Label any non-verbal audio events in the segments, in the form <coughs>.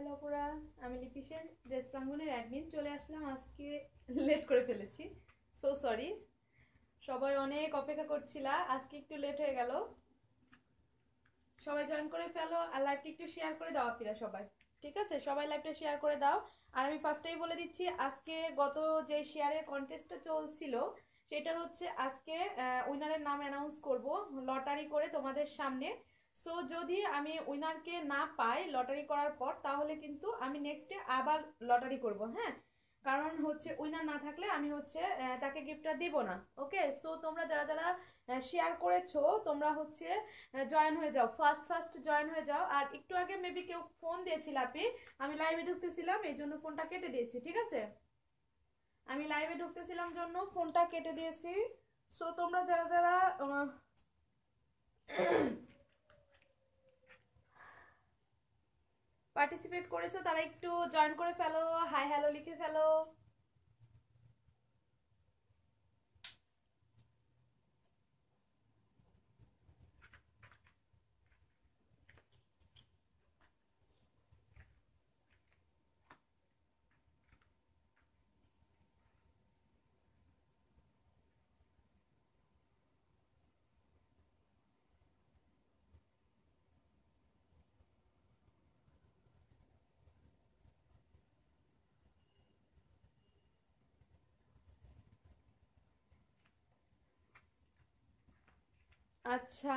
Hello পুরা আমি লিপিশেন dress প্রাঙ্গনের admin চলে আসলাম আজকে লেট করে ফেলেছি সো সরি সবাই অনেক অপেক্ষা করছিলা আজকে একটু লেট হয়ে গেল সবাই জয়েন করে ফেলো আর লাইভটা একটু শেয়ার করে দাও আপিরা সবাই ঠিক আছে সবাই লাইভটা শেয়ার করে দাও আর আমি ফার্স্টেই বলে দিচ্ছি আজকে গত যে শেয়ারের কন্টেস্টটা চলছিল সেটার হচ্ছে আজকে উইনারের নাম অ্যানাউন্স করব লটারি করে তোমাদের সামনে সো যদি আমি উইনারকে না পাই লটারি করার পর তাহলে কিন্তু আমি নেক্সটে আবার লটারি করব হ্যাঁ কারণ হচ্ছে উইনার না থাকলে আমি হচ্ছে তাকে গিফটটা দিব না ওকে সো তোমরা যারা যারা শেয়ার করেছো তোমরা হচ্ছে জয়েন হয়ে যাও ফার্স্ট ফার্স্ট জয়েন হয়ে যাও আর একটু আগে মেবি কেউ ফোন দিয়েছিল আপনি আমি লাইভে ঢুকতেছিলাম এই জন্য ফোনটা কেটে দিয়েছি ঠিক আছে আমি লাইভে ঢুকতেছিলাম জন্য ফোনটা কেটে দিয়েছি সো তোমরা যারা যারা পার্টিসিপেট করেছো তারা একটু জয়েন করে ফেলো হাই হ্যালো লিখে ফেলো আচ্ছা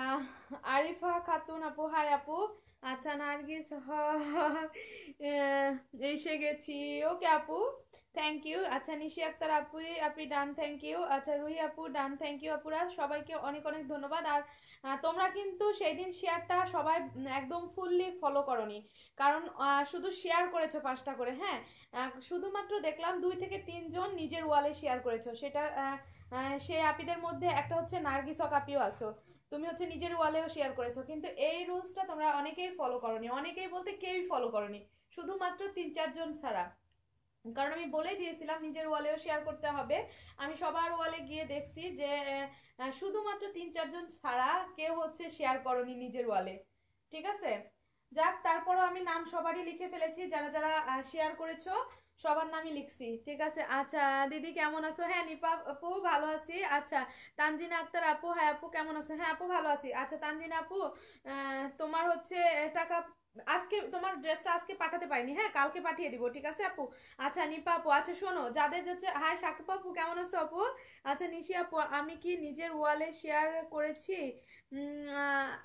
আরিফা খাতুন আপু হাই আপু আচ্ছা নার্গিস এসে গেছি ওকে আপু থ্যাংক ইউ আচ্ছা নিশি আক্তার আপু আপনি ডান থ্যাংক ইউ আচ্ছা রুহি আপু ডান থ্যাংক ইউ আপুরা সবাইকে অনেক অনেক ধন্যবাদ আর তোমরা কিন্তু সেই দিন শেয়ারটা সবাই একদম ফুললি ফলো করনি কারণ শুধু শেয়ার করেছো পাঁচটা করে হ্যাঁ শুধুমাত্র দেখলাম দুই থেকে তিনজন নিজের ওয়ালে শেয়ার করেছো সেটা সে আপিদের মধ্যে একটা হচ্ছে নার্গিস আপিও আছো তুমি হচ্ছে নিজের ওয়ালেও শেয়ার করেছো কিন্তু এই রুলসটা তোমরা অনেকেই ফলো করনি অনেকেই বলতে কেউই ফলো করনি শুধুমাত্র তিন চারজন ছাড়া কারণ আমি বলেই দিয়েছিলাম নিজের ওয়ালেও শেয়ার করতে হবে আমি সবার ওয়ালে গিয়ে দেখছি যে শুধুমাত্র তিন চারজন ছাড়া কেউ হচ্ছে শেয়ার করনি নিজের ওয়ালে ঠিক আছে যাক তারপরও আমি নাম সবারই লিখে ফেলেছি যারা যারা শেয়ার করেছো সবার নামই লিখছি ঠিক আছে আচ্ছা দিদি কেমন আছো হ্যাঁ নিপা আপু ভালো আছি আচ্ছা তানজিনা আক্তার আপু হ্যাঁ আপু কেমন আছো হ্যাঁ আপু ভালো আছি আচ্ছা তানজিনা আপু তোমার হচ্ছে টাকা আজকে তোমার ড্রেসটা আজকে পাঠাতে পারিনি হ্যাঁ কালকে পাঠিয়ে দিব ঠিক আছে আপু আচ্ছা নিপা আপু আচ্ছা শোনো যাদের হচ্ছে হাই সাকিব আপু কেমন আছো আপু আচ্ছা নিশি আপু আমি কি নিজের ওয়ালে শেয়ার করেছি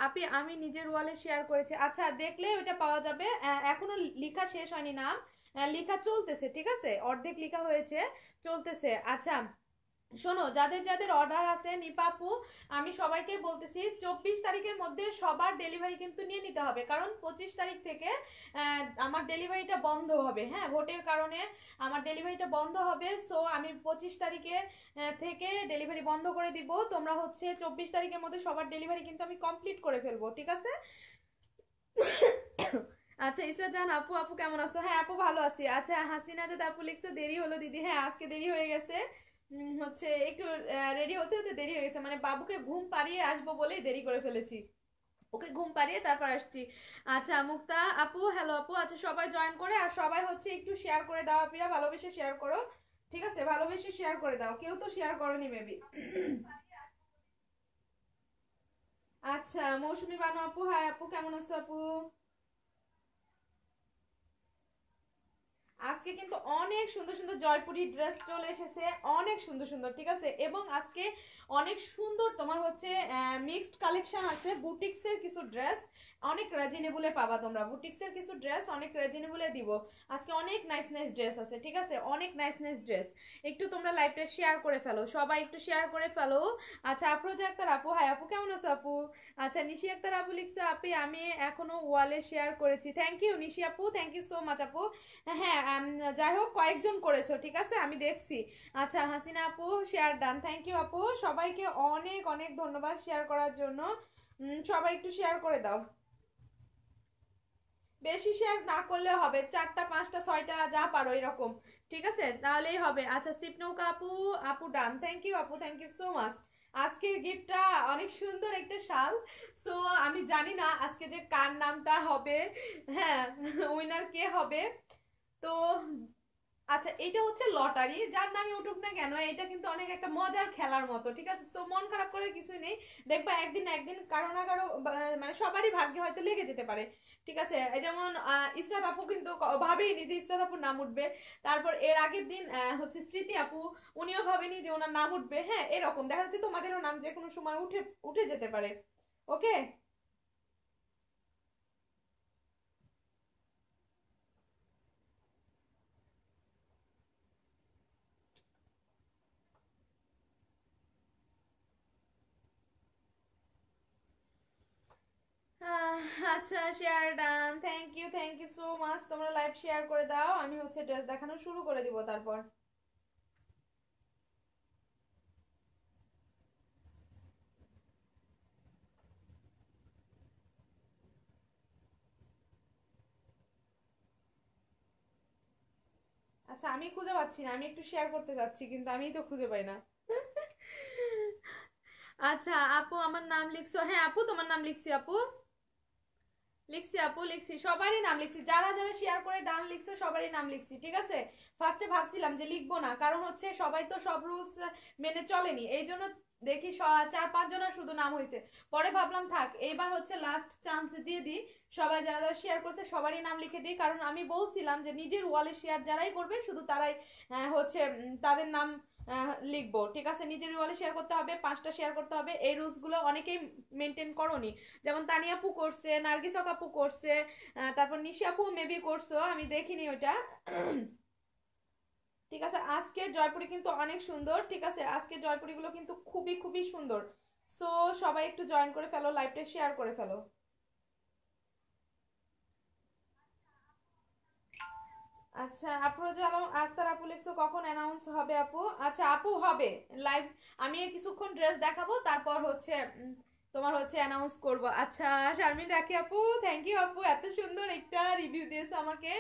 আপি আমি নিজের ওয়ালে শেয়ার করেছি আচ্ছা দেখলে ওইটা পাওয়া যাবে এখনও লেখা শেষ হয়নি নাম হ্যাঁ, লেখা চলতেছে ঠিক আছে অর্ধেক লেখা হয়েছে চলতেছে আচ্ছা শোনো যাদের যাদের অর্ডার আছে নিপাপু আমি সবাইকে বলতেছি চব্বিশ তারিখের মধ্যে সবার ডেলিভারি কিন্তু নিয়ে নিতে হবে কারণ পঁচিশ তারিখ থেকে আমার ডেলিভারিটা বন্ধ হবে হ্যাঁ ভোটের কারণে আমার ডেলিভারিটা বন্ধ হবে সো আমি পঁচিশ তারিখে থেকে ডেলিভারি বন্ধ করে দিব তোমরা হচ্ছে চব্বিশ তারিখের মধ্যে সবার ডেলিভারি কিন্তু আমি কমপ্লিট করে ফেলবো ঠিক আছে আচ্ছা ইসরা জান আপু আপু কেমন আছো হ্যাঁ আপু ভালো আছি আচ্ছা হাসিনা আপু লিখছো দেরি হলো দিদি হ্যাঁ আজকে দেরি হয়ে গেছে হচ্ছে একটু রেডি হতে হতে দেরি হয়ে গেছে মানে বাবুকে ঘুম পাড়িয়ে আসবো বলেই দেরি করে ফেলেছি ওকে ঘুম পাড়িয়ে তারপর আসছি আচ্ছা মুক্তা আপু হ্যালো আপু আচ্ছা সবাই জয়েন করে আর সবাই হচ্ছে একটু শেয়ার করে দাও আপিরা ভালোবেসে শেয়ার করো ঠিক আছে ভালোবেসে শেয়ার করে দাও কেউ তো শেয়ার করনি মেবি আচ্ছা মৌসুমি বানু আপু হাই আপু কেমন আছো আপু আজকে কিন্তু অনেক সুন্দর সুন্দর জয়পুরি ড্রেস চলে এসেছে অনেক সুন্দর সুন্দর ঠিক আছে এবং আজকে অনেক সুন্দর তোমার হচ্ছে মিক্সড কালেকশন আছে বুটিক্সের কিছু ড্রেস অনেক রেজিনেবলে পাবা তোমরা বুটিক্সের কিছু ড্রেস অনেক রেজিনেবলে দিব আজকে অনেক নাইস নাইস ড্রেস আছে ঠিক আছে অনেক নাইস নাইস ড্রেস একটু তোমরা লাইভটা শেয়ার করে ফেলো সবাই একটু শেয়ার করে ফেলো আচ্ছা যে একটা আপু হাই আপু কেমন আছো আপু আচ্ছা নিশি আক্তার আপু লিখছে আপি আমি এখনো ওয়ালে শেয়ার করেছি থ্যাংক ইউ নিশি আপু থ্যাংক ইউ সো মাচ আপু হ্যাঁ যাই হোক কয়েকজন করেছো ঠিক আছে আমি দেখছি আচ্ছা হাসিনা আপু শেয়ার ডান থ্যাংক ইউ আপু সবাইকে অনেক অনেক ধন্যবাদ শেয়ার করার জন্য সবাই একটু শেয়ার করে দাও বেশি শেয়ার না করলে হবে চারটা পাঁচটা ছয়টা যা পারো এরকম ঠিক আছে তাহলেই হবে আচ্ছা নৌকা আপু আপু ডান থ্যাংক ইউ আপু থ্যাংক ইউ সো মাচ আজকের গিফটটা অনেক সুন্দর একটা শাল সো আমি জানি না আজকে যে কার নামটা হবে হ্যাঁ উইনার কে হবে তো আচ্ছা এটা হচ্ছে লটারি যার নামে উঠুক না কেন এটা কিন্তু অনেক একটা মজার খেলার মতো ঠিক আছে সো মন খারাপ করে কিছুই নেই দেখবা একদিন একদিন কারো না কারো মানে সবারই ভাগ্যে হয়তো লেগে যেতে পারে ঠিক আছে যেমন ইসরাত আপু কিন্তু ভাবেইনি যে ইসরাত আপুর নাম উঠবে তারপর এর আগের দিন হচ্ছে স্মৃতি আপু উনিও ভাবেনি যে ওনার নাম উঠবে হ্যাঁ এরকম দেখা যাচ্ছে তোমাদেরও নাম যে কোনো সময় উঠে উঠে যেতে পারে ওকে আচ্ছা share done thank you thank you so much তোমরা লাইভ শেয়ার করে দাও আমি হচ্ছে ড্রেস দেখানো শুরু করে দিব তারপর আচ্ছা আমি খুঁজে পাচ্ছি না আমি একটু শেয়ার করতে চাচ্ছি কিন্তু আমি তো খুঁজে পাই না আচ্ছা আপু আমার নাম লিখছো হ্যাঁ আপু তোমার নাম লিখছি আপু লিখছি আপু লিখছি সবারই নাম লিখছি যারা যারা শেয়ার করে ডান লিখছো সবারই নাম লিখছি ঠিক আছে ফার্স্টে ভাবছিলাম যে লিখবো না কারণ হচ্ছে সবাই তো সব রুলস মেনে চলেনি এই জন্য দেখি চার পাঁচ জনের শুধু নাম হয়েছে পরে ভাবলাম থাক এইবার হচ্ছে লাস্ট চান্স দিয়ে দিই সবাই যারা যারা শেয়ার করছে সবারই নাম লিখে দিই কারণ আমি বলছিলাম যে নিজের ওয়ালে শেয়ার যারাই করবে শুধু তারাই হ্যাঁ, হচ্ছে তাদের নাম লিখবো ঠিক আছে নিজের ওয়ালে শেয়ার করতে হবে পাঁচটা শেয়ার করতে হবে এই রুলসগুলো অনেকেই মেনটেন করি যেমন তানিয়াপু করছে নার্গিস আপু করছে তারপর নিশিয়াপু মেবি করছো আমি দেখিনি ওটা <clears throat> ঠিক আছে আজকে জয়পুরি কিন্তু অনেক সুন্দর ঠিক আছে আজকে জয়পুরিগুলো কিন্তু খুবই খুবই সুন্দর সো সবাই একটু জয়েন করে ফেলো লাইভটা শেয়ার করে ফেলো আচ্ছা আপু আলম আক্তার আপু লিখছো কখন অ্যানাউন্স হবে আপু আচ্ছা আপু হবে লাইভ আমি কিছুক্ষণ ড্রেস দেখাবো তারপর হচ্ছে তোমার হচ্ছে অ্যানাউন্স করব আচ্ছা শারমিন রাখি আপু থ্যাংক ইউ আপু এত সুন্দর একটা রিভিউ দিয়েছে আমাকে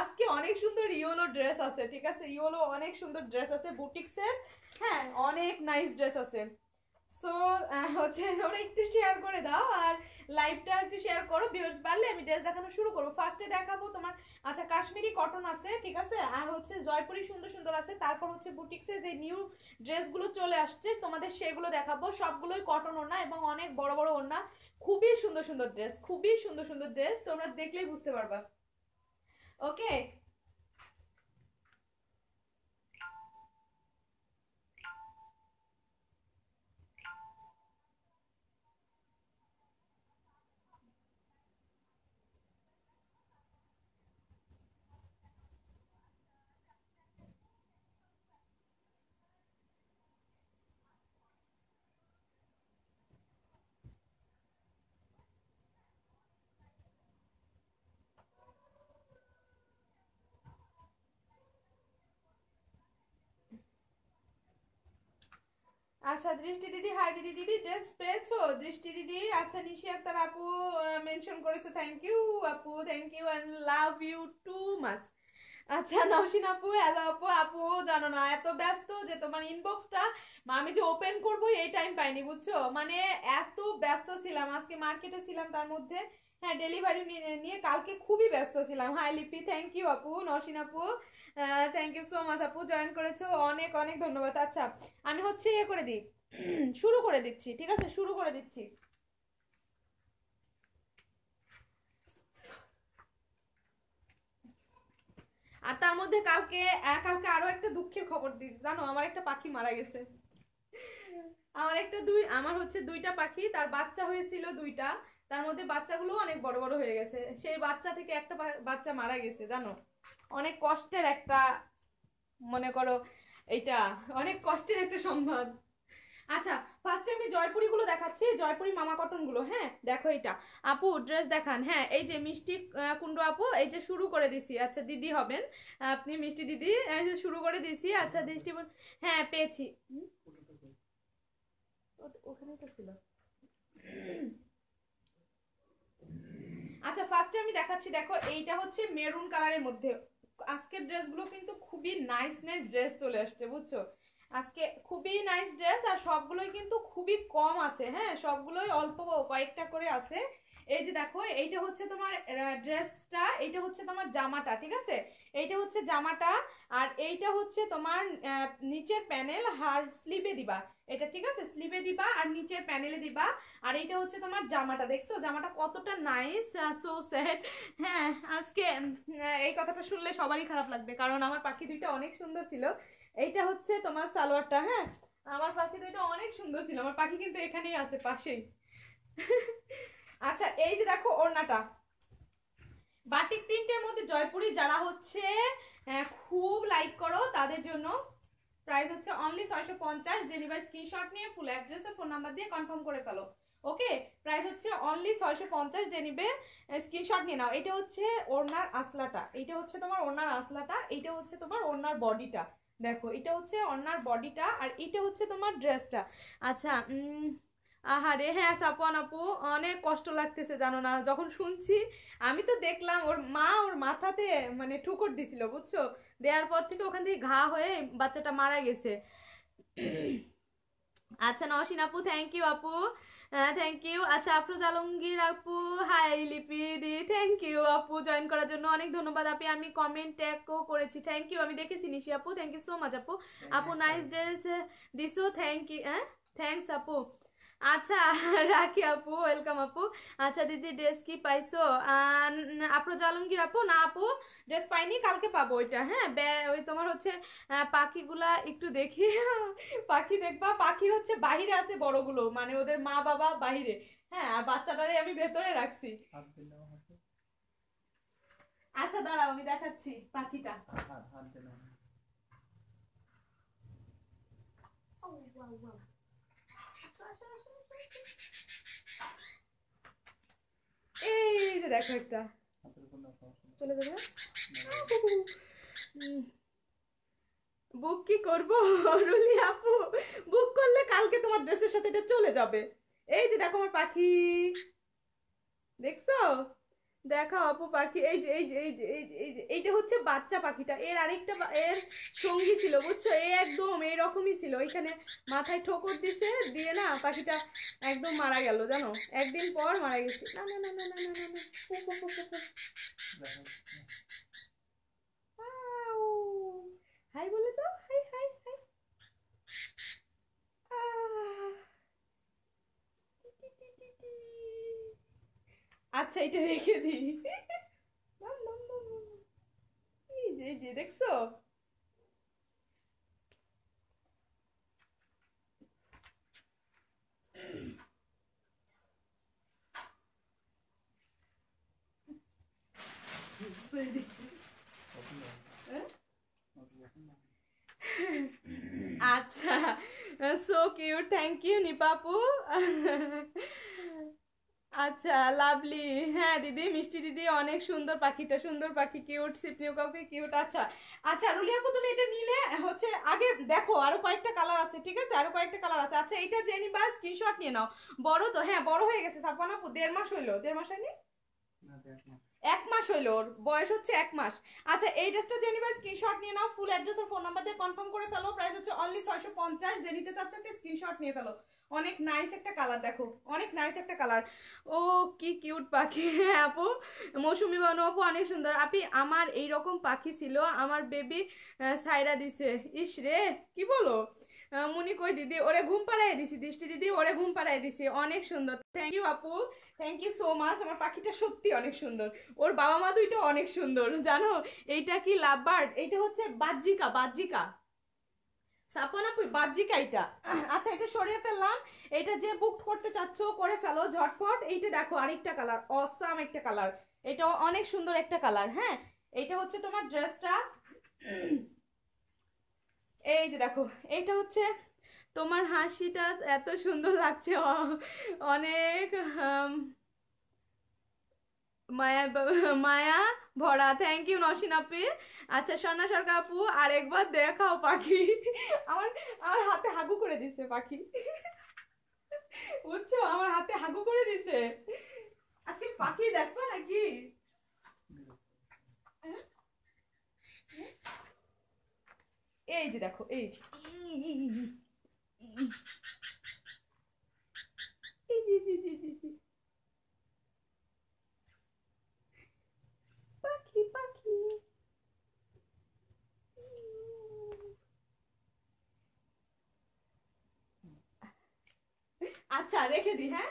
আজকে অনেক সুন্দর ইয়োলো ড্রেস আছে ঠিক আছে ইয়োলো অনেক সুন্দর ড্রেস আছে বুটিক্সের হ্যাঁ অনেক নাইস ড্রেস আছে সো হচ্ছে ওরা একটু শেয়ার করে দাও আর লাইভটা একটু শেয়ার করো ভিউর্স পারলে আমি ড্রেস দেখানো শুরু করবো ফার্স্টে দেখাবো তোমার আচ্ছা কাশ্মীরি কটন আছে ঠিক আছে আর হচ্ছে জয়পুরি সুন্দর সুন্দর আছে তারপর হচ্ছে বুটিক্সে যে নিউ ড্রেসগুলো চলে আসছে তোমাদের সেগুলো দেখাবো সবগুলোই কটন ওনা এবং অনেক বড় বড় ওনা খুবই সুন্দর সুন্দর ড্রেস খুবই সুন্দর সুন্দর ড্রেস তোমরা দেখলেই বুঝতে পারবা ওকে আচ্ছা দৃষ্টি দিদি হাই দিদি দিদি ড্রেস পেয়েছো দৃষ্টি দিদি আচ্ছা নিশি আক্তার আপু মেনশন করেছে থ্যাংক ইউ আপু thank you and love you too much আচ্ছা নওশিন আপু হ্যালো আপু আপু জানো না এত ব্যস্ত যে তোমার ইনবক্সটা আমি যে ওপেন করবো এই টাইম পাইনি বুঝছো মানে এত ব্যস্ত ছিলাম আজকে মার্কেটে ছিলাম তার মধ্যে হ্যাঁ ডেলিভারি নিয়ে কালকে খুবই ব্যস্ত ছিলাম হাই লিপি থ্যাংক ইউ আপু নওশিন আপু থ্যাংক ইউ সো মাচ আপু জয়েন করেছো অনেক অনেক ধন্যবাদ আচ্ছা আমি হচ্ছে ইয়ে করে দিই শুরু করে দিচ্ছি ঠিক আছে শুরু করে দিচ্ছি আর তার মধ্যে কালকে কালকে আরো একটা দুঃখের খবর দিই জানো আমার একটা পাখি মারা গেছে আমার একটা দুই আমার হচ্ছে দুইটা পাখি তার বাচ্চা হয়েছিল দুইটা তার মধ্যে বাচ্চাগুলো অনেক বড় বড় হয়ে গেছে সেই বাচ্চা থেকে একটা বাচ্চা মারা গেছে জানো অনেক কষ্টের একটা মনে করো এটা অনেক কষ্টের একটা সংবাদ আচ্ছা ফার্স্টে আমি জয়পুরিগুলো দেখাচ্ছি জয়পুরি মামা কটনগুলো হ্যাঁ দেখো এটা আপু ড্রেস দেখান হ্যাঁ এই যে মিষ্টি কুন্ডু আপু এই যে শুরু করে দিছি আচ্ছা দিদি হবেন আপনি মিষ্টি দিদি এই যে শুরু করে দিছি আচ্ছা দৃষ্টি হ্যাঁ পেয়েছি ওখানে তো ছিল আচ্ছা ফার্স্টে আমি দেখাচ্ছি দেখো এইটা হচ্ছে মেরুন কালারের মধ্যে আজকের ড্রেসগুলো কিন্তু খুবই নাইস নাইস ড্রেস চলে আসছে বুঝছো আজকে খুবই নাইস ড্রেস আর সবগুলোই কিন্তু খুবই কম আছে হ্যাঁ সবগুলোই অল্প কয়েকটা করে আছে এই যে দেখো এইটা হচ্ছে তোমার ড্রেসটা এইটা হচ্ছে তোমার জামাটা ঠিক আছে এইটা হচ্ছে জামাটা আর এইটা হচ্ছে তোমার নিচের প্যানেল হার স্লিভে দিবা এটা ঠিক আছে স্লিভে দিবা আর নিচের প্যানেলে দিবা আর এইটা হচ্ছে তোমার জামাটা দেখছো জামাটা কতটা নাইস সো স্যাড হ্যাঁ আজকে এই কথাটা শুনলে সবারই খারাপ লাগবে কারণ আমার পাখি দুইটা অনেক সুন্দর ছিল এইটা হচ্ছে তোমার সালোয়ারটা হ্যাঁ আমার পাখি দুইটা অনেক সুন্দর ছিল আমার পাখি কিন্তু এখানেই আছে পাশেই <laughs> আচ্ছা এই যে দেখো ওড়নাটা বাটিক প্রিন্টের মধ্যে জয়পুরি যারা হচ্ছে হ্যাঁ, খুব লাইক করো তাদের জন্য প্রাইস হচ্ছে অনলি ছয়শো পঞ্চাশ ডেলিভারি স্ক্রিনশট নিয়ে ফুল অ্যাড্রেসে ফোন নাম্বার দিয়ে কনফার্ম করে ফেলো ওকে প্রাইস হচ্ছে অনলি ছয়শো পঞ্চাশ যে নিবে স্ক্রিনশট নিয়ে নাও এটা হচ্ছে ওড়নার আসলাটা এটা হচ্ছে তোমার ওড়নার আসলাটা এটা হচ্ছে তোমার ওড়নার বডিটা দেখো এটা হচ্ছে অন্যার বডিটা আর এটা হচ্ছে তোমার ড্রেসটা আচ্ছা আহারে হ্যাঁ সাপন আপু অনেক কষ্ট লাগতেছে জানো না যখন শুনছি আমি তো দেখলাম ওর মা ওর মাথাতে মানে ঠুকর দিছিল বুঝছো দেওয়ার পর থেকে ওখান থেকে ঘা হয়ে বাচ্চাটা মারা গেছে আচ্ছা নসিন আপু থ্যাংক ইউ আপু হ্যাঁ থ্যাংক ইউ আচ্ছা আফরোজ আলমগীর আপু হাই লিপি দি থ্যাংক ইউ আপু জয়েন করার জন্য অনেক ধন্যবাদ আপনি আমি কমেন্ট ট্যাগও করেছি থ্যাংক ইউ আমি দেখেছি নিশি আপু থ্যাংক ইউ সো মাচ আপু হ্যাঁ, আপু নাইস ড্রেস দিসো থ্যাংক ইউ হ্যাঁ থ্যাংকস আপু আচ্ছা রাখি আপু ওয়েলকাম আপু আচ্ছা দিদি ড্রেস কি পাইছো আপু জালমগীর আপু না আপু ড্রেস পাইনি কালকে পাবো ওইটা হ্যাঁ ওই তোমার হচ্ছে পাখিগুলা একটু দেখি পাখি দেখবা পাখি হচ্ছে বাহিরে আছে বড়গুলো মানে ওদের মা বাবা বাহিরে হ্যাঁ আর বাচ্চাটারে আমি ভেতরে রাখছি আচ্ছা দাঁড়াও আমি দেখাচ্ছি পাখিটা এই যে দেখো একটা চলে যাবে বুক কি করবো রুলি আপু বুক করলে কালকে তোমার ড্রেসের সাথে এটা চলে যাবে এই যে দেখো আমার পাখি দেখছো দেখা অপু পাখি এই যে এই যে এই যে এই যে এই যে এইটা হচ্ছে বাচ্চা পাখিটা এর আরেকটা এর সঙ্গী ছিল বুঝছো এ একদম এইরকমই ছিল ওইখানে মাথায় ঠোকর দিছে দিয়ে না পাখিটা একদম মারা গেল জানো একদিন পর মারা গেছে না না না না না না না না আচ্ছা এটা রেখে দিই এই যে দেখছো আচ্ছা সো কিউ থ্যাংক ইউ নিপাপু আচ্ছা লাভলি হ্যাঁ দিদি মিষ্টি দিদি অনেক সুন্দর পাখিটা সুন্দর পাখি কিউট সিপনিও কাউকে কিউট আচ্ছা আচ্ছা রুলিয়া আপু তুমি এটা নিলে হচ্ছে আগে দেখো আরো কয়েকটা কালার আছে ঠিক আছে আরো কয়েকটা কালার আছে আচ্ছা এটা জেনি বা স্ক্রিনশট নিয়ে নাও বড় তো হ্যাঁ বড় হয়ে গেছে সাফওয়ান আপু দেড় মাস হইলো দেড় মাস হয়নি এক মাস হইলো ওর বয়স হচ্ছে এক মাস আচ্ছা এই ড্রেসটা জেনি বা স্ক্রিনশট নিয়ে নাও ফুল অ্যাড্রেস আর ফোন নাম্বার দিয়ে কনফার্ম করে ফেলো প্রাইস হচ্ছে অনলি ছয়শো পঞ্চাশ যে নিতে চাচ্ছ স্ক্রিনশট নিয়ে ফেলো অনেক নাইস একটা কালার দেখো অনেক নাইস একটা কালার ও কি কিউট পাখি হ্যাঁ, আপু মৌসুমি বানু আপু অনেক সুন্দর আপি আমার এই রকম পাখি ছিল আমার বেবি সাইরা দিছে ইস রে কি বলো মুনি কই দিদি ওরে ঘুম পাড়াই দিছি দৃষ্টি দিদি ওরে ঘুম পাড়াই দিছি অনেক সুন্দর থ্যাংক ইউ আপু থ্যাংক ইউ সো মাচ আমার পাখিটা সত্যি অনেক সুন্দর ওর বাবা মা দুইটা অনেক সুন্দর জানো এইটা কি লাভ বার্ড এইটা হচ্ছে বাজ্জিকা বাজ্জিকা সাপনাপুর এইটা আচ্ছা এটা সরিয়ে ফেললাম এটা যে বুক করতে করে ফেলো এইটা দেখো আরেকটা কালার একটা কালার এটা অনেক সুন্দর একটা কালার হ্যাঁ এটা হচ্ছে তোমার ড্রেসটা এই যে দেখো হচ্ছে তোমার হাসিটা এত সুন্দর লাগছে অনেক মায়া <laughs> মায়া ভরা থ্যাংক ইউ নসিন আপি আচ্ছা সন্না সরকার আপু একবার দেখাও পাখি <laughs> আমার আমার হাতে হাগু করে দিছে পাখি <laughs> বুঝছো আমার হাতে হাগু করে দিছে আজকে পাখি দেখবো নাকি হ্যাঁ? এই যে দেখো এই যে এই যে আচ্ছা রেখে দি হ্যাঁ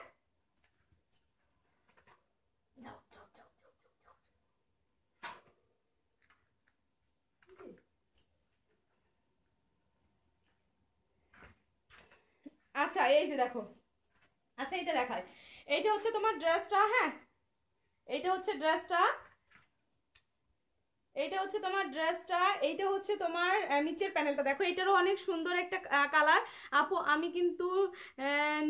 আচ্ছা এই যে দেখো আচ্ছা এইটা দেখায় এইটা হচ্ছে তোমার ড্রেসটা হ্যাঁ এইটা হচ্ছে ড্রেসটা এটা হচ্ছে তোমার ড্রেসটা এইটা হচ্ছে তোমার নিচের প্যানেলটা দেখো এটারও অনেক সুন্দর একটা কালার আপু আমি কিন্তু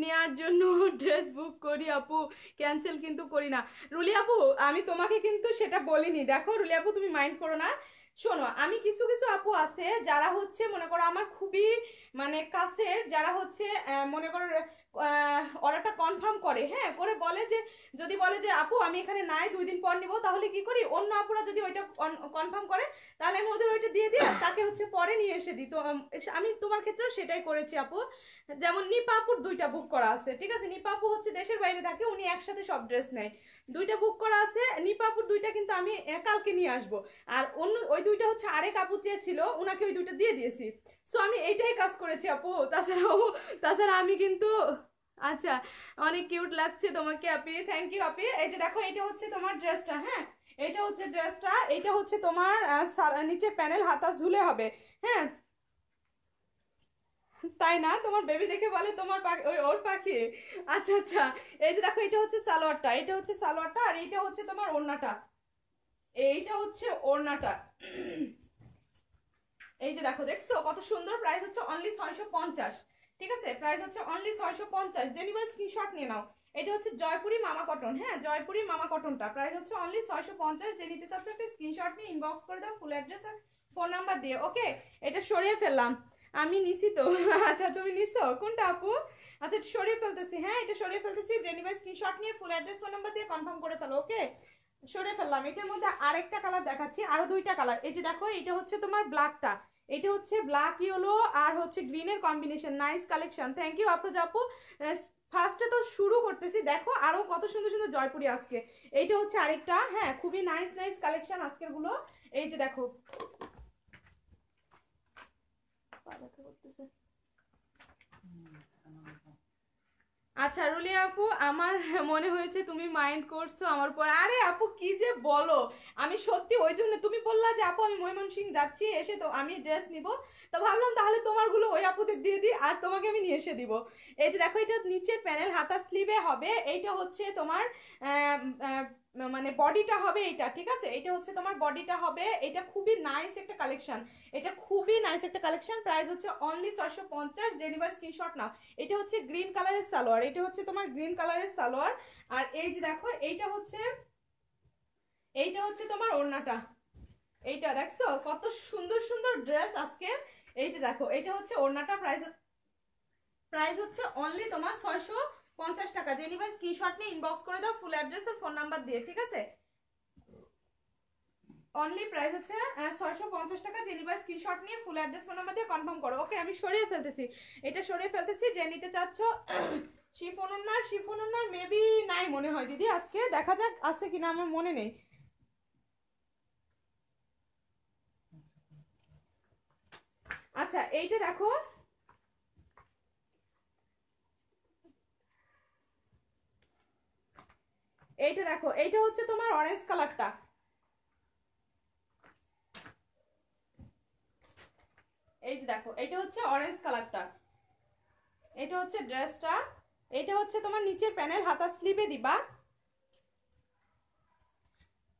নেয়ার জন্য <laughs> ড্রেস বুক করি আপু ক্যান্সেল কিন্তু করি না রুলি আপু আমি তোমাকে কিন্তু সেটা বলিনি দেখো রুলি আপু তুমি মাইন্ড করো না শোনো আমি কিছু কিছু আপু আছে যারা হচ্ছে মনে করো আমার খুবই মানে কাছের যারা হচ্ছে মনে করো অর্ডারটা কনফার্ম করে হ্যাঁ করে বলে যে যদি বলে যে আপু আমি এখানে নাই দুই দিন পর নিব তাহলে কি করি অন্য আপুরা যদি ওইটা কনফার্ম করে তাহলে আমি ওদের ওইটা দিয়ে দিই তাকে হচ্ছে পরে নিয়ে এসে দিই তো আমি তোমার ক্ষেত্রেও সেটাই করেছি আপু যেমন নিপা আপুর দুইটা বুক করা আছে ঠিক আছে নিপা আপু হচ্ছে দেশের বাইরে থাকে উনি একসাথে সব ড্রেস নেয় দুইটা বুক করা আছে নিপা আপুর দুইটা কিন্তু আমি কালকে নিয়ে আসবো আর অন্য ওই দুইটা হচ্ছে আরেক আপু চেয়েছিল ওনাকে ওই দুইটা দিয়ে দিয়েছি সো আমি এটাই কাজ করেছি আপু তাছাড়াও তাছাড়া আমি কিন্তু আচ্ছা অনেক কিউট লাগছে তোমাকে আপি থ্যাংক ইউ আপি এই যে দেখো এটা হচ্ছে তোমার ড্রেসটা হ্যাঁ এটা হচ্ছে ড্রেসটা এটা হচ্ছে তোমার নিচে প্যানেল হাতা ঝুলে হবে হ্যাঁ তাই না তোমার বেবি দেখে বলে তোমার ওই ওর পাখি আচ্ছা আচ্ছা এই যে দেখো এটা হচ্ছে সালোয়ারটা এটা হচ্ছে সালোয়ারটা আর এইটা হচ্ছে তোমার ওড়নাটা এইটা হচ্ছে ওড়নাটা এই যে দেখো দেখছো কত সুন্দর প্রাইস হচ্ছে অনলি ছয়শো পঞ্চাশ ঠিক আছে প্রাইস হচ্ছে অনলি ছয়শো পঞ্চাশ জেনিভাল স্ক্রিনশট নিয়ে নাও এটা হচ্ছে জয়পুরি মামা কটন হ্যাঁ জয়পুরি মামা কটনটা প্রাইস হচ্ছে অনলি ছয়শো পঞ্চাশ যে নিতে চাচ্ছ একটা স্ক্রিনশট নিয়ে ইনবক্স করে দাও ফুল অ্যাড্রেস আর ফোন নাম্বার দিয়ে ওকে এটা সরিয়ে ফেললাম আমি নিছি তো <laughs> আচ্ছা তুমি নিছো কোনটা আপু আচ্ছা সরিয়ে ফেলতেছি হ্যাঁ এটা সরিয়ে ফেলতেছি জেনিভাল স্ক্রিনশট নিয়ে ফুল অ্যাড্রেস ফোন নাম্বার দিয়ে কনফার্ম করে ফেলো ওকে সরে ফেললাম এটার মধ্যে আরেকটা কালার দেখাচ্ছি আরো দুইটা কালার এই যে দেখো এটা হচ্ছে তোমার ব্ল্যাকটা এটা হচ্ছে ব্ল্যাক ইয়েলো আর হচ্ছে গ্রিনের combination nice collection thank you Afroza আপু ফার্স্টে তো শুরু করতেছি দেখো আরো কত সুন্দর সুন্দর জয়পুরি আজকে এইটা হচ্ছে আরেকটা হ্যাঁ খুবই নাইস নাইস কালেকশন আজকের গুলো এই যে দেখো করতেছে আচ্ছা রুলি আপু আমার মনে হয়েছে তুমি মাইন্ড করছো আমার পর আরে আপু কি যে বলো আমি সত্যি ওই জন্য তুমি বললা যে আপু আমি ময়মনসিং যাচ্ছি এসে তো আমি ড্রেস নিব তো ভাবলাম তাহলে তোমারগুলো ওই আপুদের দিয়ে দিই আর তোমাকে আমি নিয়ে এসে দিব এই যে দেখো এটা নিচের প্যানেল হাতা স্লিভে হবে এইটা হচ্ছে তোমার মানে বডিটা হবে এটা ঠিক আছে এটা হচ্ছে তোমার বডিটা হবে এটা খুবই নাইস একটা কালেকশন এটা খুবই নাইস একটা কালেকশন প্রাইস হচ্ছে অনলি ছয়শো পঞ্চাশ জেনিভার স্ক্রিনশট নাও এটা হচ্ছে গ্রিন কালারের সালোয়ার এটা হচ্ছে তোমার গ্রিন কালারের সালোয়ার আর এই যে দেখো এইটা হচ্ছে এইটা হচ্ছে তোমার ওড়নাটা এইটা দেখছো কত সুন্দর সুন্দর ড্রেস আজকে এইটা দেখো এটা হচ্ছে ওড়নাটা প্রাইস প্রাইস হচ্ছে অনলি তোমার ছয়শো পঞ্চাশ টাকা যে নিবে স্ক্রিনশট নিয়ে ইনবক্স করে দাও ফুল অ্যাড্রেস আর ফোন নাম্বার দিয়ে ঠিক আছে অনলি প্রাইস হচ্ছে ছয়শো পঞ্চাশ টাকা জেনি বা স্ক্রিনশট নিয়ে ফুল অ্যাড্রেস ফোন নাম্বার দিয়ে কনফার্ম করো ওকে আমি সরিয়ে ফেলতেছি এটা সরিয়ে ফেলতেছি যে নিতে চাচ্ছ <coughs> শিফন উন্নার শিফন উন্নার মেবি নাই মনে হয় দিদি আজকে দেখা যাক আছে কিনা আমার মনে নেই আচ্ছা এইটা দেখো এইটা দেখো এইটা হচ্ছে তোমার অরেঞ্জ কালারটা এই যে দেখো এটা হচ্ছে অরেঞ্জ কালারটা এটা হচ্ছে ড্রেসটা এটা হচ্ছে তোমার নিচের প্যানেল হাতা স্লিপে দিবা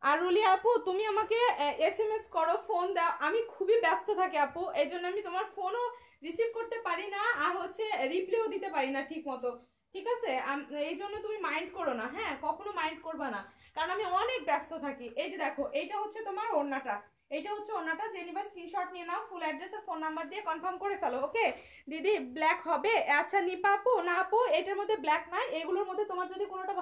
আর রুলি আপু তুমি আমাকে এস এম এস করো ফোন দাও আমি খুবই ব্যস্ত থাকি আপু এই আমি তোমার ফোনও রিসিভ করতে পারি না আর হচ্ছে রিপ্লাইও দিতে পারি না ঠিক মতো ঠিক আছে এই জন্য তুমি মাইন্ড করো না হ্যাঁ কখনো মাইন্ড করবা না কারণ আমি অনেক ব্যস্ত থাকি এই যে দেখো এইটা হচ্ছে তোমার ওড়নাটা এইটা হচ্ছে ওনাটা জেনিবা স্ক্রিনশট নিয়ে নাও ফুল অ্যাড্রেস আর ফোন নাম্বার দিয়ে কনফার্ম করে ফেলো ওকে দিদি ব্ল্যাক হবে আচ্ছা নি আপু না আপু এটার মধ্যে ব্ল্যাক নাই এগুলোর মধ্যে তোমার যদি কোনোটা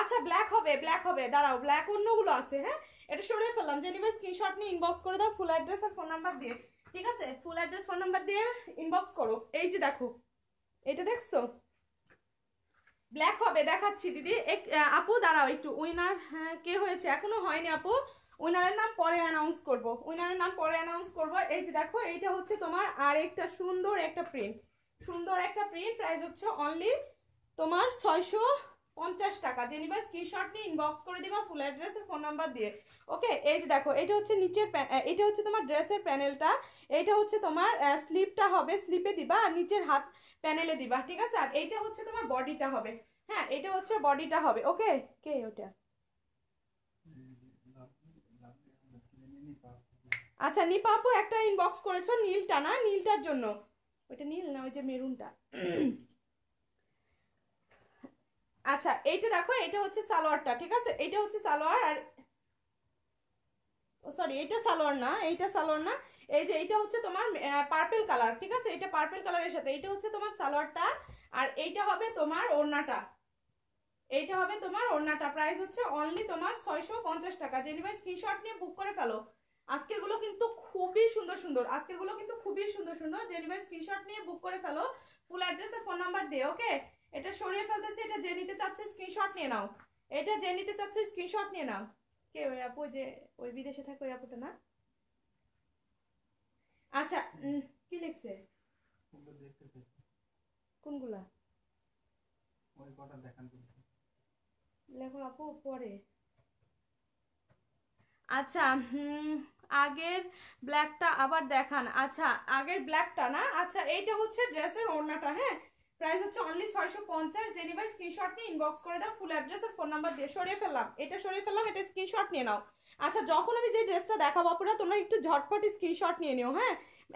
আচ্ছা ব্ল্যাক হবে ব্ল্যাক হবে দাঁড়াও ব্ল্যাক অন্যগুলো আছে হ্যাঁ এটা সরিয়ে ফেললাম জেনিবা স্ক্রিনশট নিয়ে ইনবক্স করে দাও ফুল অ্যাড্রেস আর ফোন নাম্বার দিয়ে ঠিক আছে ফুল অ্যাড্রেস ফোন নাম্বার দিয়ে ইনবক্স করো এই যে দেখো এটা দেখছো ব্ল্যাক হবে দেখাচ্ছি দিদি আপু দাঁড়াও একটু উইনার হ্যাঁ, কে হয়েছে এখনো হয়নি আপু উইনারের নাম পরে অ্যানাউন্স করব উইনারের নাম পরে অ্যানাউন্স করব এই যে দেখো এইটা হচ্ছে তোমার আর একটা সুন্দর একটা প্রিন্ট সুন্দর একটা প্রিন্ট প্রাইস হচ্ছে অনলি তোমার ছয়শো পঞ্চাশ টাকা যে নিবা স্ক্রিনশট নিয়ে ইনবক্স করে দিবা ফুল অ্যাড্রেসের ফোন নাম্বার দিয়ে ওকে এই যে দেখো এটা হচ্ছে নিচের এটা হচ্ছে তোমার ড্রেসের প্যানেলটা এটা হচ্ছে তোমার স্লিপটা হবে স্লিপে দিবা আর নিচের হাত প্যানেলে দিবা ঠিক আছে আর এইটা হচ্ছে তোমার বডিটা হবে হ্যাঁ এটা হচ্ছে বডিটা হবে ওকে কে ওটা আচ্ছা নি আপু একটা ইনবক্স করেছো নীলটা না নীলটার জন্য ওইটা নীল না ওই যে মেরুনটা আচ্ছা এইটা দেখো এটা হচ্ছে সালোয়ারটা ঠিক আছে এটা হচ্ছে সালোয়ার আর সরি এটা সালোয়ার না এইটা সালোয়ার না এই যে এইটা হচ্ছে তোমার পার্পেল কালার ঠিক আছে এটা পার্পেল কালারের সাথে এইটা হচ্ছে তোমার সালোয়ারটা আর এইটা হবে তোমার ওড়নাটা এইটা হবে তোমার ওড়নাটা প্রাইস হচ্ছে অনলি তোমার ছয়শো পঞ্চাশ টাকা জেনিভাই স্ক্রিনশট নিয়ে বুক করে ফেলো আজকের গুলো কিন্তু খুবই সুন্দর সুন্দর আজকের গুলো কিন্তু খুবই সুন্দর সুন্দর জেনিভাই স্ক্রিনশট নিয়ে বুক করে ফেলো ফুল অ্যাড্রেসে ফোন নাম্বার দিয়ে ওকে এটা সরিয়ে ফেলতেছি এটা যে নিতে চাচ্ছে স্ক্রিনশট নিয়ে নাও এটা যে নিতে চাচ্ছে স্ক্রিনশট নিয়ে নাও কে ওই আপু যে ওই বিদেশে থাকে ওই আপুটা না আচ্ছা কি লিখছে কোনগুলা ওই কটা দেখান লেখো আপু পরে আচ্ছা আগের ব্ল্যাকটা আবার দেখান আচ্ছা আগের ব্ল্যাকটা না আচ্ছা এইটা হচ্ছে ড্রেসের ওড়নাটা হ্যাঁ প্রাইস হচ্ছে অনলি ছয়শো পঞ্চাশ জেনিভাই স্ক্রিনশট নিয়ে ইনবক্স করে দাও ফুল অ্যাড্রেস আর ফোন নাম্বার দিয়ে সরিয়ে ফেললাম এটা সরিয়ে ফেললাম এটা স্ক্রিনশট নিয়ে নাও আচ্ছা যখন আমি যে ড্রেসটা দেখাবো আপনারা তোমরা একটু ঝটপট স্ক্রিনশট নিয়ে নিও হ্যাঁ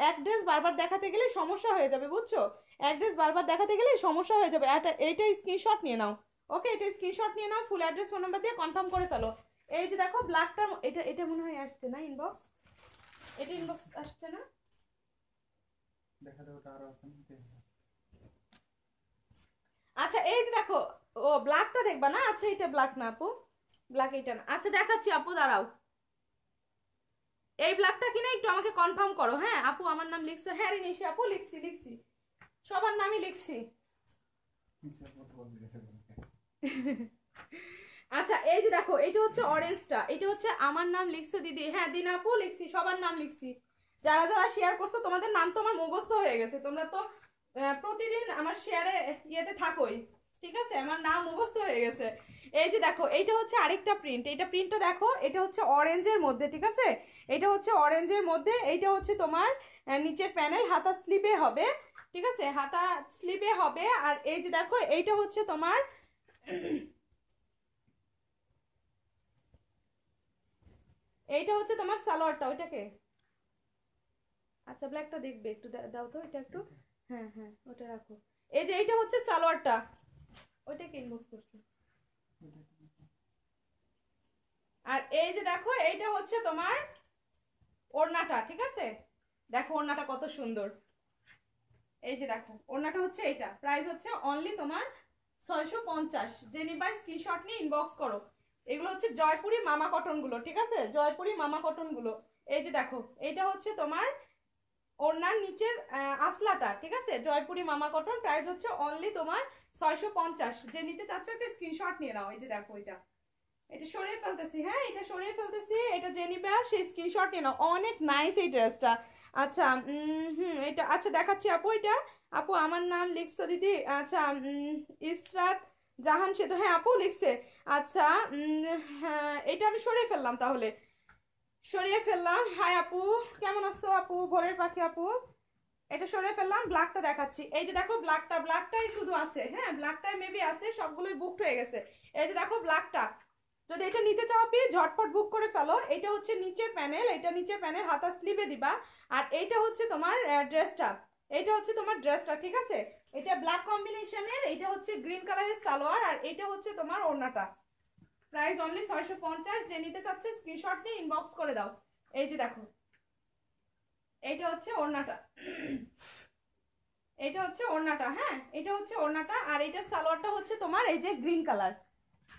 এক ড্রেস বারবার দেখাতে গেলে সমস্যা হয়ে যাবে বুঝছো এক ড্রেস বারবার দেখাতে গেলে সমস্যা হয়ে যাবে এইটা স্ক্রিনশট নিয়ে নাও ওকে এটা স্ক্রিনশট নিয়ে নাও ফুল অ্যাড্রেস ফোন নাম্বার দিয়ে কনফার্ম করে ফেলো এই যে দেখো ব্ল্যাকটা এটা এটা মনে হয় আসছে না ইনবক্স এটা ইনবক্স আসছে না আচ্ছা এই দেখো ও ব্ল্যাকটা দেখবা না আচ্ছা এটা ব্ল্যাক না আপু ব্ল্যাক এইটা না আচ্ছা দেখাচ্ছি আপু দাঁড়াও এই ব্ল্যাকটা কিনে একটু আমাকে কনফার্ম করো হ্যাঁ আপু আমার নাম লিখছো হ্যাঁ রিনিশি আপু লিখছি লিখছি সবার নামই লিখছি আচ্ছা এই যে দেখো এটা হচ্ছে অরেঞ্জটা এটা হচ্ছে আমার নাম লিখছো দিদি হ্যাঁ দিন আপু লিখছি সবার নাম লিখছি যারা যারা শেয়ার করছো তোমাদের নাম তো আমার মুখস্থ হয়ে গেছে তোমরা তো প্রতিদিন আমার শেয়ারে ইয়েতে থাকোই ঠিক আছে আমার নাম মুখস্থ হয়ে গেছে এই যে দেখো এইটা হচ্ছে আরেকটা প্রিন্ট এইটা প্রিন্টটা দেখো এটা হচ্ছে অরেঞ্জের মধ্যে ঠিক আছে এটা হচ্ছে অরেঞ্জের মধ্যে এইটা হচ্ছে তোমার নিচের প্যানেল হাতা স্লিপে হবে ঠিক আছে হাতা স্লিপে হবে আর এই যে দেখো এইটা হচ্ছে তোমার এইটা হচ্ছে তোমার সালোয়ারটা ওইটাকে আচ্ছা ব্ল্যাকটা দেখবে একটু দাও তো এটা একটু হ্যাঁ হ্যাঁ ওটা রাখো এই যে এইটা হচ্ছে সালোয়ারটা ওইটাকে ইনবক্স করছি আর এই যে দেখো এইটা হচ্ছে তোমার ওড়নাটা ঠিক আছে দেখো ওড়নাটা কত সুন্দর এই যে দেখো ওড়নাটা হচ্ছে এটা প্রাইস হচ্ছে অনলি তোমার ছয়শো পঞ্চাশ জেনি বাই স্ক্রিনশট নিয়ে ইনবক্স করো এগুলো হচ্ছে জয়পুরি মামা কটনগুলো ঠিক আছে জয়পুরি মামা কটনগুলো এই যে দেখো এইটা হচ্ছে তোমার ওড়নার নিচের আসলাটা ঠিক আছে জয়পুরি মামা কটন প্রাইস হচ্ছে অনলি তোমার ছয়শো পঞ্চাশ যে নিতে চাচ্ছ একটা স্ক্রিনশট নিয়ে নাও এই যে দেখো এটা এটা সরিয়ে ফেলতেছি হ্যাঁ এটা সরিয়ে ফেলতেছি এটা যে নিবে সেই স্ক্রিনশট নিয়ে নাও অনেক নাইস এই ড্রেসটা আচ্ছা হুম এটা আচ্ছা দেখাচ্ছি আপু এটা আপু আমার নাম লিখছো দিদি আচ্ছা ইসরাত জাহান সে তো হ্যাঁ আপু লিখছে আচ্ছা হ্যাঁ, এটা আমি সরিয়ে ফেললাম তাহলে সরিয়ে ফেললাম হাই আপু কেমন আছো আপু ভোরের পাখি আপু এটা সরে ফেললাম ব্ল্যাকটা দেখাচ্ছি এই যে দেখো ব্ল্যাকটা ব্ল্যাকটাই শুধু আছে হ্যাঁ ব্ল্যাকটাই মেবি আছে সবগুলোই বুকড হয়ে গেছে এই যে দেখো ব্ল্যাকটা যদি এটা নিতে চাও পি ঝটপট বুক করে ফেলো এটা হচ্ছে নিচে প্যানেল এটা নিচে প্যানেল হাতা স্লিভে দিবা আর এইটা হচ্ছে তোমার ড্রেসটা এটা হচ্ছে তোমার ড্রেসটা ঠিক আছে এটা ব্ল্যাক কম্বিনেশনের এটা হচ্ছে গ্রিন কালারের সালোয়ার আর এটা হচ্ছে তোমার ওড়নাটা প্রাইস অনলি ছয়শো পঞ্চাশ যে নিতে চাচ্ছ স্ক্রিনশট নিয়ে ইনবক্স করে দাও এই যে দেখো এইটা হচ্ছে ওড়নাটা এটা হচ্ছে ওড়নাটা হ্যাঁ এটা হচ্ছে ওড়নাটা আর এটার সালোয়ারটা হচ্ছে তোমার এই যে গ্রিন কালার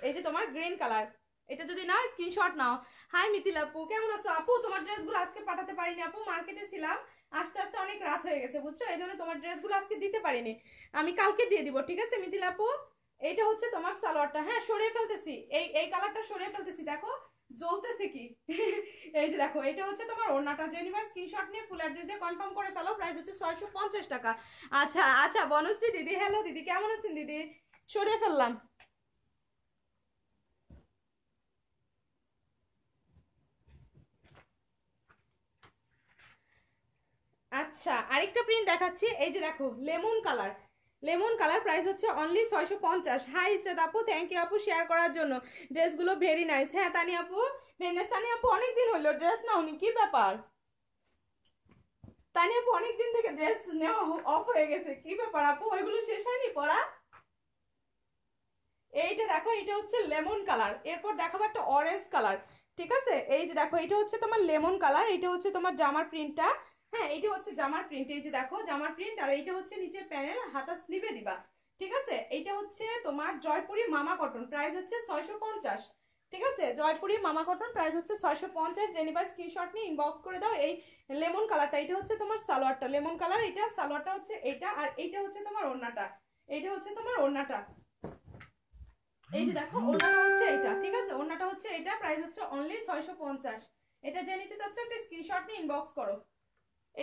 এই যে তোমার গ্রিন কালার এটা যদি নাও স্ক্রিনশট নাও হাই মিথিল আপু কেমন আছো আপু তোমার ড্রেসগুলো আজকে পাঠাতে পারিনি আপু মার্কেটে ছিলাম আস্তে আস্তে অনেক রাত হয়ে গেছে বুঝছো এই জন্য তোমার ড্রেসগুলো আজকে দিতে পারিনি আমি কালকে দিয়ে দিব ঠিক আছে মিথিল আপু এটা হচ্ছে তোমার সালোয়ারটা হ্যাঁ সরিয়ে ফেলতেছি এই এই কালারটা সরিয়ে ফেলতেছি দেখো জ্বলতেছে কি এই যে দেখো এটা হচ্ছে তোমার ওনাটা যে নিবা স্ক্রিনশট নিয়ে ফুল অ্যাড্রেস দিয়ে কনফার্ম করে ফেলো প্রাইস হচ্ছে ছয়শো পঞ্চাশ টাকা আচ্ছা আচ্ছা বনশ্রী দিদি হ্যালো দিদি কেমন আছেন দিদি সরিয়ে ফেললাম আচ্ছা আরেকটা প্রিন্ট দেখাচ্ছি এই যে দেখো lemon colour lemon colour price হচ্ছে অনলি ছয়শো পঞ্চাশ হাই ইস্টাদ আপু থ্যাংক ইউ আপু শেয়ার করার জন্য ড্রেসগুলো ভেরি নাইস হ্যাঁ তানি আপু ভেরি হ্যাঁ, তানি আপু অনেকদিন হলো ড্রেস নাওনি কি ব্যাপার তানি আপু অনেকদিন থেকে ড্রেস নেওয়া অফ হয়ে গেছে কি ব্যাপার আপু ওইগুলো শেষ হয়নি পড়া এইটা দেখো এটা হচ্ছে লেমন কালার এরপর দেখাবো একটা অরেঞ্জ কালার ঠিক আছে এই যে দেখো এটা হচ্ছে তোমার লেমন কালার এটা হচ্ছে তোমার জামার প্রিন্টটা হ্যাঁ এইটা হচ্ছে জামার প্রিন্ট এই যে দেখো জামার প্রিন্ট আর এইটা হচ্ছে নিচের প্যানেল হাতা স্লিভে দিবা ঠিক আছে এইটা হচ্ছে তোমার জয়পুরি মামা কটন প্রাইস হচ্ছে ছয়শো পঞ্চাশ ঠিক আছে জয়পুরি মামা কটন প্রাইস হচ্ছে ছয়শো পঞ্চাশ জেনিবা স্ক্রিনশট নিয়ে ইনবক্স করে দাও এই লেমন কালারটা এটা হচ্ছে তোমার সালোয়ারটা লেমন কালার এটা সালোয়ারটা হচ্ছে এটা আর এইটা হচ্ছে তোমার ওড়নাটা এইটা হচ্ছে তোমার ওড়নাটা এই যে দেখো ওড়নাটা হচ্ছে এটা ঠিক আছে ওড়নাটা হচ্ছে এটা প্রাইস হচ্ছে অনলি ছয়শো পঞ্চাশ এটা যে নিতে চাচ্ছ একটা স্ক্রিনশট নিয়ে ইনবক্স করো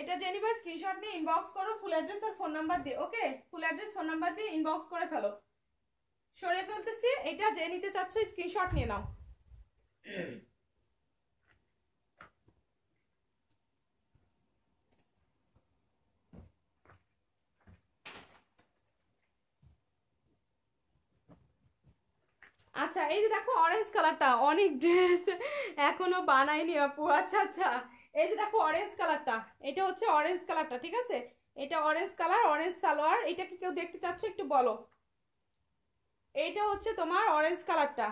এটা জেনে বা স্ক্রিনশট নিয়ে ইনবক্স করো ফুল অ্যাড্রেস আর ফোন নাম্বার দিয়ে okay full address phone number দিয়ে ইনবক্স করে ফেলো সরে ফেলতেছি এটা যে নিতে চাচ্ছ স্ক্রিনশট নিয়ে নাও আচ্ছা এই যে দেখো অরেঞ্জ কালারটা অনেক ড্রেস এখনো বানাইনি আপু আচ্ছা আচ্ছা এই যে দেখো অরেঞ্জ কালারটা এটা হচ্ছে অরেঞ্জ কালারটা ঠিক আছে এটা অরেঞ্জ কালার অরেঞ্জ সালোয়ার এটা কি কেউ দেখতে চাচ্ছ একটু বলো এইটা হচ্ছে তোমার অরেঞ্জ কালারটা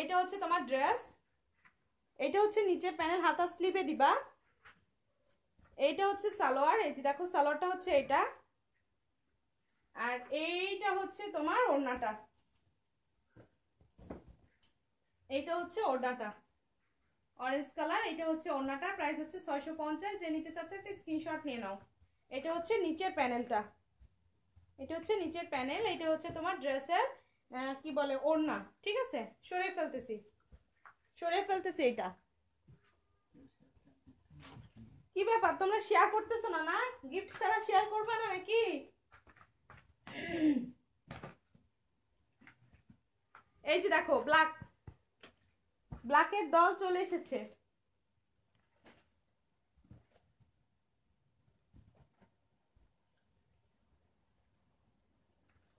এটা হচ্ছে তোমার ড্রেস এটা হচ্ছে নিচে প্যানেল হাতা স্লিভে দিবা এইটা হচ্ছে সালোয়ার এই যে দেখো সালোয়ারটা হচ্ছে এটা আর এইটা হচ্ছে তোমার ওড়নাটা এইটা হচ্ছে ওডাটা অরেঞ্জ কালার এটা হচ্ছে ওড়নাটা প্রাইস হচ্ছে ছয়শো পঞ্চাশ যে নিতে চাচ্ছে একটা স্ক্রিনশট নিয়ে নাও এটা হচ্ছে নিচের প্যানেলটা এটা হচ্ছে নিচের প্যানেল এটা হচ্ছে তোমার ড্রেসের কি বলে ওড়না ঠিক আছে সরে ফেলতেছি সরে ফেলতেছি এটা কি ব্যাপার তোমরা শেয়ার করতেছো না না গিফট ছাড়া শেয়ার করবে না নাকি এই যে দেখো ব্ল্যাক ব্ল্যাকের দল চলে এসেছে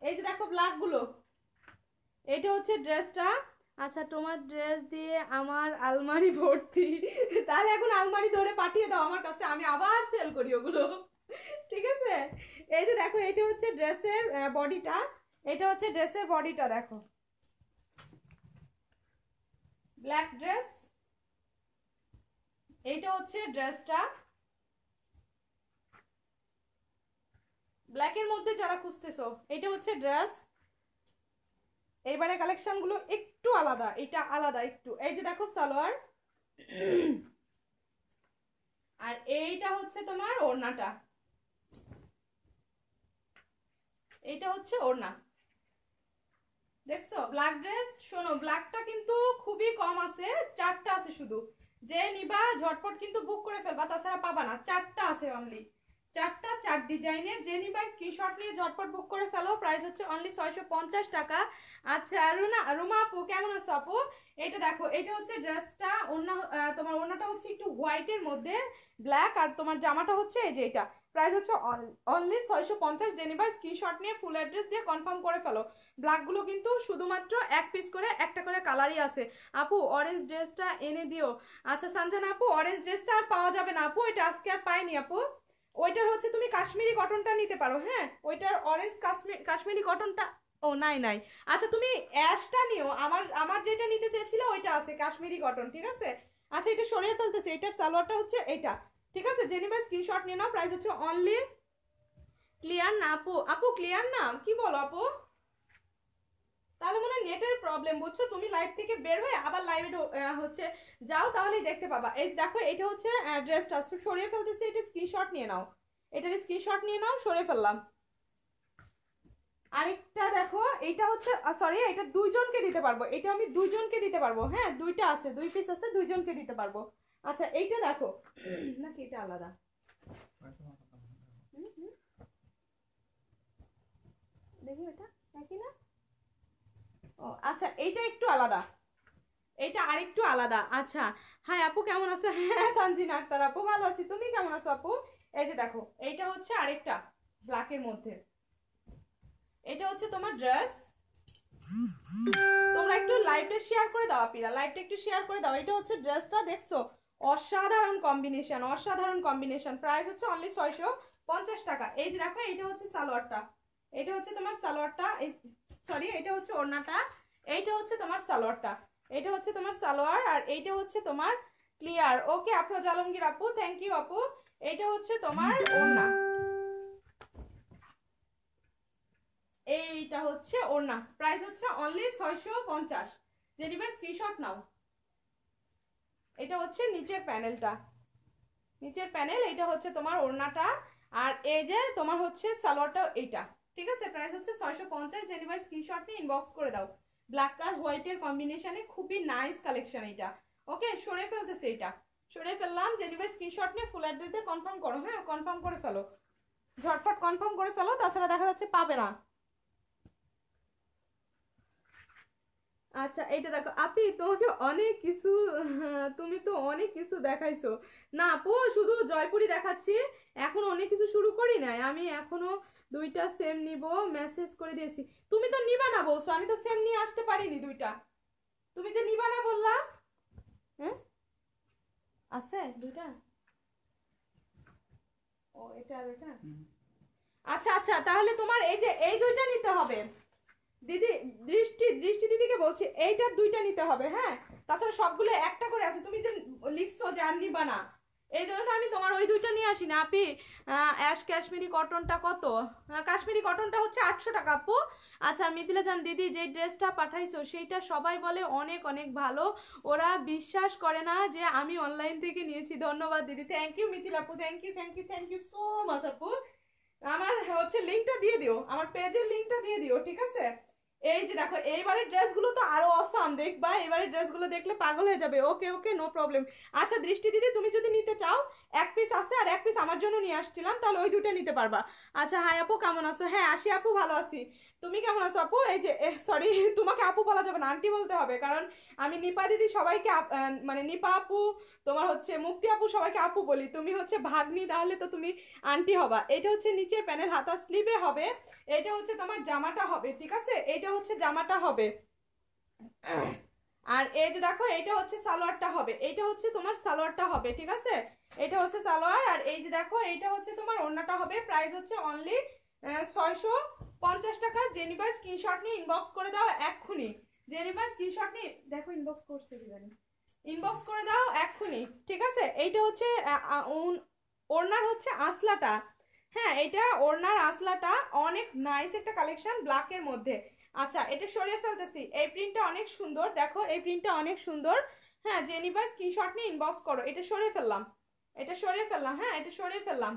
এই যে দেখো ব্ল্যাক গুলো এটা হচ্ছে ড্রেসটা আচ্ছা তোমার ড্রেস দিয়ে আমার আলমারি ভর্তি তাহলে এখন আলমারি ধরে পাঠিয়ে দাও আমার কাছে আমি আবার সেল করি ওগুলো ঠিক আছে এই যে দেখো এটা হচ্ছে ড্রেসের বডিটা এটা হচ্ছে ড্রেসের বডিটা দেখো ব্ল্যাক ড্রেস এইটা হচ্ছে ড্রেসটা ব্ল্যাকের মধ্যে যারা খুঁজতেছো এটা হচ্ছে ড্রেস এইবারে কালেকশনগুলো একটু আলাদা এটা আলাদা একটু এই যে দেখো সালোয়ার আর এইটা হচ্ছে তোমার ওড়নাটা এইটা হচ্ছে ওড়না দেখছো ব্ল্যাক ড্রেস শোনো ব্ল্যাকটা কিন্তু খুবই কম আছে চারটা আছে শুধু যে নিবা ঝটপট কিন্তু বুক করে ফেলবা তাছাড়া পাবা না চারটা আছে অনলি চারটা চার ডিজাইনের যে নিবা স্ক্রিনশট নিয়ে ঝটপট বুক করে ফেলো প্রাইস হচ্ছে অনলি ছয়শো পঞ্চাশ টাকা আচ্ছা রুনা রুমা আপু কেমন আছো আপু এটা দেখো এটা হচ্ছে ড্রেসটা অন্য তোমার অন্যটা হচ্ছে একটু হোয়াইটের মধ্যে ব্ল্যাক আর তোমার জামাটা হচ্ছে এই যে এটা প্রাইস হচ্ছে অনলি ছয়শো পঞ্চাশ ডেনিভার স্ক্রিনশট নিয়ে ফুল অ্যাড্রেস দিয়ে কনফার্ম করে ফেলো ব্ল্যাকগুলো কিন্তু শুধুমাত্র এক পিস করে একটা করে কালারই আছে আপু অরেঞ্জ ড্রেসটা এনে দিও আচ্ছা সানজান আপু অরেঞ্জ ড্রেসটা আর পাওয়া যাবে না আপু ওইটা আজকে আর পাইনি আপু ওইটার হচ্ছে তুমি কাশ্মীরি কটনটা নিতে পারো হ্যাঁ ওইটার অরেঞ্জ কাশ্মীরি কটনটা ও নাই নাই আচ্ছা তুমি অ্যাশটা নিও আমার আমার যেটা নিতে চেয়েছিলে ওইটা আছে কাশ্মীরি কটন ঠিক আছে আচ্ছা এটা সরিয়ে ফেলতেছে এটার সালোয়ারটা হচ্ছে এটা ঠিক আছে জেনে ভাই স্ক্রিনশট নিয়ে নাও প্রাইস হচ্ছে অনলি ক্লিয়ার না আপু আপু ক্লিয়ার না কি বলো আপু তাহলে মনে নেটের প্রবলেম বুঝছো তুমি লাইভ থেকে বের হয়ে আবার লাইভে হচ্ছে যাও তাহলেই দেখতে পাবা এই দেখো এটা হচ্ছে ড্রেসটা সরিয়ে ফেলতেছি এটা স্ক্রিনশট নিয়ে নাও এটার স্ক্রিনশট নিয়ে নাও সরিয়ে ফেললাম আরেকটা দেখো এটা হচ্ছে সরি এটা দুইজনকে দিতে পারবো এটা আমি দুইজনকে দিতে পারবো হ্যাঁ দুইটা আছে দুই পিস আছে দুইজনকে দিতে পারবো আচ্ছা এইটা দেখো নাকি এটা আলাদা আচ্ছা এইটা একটু আলাদা এটা আরেকটু আলাদা আচ্ছা হ্যাঁ আপু কেমন হ্যাঁ তানজিন আক্তার আপু ভালো আছি তুমি কেমন আছো আপু এই যে দেখো এইটা হচ্ছে আরেকটা ব্ল্যাকের মধ্যে এটা হচ্ছে তোমার ড্রেস তোমরা একটু লাইভটা শেয়ার করে দাও আপিরা লাইভটা একটু শেয়ার করে দাও এটা হচ্ছে ড্রেসটা দেখছো অসাধারণ কম্বিনেশন অসাধারণ কম্বিনেশন প্রাইস হচ্ছে অনলি ছয়শো পঞ্চাশ টাকা এই যে দেখো এইটা হচ্ছে সালোয়ারটা এটা হচ্ছে তোমার সালোয়ারটা এই সরি এটা হচ্ছে ওড়নাটা এইটা হচ্ছে তোমার সালোয়ারটা এটা হচ্ছে তোমার সালোয়ার আর এইটা হচ্ছে তোমার ক্লিয়ার ওকে আফরোজ আলমগীর আপু থ্যাংক ইউ আপু এটা হচ্ছে তোমার ওড়না এইটা হচ্ছে ওড়না প্রাইস হচ্ছে অনলি ছয়শো পঞ্চাশ যে স্ক্রিনশট নাও এটা হচ্ছে নিচের প্যানেলটা নিচের প্যানেল এটা হচ্ছে তোমার ওড়নাটা আর এই যে তোমার হচ্ছে সালোয়ারটা এইটা ঠিক আছে প্রাইস হচ্ছে ছয়শো পঞ্চাশ জেনিভাই স্ক্রিনশট নিয়ে ইনবক্স করে দাও ব্ল্যাক আর হোয়াইটের কম্বিনেশনে খুবই নাইস কালেকশন এটা ওকে সরে ফেলতেছে এটা সরে ফেললাম জেনিভাই স্ক্রিনশট নিয়ে ফুল অ্যাড্রেস দিয়ে কনফার্ম করো হ্যাঁ কনফার্ম করে ফেলো ঝটপট কনফার্ম করে ফেলো তাছাড়া দেখা যাচ্ছে পাবে না আচ্ছা এটা দেখো আপি তোমাকে অনেক কিছু তুমি তো অনেক কিছু দেখাইছো না পো শুধু জয়পুরি দেখাচ্ছি এখন অনেক কিছু শুরু করি নাই আমি এখনো দুইটা সেম নিব মেসেজ করে দিয়েছি তুমি তো নিবা না বলছো আমি তো সেম নিয়ে আসতে পারিনি দুইটা তুমি যে নিবা না বললা হ্যাঁ আছে দুইটা ও এটা আর এটা আচ্ছা আচ্ছা তাহলে তোমার এই যে এই দুইটা নিতে হবে দিদি দৃষ্টি দৃষ্টি দিদিকে বলছি এইটার দুইটা নিতে হবে হ্যাঁ তাছাড়া সবগুলো একটা করে আছে তুমি যে লিখছো যে আর নিবা না এই জন্য তো আমি তোমার ওই দুইটা নিয়ে আসি না আপি অ্যাশ কাশ্মীরি কটনটা কত কাশ্মীরি কটনটা হচ্ছে আটশো টাকা আপু আচ্ছা মিথিলা জান দিদি যে ড্রেসটা পাঠাইছো সেইটা সবাই বলে অনেক অনেক ভালো ওরা বিশ্বাস করে না যে আমি অনলাইন থেকে নিয়েছি ধন্যবাদ দিদি থ্যাংক ইউ মিথিলা আপু thank you thank you thank you so much আপু আমার হচ্ছে লিঙ্কটা দিয়ে দিও আমার পেজের লিঙ্কটা দিয়ে দিও ঠিক আছে এই যে দেখো এইবারের ড্রেসগুলো তো আরো অসাম দেখবা এবারের ড্রেসগুলো দেখলে পাগল হয়ে যাবে ওকে ওকে নো প্রবলেম আচ্ছা দৃষ্টি দিদি তুমি যদি নিতে চাও এক পিস আছে আর এক পিস আমার জন্য নিয়ে আসছিলাম তাহলে ওই দুটো নিতে পারবা আচ্ছা হ্যাঁ আপু কেমন আছো হ্যাঁ আসি আপু ভালো আছি তুমি কেমন আছো আপু এই যে সরি <laughs> তোমাকে আপু বলা যাবে না আন্টি বলতে হবে কারণ আমি নিপা দিদি সবাইকে মানে নিপা আপু তোমার হচ্ছে মুক্তি আপু সবাইকে আপু বলি তুমি হচ্ছে ভাগ্নি তাহলে তো তুমি আন্টি হবা এটা হচ্ছে নিচের প্যানেল হাতা স্লিভে হবে এটা হচ্ছে তোমার জামাটা হবে ঠিক আছে এটা হচ্ছে জামাটা হবে আর এই যে দেখো এটা হচ্ছে সালোয়ারটা হবে এটা হচ্ছে তোমার সালোয়ারটা হবে ঠিক আছে এটা হচ্ছে সালোয়ার আর এই যে দেখো এইটা হচ্ছে তোমার অন্যটা হবে প্রাইস হচ্ছে অনলি ছয়শো পঞ্চাশ টাকা জেনিবা স্ক্রিনশট নিয়ে ইনবক্স করে দাও এক্ষুনি জেনিবা স্ক্রিনশট নিয়ে দেখো ইনবক্স করছে কি জানি ইনবক্স করে দাও এক্ষুনি ঠিক আছে এইটা হচ্ছে ওড়নার হচ্ছে আসলাটা হ্যাঁ এটা ওড়নার আসলাটা অনেক নাইস একটা কালেকশন ব্ল্যাকের মধ্যে আচ্ছা এটা সরিয়ে ফেলতেছি এই প্রিন্টটা অনেক সুন্দর দেখো এই প্রিন্টটা অনেক সুন্দর হ্যাঁ জেনিবা স্ক্রিনশট নিয়ে ইনবক্স করো এটা সরিয়ে ফেললাম এটা সরিয়ে ফেললাম হ্যাঁ এটা সরিয়ে ফেললাম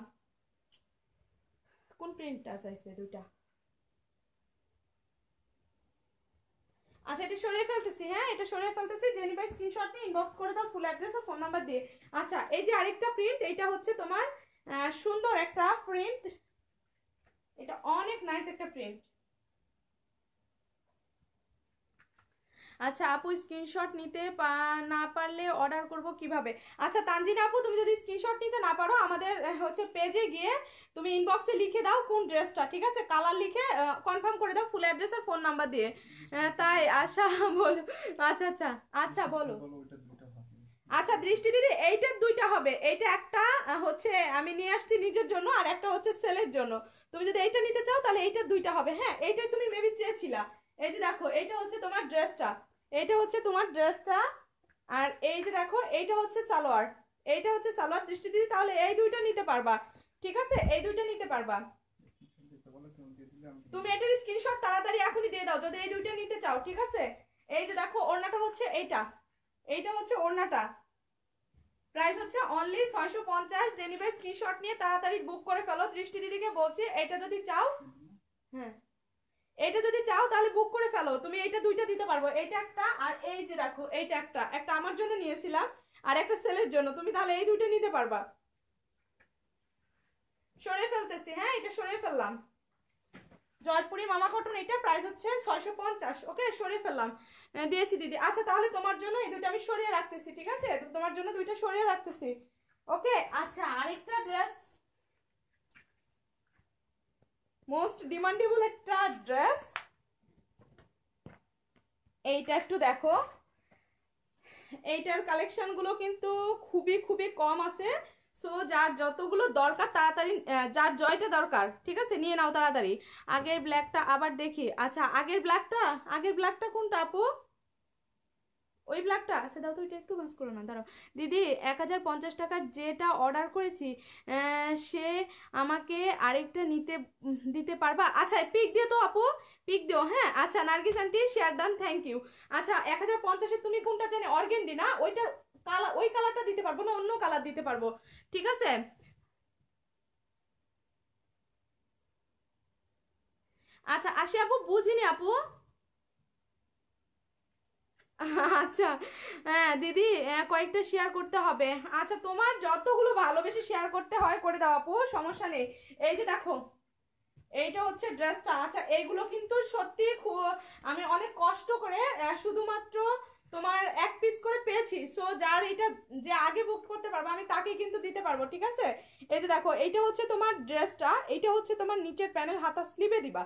কোন প্রিন্টটা চাইছে দুইটা আচ্ছা এটা সরিয়ে ফেলতেছি হ্যাঁ এটা সরিয়ে ফেলতেছি জেনি ভাই স্ক্রিনশট নিয়ে ইনবক্স করে দাও ফুল অ্যাড্রেস আর ফোন নাম্বার দিয়ে আচ্ছা এই যে আরেকটা প্রিন্ট এটা হচ্ছে তোমার সুন্দর একটা প্রিন্ট এটা অনেক নাইস একটা প্রিন্ট আচ্ছা আপু স্ক্রিনশট নিতে না পারলে অর্ডার করব কিভাবে আচ্ছা তানজিনা আপু তুমি যদি স্ক্রিনশট নিতে না পারো আমাদের হচ্ছে পেজে গিয়ে তুমি ইনবক্সে লিখে দাও কোন ড্রেসটা ঠিক আছে কালার লিখে কনফার্ম করে দাও ফুল অ্যাড্রেস আর ফোন নাম্বার দিয়ে তাই আশা বলো আচ্ছা আচ্ছা আচ্ছা, আচ্ছা বলো আচ্ছা দৃষ্টি দিদি এইটার দুইটা হবে এইটা একটা হচ্ছে আমি নিয়ে আসছি নিজের জন্য আর একটা হচ্ছে সেলের জন্য তুমি যদি এইটা নিতে চাও তাহলে এইটা দুইটা হবে হ্যাঁ এইটাই তুমি মেবি চেয়েছিলা এই যে দেখো এইটা হচ্ছে তোমার ড্রেসটা এইটা হচ্ছে তোমার ড্রেসটা আর এই যে দেখো এইটা হচ্ছে সালোয়ার এইটা হচ্ছে সালোয়ার দৃষ্টি দিদি তাহলে এই দুইটা নিতে পারবা ঠিক আছে এই দুইটা নিতে পারবা তুমি এটার স্ক্রিনশট তাড়াতাড়ি এখনই দিয়ে দাও যদি এই দুইটা নিতে চাও ঠিক আছে এই যে দেখো ওড়নাটা হচ্ছে এইটা এইটা হচ্ছে ওড়নাটা প্রাইস হচ্ছে অনলি ছয়শো পঞ্চাশ জেনিভাই স্ক্রিনশট নিয়ে তাড়াতাড়ি বুক করে ফেলো দৃষ্টি দিদিকে বলছি এটা যদি চাও হ্যাঁ এটা যদি চাও তাহলে বুক করে ফেলো তুমি এইটা দুইটা দিতে পারবো এইটা একটা আর এই যে রাখো এইটা একটা একটা আমার জন্য নিয়েছিলাম আর একটা সেলের জন্য তুমি তাহলে এই দুইটা নিতে পারবা সরে ফেলতেছি হ্যাঁ এটা সরে ফেললাম জয়পুরি মামা কটন এটা প্রাইস হচ্ছে ছয়শো পঞ্চাশ ওকে সরিয়ে ফেললাম দিয়েছি দিদি আচ্ছা তাহলে তোমার জন্য এই দুটো আমি সরিয়ে রাখতেছি ঠিক আছে তোমার জন্য দুইটা সরিয়ে রাখতেছি ওকে আচ্ছা আরেকটা ড্রেস মোস্ট ডিমান্ডেবল একটা ড্রেস এইটা একটু দেখো এইটার কালেকশনগুলো কিন্তু খুবই খুবই কম আছে সো যার যতগুলো দরকার তাড়াতাড়ি যার জয়টা দরকার ঠিক আছে নিয়ে নাও তাড়াতাড়ি আগের ব্ল্যাকটা আবার দেখি আচ্ছা আগের ব্ল্যাকটা আগের ব্ল্যাকটা কোনটা আপু ওই ব্ল্যাকটা আচ্ছা দাও তো ওইটা একটু ভাঁজ করো না দাঁড়াও দিদি এক হাজার পঞ্চাশ টাকার যেটা অর্ডার করেছি সে আমাকে আরেকটা নিতে দিতে পারবা আচ্ছা পিক দিও তো আপু পিক দিও হ্যাঁ আচ্ছা Nargis aunty share done thank you আচ্ছা এক হাজার পঞ্চাশের তুমি কোনটা জানি অর্গেন্ডি না ওইটার কালার ওই কালারটা দিতে পারবো না অন্য কালার দিতে পারবো ঠিক আছে আচ্ছা আসি আপু বুঝিনি আপু আচ্ছা হ্যাঁ দিদি হ্যাঁ, কয়েকটা শেয়ার করতে হবে আচ্ছা তোমার যতগুলো ভালোবেসে শেয়ার করতে হয় করে দাও আপু সমস্যা নেই এই যে দেখো এইটা হচ্ছে ড্রেসটা আচ্ছা এইগুলো কিন্তু সত্যি আমি অনেক কষ্ট করে শুধুমাত্র তোমার এক পিস করে পেয়েছি সো যার এটা যে আগে বুক করতে পারবো আমি তাকে কিন্তু দিতে পারবো ঠিক আছে এই যে দেখো এইটা হচ্ছে তোমার ড্রেসটা এইটা হচ্ছে তোমার নিচের প্যানেল হাতা স্লিপে দিবা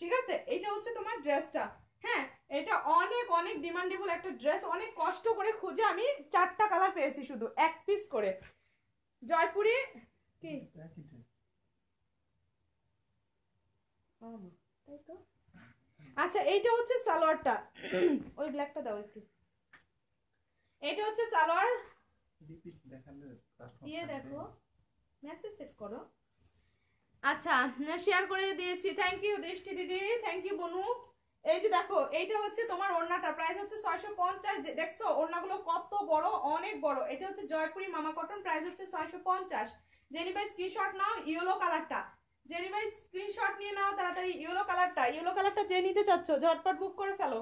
ঠিক আছে এইটা হচ্ছে তোমার ড্রেসটা হ্যাঁ এটা অনেক অনেক ডিমান্ডেবল একটা ড্রেস অনেক কষ্ট করে খুঁজে আমি চারটা কালার পেয়েছি শুধু এক পিস করে জয়পুরি কি আচ্ছা এইটা হচ্ছে সালোয়ারটা <coughs> ওই ব্ল্যাকটা দাও একটু এটা হচ্ছে সালোয়ার দিয়ে দেখো মেসেজ চেক করো আচ্ছা শেয়ার করে দিয়েছি থ্যাংক ইউ দৃষ্টি দিদি থ্যাংক ইউ বনুক এই যে দেখো এইটা হচ্ছে তোমার ওড়নাটা প্রাইস হচ্ছে ছয়শো পঞ্চাশ দেখছো ওড়নাগুলো কত বড় অনেক বড় এটা হচ্ছে জয়পুরি মামা কটন প্রাইস হচ্ছে ছয়শো পঞ্চাশ জেনি ভাই স্ক্রিনশট নাও ইয়েলো কালারটা জেনি ভাই স্ক্রিনশট নিয়ে নাও তাড়াতাড়ি ইয়েলো কালারটা ইয়েলো কালারটা যে নিতে চাচ্ছ ঝটপট বুক করে ফেলো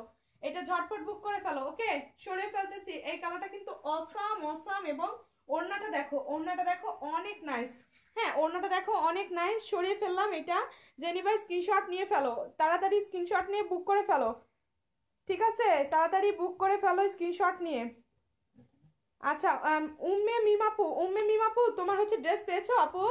এটা ঝটপট বুক করে ফেলো ওকে সরে ফেলতেছি এই কালারটা কিন্তু অসাম অসাম এবং ওড়নাটা দেখো ওড়নাটা দেখো অনেক নাইস হ্যাঁ অন্যটা দেখো অনেক নাইস সরিয়ে ফেললাম এটা জেনি স্ক্রিনশট নিয়ে ফেলো তাড়াতাড়ি স্ক্রিনশট নিয়ে বুক করে ফেলো ঠিক আছে তাড়াতাড়ি বুক করে ফেলো স্ক্রিনশট নিয়ে আচ্ছা উম্মে মিমাপু উম্মে মিমাপু তোমার হচ্ছে ড্রেস পেয়েছো আপু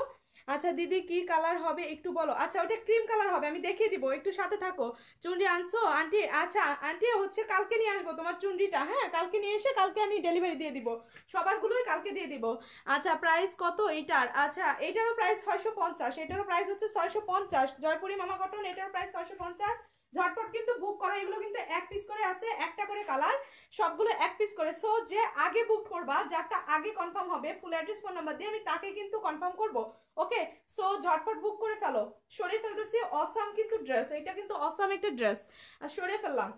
আচ্ছা দিদি কি কালার হবে একটু বলো আচ্ছা ওটা ক্রিম কালার হবে আমি দেখিয়ে দিব একটু সাথে থাকো চুন্ডি আনছো আন্টি আচ্ছা আন্টি হচ্ছে কালকে নিয়ে আসবো তোমার চুন্ডিটা হ্যাঁ কালকে নিয়ে এসে কালকে আমি ডেলিভারি দিয়ে দিব সবারগুলোই কালকে দিয়ে দিব আচ্ছা প্রাইস কত এটার আচ্ছা এটারও প্রাইস ছয়শো পঞ্চাশ এটারও প্রাইস হচ্ছে ছয়শো পঞ্চাশ জয়পুরি মামা কটন এটারও প্রাইস ছয়শো পঞ্চাশ ঝটপট কিন্তু বুক করা এগুলো কিন্তু এক পিস করে আছে একটা করে কালার সবগুলো এক পিস করে সো যে আগে বুক করবা যারটা আগে কনফার্ম হবে ফুল অ্যাড্রেস ফোন নাম্বার দিয়ে আমি তাকে কিন্তু কনফার্ম করব ওকে সো ঝটপট বুক করে ফেলো সরিয়ে ফেলতেছি অসাম কিন্তু ড্রেস এটা কিন্তু অসাম একটা ড্রেস আর সরিয়ে ফেললাম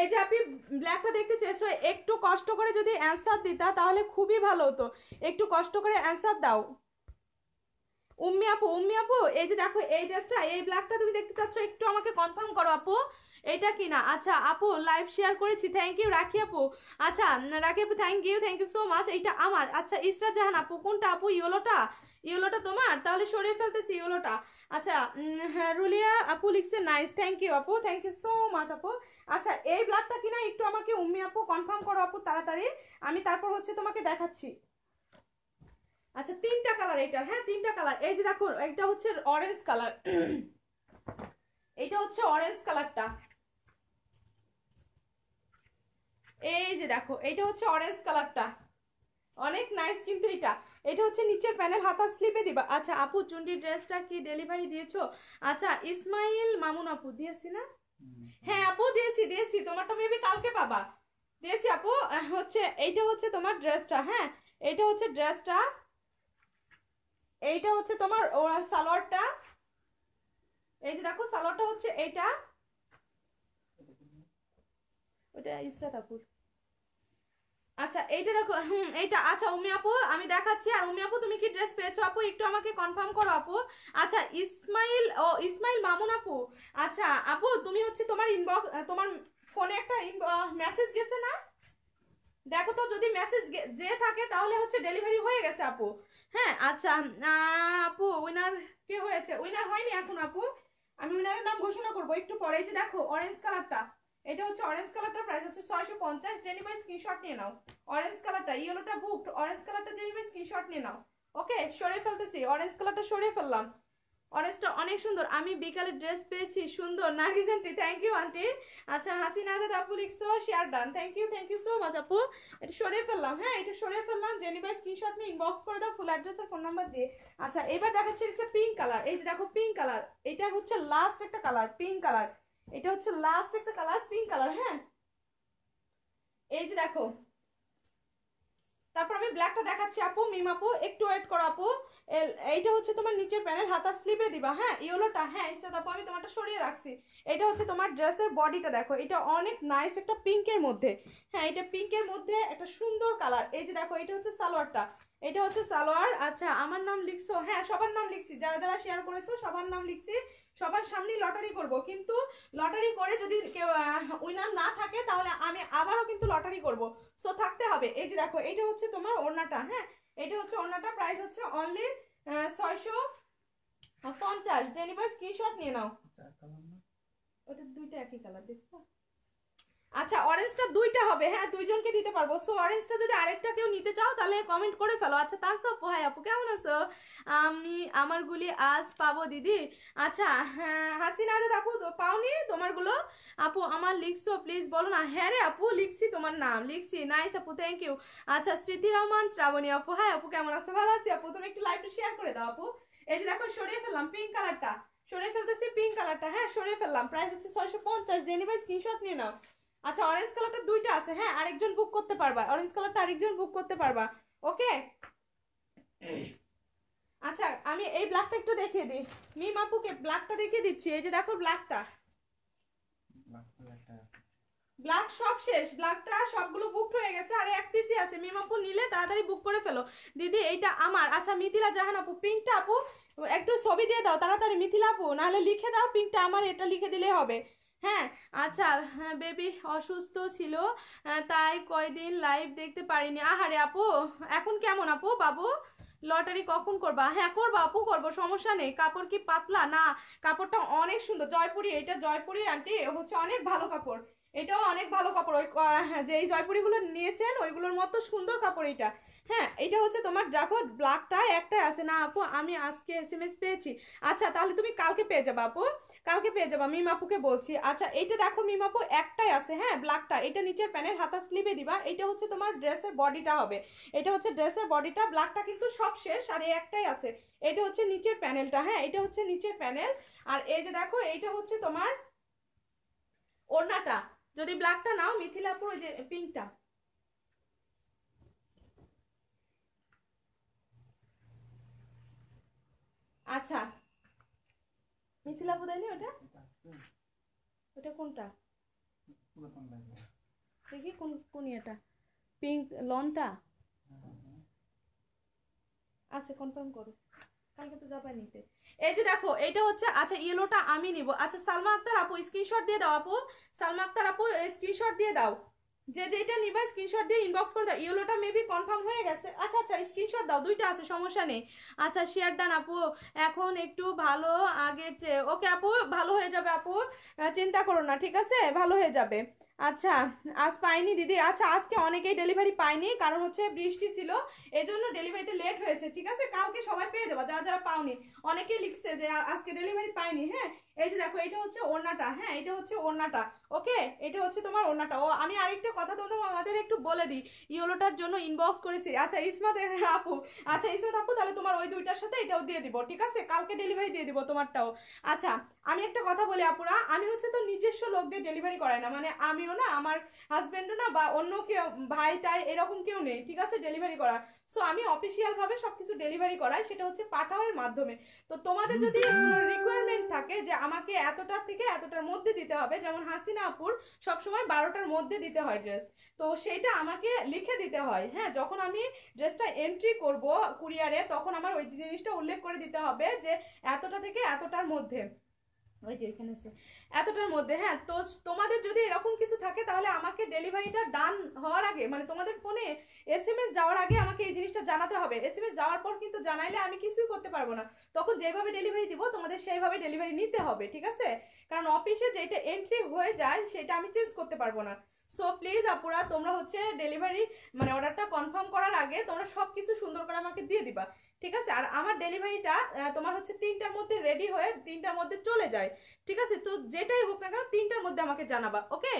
এই যে আপনি ব্ল্যাকটা দেখতে চেয়েছো একটু কষ্ট করে যদি অ্যান্সার দিতা তাহলে খুবই ভালো হতো একটু কষ্ট করে অ্যান্সার দাও উম্মি আপু উম্মি আপু এই যে দেখো এই ড্রেসটা এই ব্ল্যাকটা তুমি দেখতে পাচ্ছ একটু আমাকে কনফার্ম করো আপু এটা কি না আচ্ছা আপু লাইভ শেয়ার করেছি থ্যাংক ইউ রাখি আপু আচ্ছা রাখি আপু thank you thank you so much এইটা আমার আচ্ছা ইসরা জাহান আপু কোনটা আপু ইয়োলোটা ইয়োলোটা তোমার তাহলে সরিয়ে ফেলতেছি ইয়োলোটা আচ্ছা হ্যাঁ, রুলিয়া আপু লিখছে নাইস থ্যাংক ইউ আপু থ্যাংক ইউ সো মাচ আপু আচ্ছা এই ব্লাডটা কিনা একটু আমাকে উম্মি আপু কনফার্ম করো আপু তাড়াতাড়ি আমি তারপর হচ্ছে তোমাকে দেখাচ্ছি আচ্ছা তিনটা কালার এইটার হ্যাঁ তিনটা কালার এই যে দেখো এটা হচ্ছে অরেঞ্জ কালার এইটা হচ্ছে অরেঞ্জ কালারটা এই যে দেখো এইটা হচ্ছে অরেঞ্জ কালারটা অনেক নাইস কিন্তু এটা এটা হচ্ছে নিচের প্যানেল হাতা স্লিপে দিবা আচ্ছা আপু চুন্ডি ড্রেসটা কি ডেলিভারি দিয়েছো আচ্ছা ইসমাইল মামুন আপু দিয়েছি না হ্যাঁ আপু দিয়েছি দিয়েছি তোমারটা মেবি কালকে পাবা দিয়েছি আপু হচ্ছে এইটা হচ্ছে তোমার ড্রেসটা হ্যাঁ এটা হচ্ছে ড্রেসটা এইটা হচ্ছে তোমার সালোয়ারটা এই যে দেখো সালোয়ারটা হচ্ছে এইটা ওটা আচ্ছা এইটা দেখো হুম এইটা আচ্ছা উমি আপু আমি দেখাচ্ছি আর উমি আপু তুমি কি ড্রেস পেয়েছো আপু একটু আমাকে কনফার্ম করো আপু আচ্ছা ইসমাইল ও ইসমাইল মামুন আপু আচ্ছা আপু তুমি হচ্ছে তোমার ইনবক্স তোমার ফোনে একটা মেসেজ গেছে না দেখো তো যদি মেসেজ যে থাকে তাহলে হচ্ছে ডেলিভারি হয়ে গেছে আপু হ্যাঁ আচ্ছা আপু উইনার কে হয়েছে উইনার হয়নি এখন আপু আমি উইনারের নাম ঘোষণা করবো একটু পরে যে দেখো অরেঞ্জ কালারটা এটা হচ্ছে অরেঞ্জ কালারটার প্রাইস হচ্ছে ছয়শো পঞ্চাশ জেনিবা স্ক্রিনশট নিয়ে নাও অরেঞ্জ কালারটা ইয়েলোটা বুকড অরেঞ্জ কালারটা জেনিবা স্ক্রিনশট নিয়ে নাও ওকে সরিয়ে ফেলতেছি অরেঞ্জ কালারটা সরিয়ে ফেললাম অরেঞ্জটা অনেক সুন্দর আমি বিকালে ড্রেস পেয়েছি সুন্দর Nargis aunty thank you aunty আচ্ছা হাসিনা দাদা আপু লিখছো share done thank you thank you so much আপু এটা সরিয়ে ফেললাম হ্যাঁ এটা সরিয়ে ফেললাম জেনিবা স্ক্রিনশট নিয়ে ইনবক্স করে দাও ফুল অ্যাড্রেস আর ফোন নাম্বার দিয়ে আচ্ছা এবার দেখাচ্ছি একটা পিঙ্ক কালার এই যে দেখো পিঙ্ক কালার এটা হচ্ছে লাস্ট একটা কালার পিঙ্ক কালার এটা হচ্ছে লাস্ট একটা কালার পিঙ্ক কালার হ্যাঁ এই যে দেখো তারপর আমি ব্ল্যাকটা দেখাচ্ছি আপু মিম আপু একটু ওয়েট করো আপু এইটা হচ্ছে তোমার নিচের প্যানেল হাতা স্লিপে দিবা হ্যাঁ ইয়েলোটা হ্যাঁ ইসে তারপর আমি তোমারটা সরিয়ে রাখছি এটা হচ্ছে তোমার ড্রেসের বডিটা দেখো এটা অনেক নাইস একটা পিঙ্কের মধ্যে হ্যাঁ এটা পিঙ্কের মধ্যে একটা সুন্দর কালার এই যে দেখো এটা হচ্ছে সালোয়ারটা এটা হচ্ছে সালোয়ার আচ্ছা আমার নাম লিখছো হ্যাঁ সবার নাম লিখছি যারা যারা শেয়ার করেছো সবার নাম লিখছি সবার সামনে লটারি করব কিন্তু লটারি করে যদি কেউ উইনার না থাকে তাহলে আমি আবারও কিন্তু লটারি করব সো থাকতে হবে এই যে দেখো এটা হচ্ছে তোমার ওড়নাটা হ্যাঁ এটা হচ্ছে ওনাটা প্রাইস হচ্ছে অনলি ছয়শো পঞ্চাশ জেনিবা স্ক্রিনশট নিয়ে নাও ওটা দুইটা একই কালার দেখছো আচ্ছা অরেঞ্জটা দুইটা হবে হ্যাঁ দুইজনকে দিতে পারবো সো অরেঞ্জটা যদি আরেকটা কেউ নিতে চাও তাহলে কমেন্ট করে ফেলো আচ্ছা তা সব হ্যাঁ আপু কেমন আছো আমি আমার গুলি আজ পাবো দিদি আচ্ছা হ্যাঁ হাসিনা আজাদ আপু পাওনি তোমারগুলো আপু আমার লিখছো প্লিজ বলো না হ্যাঁ রে আপু লিখছি তোমার নাম লিখছি নাইস আপু থ্যাংক ইউ আচ্ছা স্মৃতি রহমান শ্রাবণী আপু হ্যাঁ আপু কেমন আছো ভালো আছি আপু তুমি একটু লাইভটা শেয়ার করে দাও আপু এই যে দেখো সরিয়ে ফেললাম পিঙ্ক কালারটা সরিয়ে ফেলতেছি পিঙ্ক কালারটা হ্যাঁ সরিয়ে ফেললাম প্রাইস হচ্ছে ছয়শো পঞ্চাশ জেনিভাই স্ক্রিনশট নিয়ে নাও আচ্ছা অরেঞ্জ কালারটা দুইটা আছে হ্যাঁ আরেকজন বুক করতে পারবা অরেঞ্জ কালারটা আরেকজন বুক করতে পারবা ওকে আচ্ছা আমি এই ব্ল্যাকটা একটু দেখিয়ে দিই মিম মাপুকে ব্ল্যাকটা দেখিয়ে দিচ্ছি এই যে দেখো ব্ল্যাকটা ব্ল্যাক সব শেষ ব্ল্যাকটা সবগুলো বুক হয়ে গেছে আর এক পিসি আছে মিম আপু নিলে তাড়াতাড়ি বুক করে ফেলো দিদি এইটা আমার আচ্ছা মিথিলা জাহান আপু পিঙ্কটা আপু একটু ছবি দিয়ে দাও তাড়াতাড়ি মিথিলা আপু নাহলে লিখে দাও পিঙ্কটা আমার এটা লিখে দিলে হবে হ্যাঁ আচ্ছা হ্যাঁ, বেবি অসুস্থ ছিল তাই কয়দিন লাইভ দেখতে পারিনি আহারে আপু এখন কেমন আপু বাবু লটারি কখন করবা হ্যাঁ করবা আপু করবো সমস্যা নেই কাপড় কি পাতলা না কাপড়টা অনেক সুন্দর জয়পুরি এটা জয়পুরি আন্টি হচ্ছে অনেক ভালো কাপড় এটাও অনেক ভালো কাপড় ওই হ্যাঁ, যেই জয়পুরিগুলো নিয়েছেন ওইগুলোর মতো সুন্দর কাপড় এটা হ্যাঁ এটা হচ্ছে তোমার দেখো ব্ল্যাকটা একটাই আছে না আপু আমি আজকে এস পেয়েছি আচ্ছা তাহলে তুমি কালকে পেয়ে যাবে আপু কালকে পেয়ে যাবা মিমাপুকে বলছি আচ্ছা এইটা দেখো মিমাপু একটাই আছে হ্যাঁ ব্ল্যাকটা এটা নিচের প্যানের হাতা স্লিভে দিবা এটা হচ্ছে তোমার ড্রেসের বডিটা হবে এটা হচ্ছে ড্রেসের বডিটা ব্ল্যাকটা কিন্তু সব শেষ আর এই একটাই আছে এটা হচ্ছে নিচের প্যানেলটা হ্যাঁ এটা হচ্ছে নিচের প্যানেল আর এই যে দেখো এইটা হচ্ছে তোমার ওড়নাটা যদি ব্ল্যাকটা নাও মিথিলাপুর ওই যে পিঙ্কটা আচ্ছা মিথিলা বোধাইনি ওটা ওটা কোনটা দেখি কোন কোন এটা পিঙ্ক লনটা আচ্ছা কনফার্ম করো কালকে তো যাবা নিতে এই যে দেখো এটা হচ্ছে আচ্ছা ইয়েলোটা আমি নিব আচ্ছা সালমা আক্তার আপু স্ক্রিনশট দিয়ে দাও আপু সালমা আক্তার আপু স্ক্রিনশট দিয়ে দাও যে যেটা নিবা স্ক্রিনশট দিয়ে ইনবক্স করে দাও ইয়েলোটা মেবি কনফার্ম হয়ে গেছে আচ্ছা আচ্ছা স্ক্রিনশট দাও দুইটা আছে সমস্যা নেই আচ্ছা শেয়ার ডান আপু এখন একটু ভালো আগের চেয়ে ওকে আপু ভালো হয়ে যাবে আপু চিন্তা করো না ঠিক আছে ভালো হয়ে যাবে আচ্ছা আজ পাইনি দিদি আচ্ছা আজকে অনেকেই ডেলিভারি পাইনি কারণ হচ্ছে বৃষ্টি ছিল এই জন্য ডেলিভারিটা লেট হয়েছে ঠিক আছে কালকে সবাই পেয়ে দেবো যারা যারা পাওনি অনেকেই লিখছে যে আজকে ডেলিভারি পাইনি হ্যাঁ এই যে দেখো এটা হচ্ছে ওড়নাটা হ্যাঁ এটা হচ্ছে ওড়নাটা ওকে এটা হচ্ছে তোমার ওড়নাটা ও আমি আরেকটা কথা তোমাদের একটু বলে দিই ইয়েলোটার জন্য ইনবক্স করেছি আচ্ছা ইসমাত হ্যাঁ, আপু আচ্ছা ইসমাত আপু তাহলে তোমার ওই দুইটার সাথে এটাও দিয়ে দিব ঠিক আছে কালকে ডেলিভারি দিয়ে দিব তোমারটাও আচ্ছা আমি একটা কথা বলি আপুরা আমি হচ্ছে তো নিজস্ব লোকদের ডেলিভারি করাই না মানে আমিও না আমার হাজব্যান্ডও না বা অন্য কেউ ভাই টাই এরকম কেউ নেই ঠিক আছে ডেলিভারি করা সো আমি অফিসিয়াল সব কিছু ডেলিভারি করাই সেটা হচ্ছে পাঠাওয়ের মাধ্যমে তো তোমাদের যদি রিকোয়ারমেন্ট থাকে যে আমাকে এতটার থেকে এতটার মধ্যে দিতে হবে যেমন হাসিনা আপুর সবসময় বারোটার মধ্যে দিতে হয় ড্রেস তো সেটা আমাকে লিখে দিতে হয় হ্যাঁ যখন আমি ড্রেসটা এন্ট্রি করব কুরিয়ারে তখন আমার ওই জিনিসটা উল্লেখ করে দিতে হবে যে এতটা থেকে এতটার মধ্যে ওই যে এখানে এতটার মধ্যে হ্যাঁ তো তোমাদের যদি এরকম কিছু থাকে তাহলে আমাকে ডেলিভারিটা ডান হওয়ার আগে মানে তোমাদের ফোনে এস এম এস যাওয়ার আগে আমাকে এই জিনিসটা জানাতে হবে এস এম এস যাওয়ার পর কিন্তু জানাইলে আমি কিছুই করতে পারবো না তখন যেভাবে ডেলিভারি দিব তোমাদের সেইভাবে ডেলিভারি নিতে হবে ঠিক আছে কারণ অফিসে যেটা এন্ট্রি হয়ে যায় সেটা আমি চেঞ্জ করতে পারবো না সো প্লিজ আপুরা তোমরা হচ্ছে ডেলিভারি মানে অর্ডারটা কনফার্ম করার আগে তোমরা সব কিছু সুন্দর করে আমাকে দিয়ে দিবা ঠিক আছে আর আমার ডেলিভারিটা তোমার হচ্ছে তিনটার মধ্যে রেডি হয়ে তিনটার মধ্যে চলে যায় ঠিক আছে তো যেটাই হোক না কেন তিনটার মধ্যে আমাকে জানাবা ওকে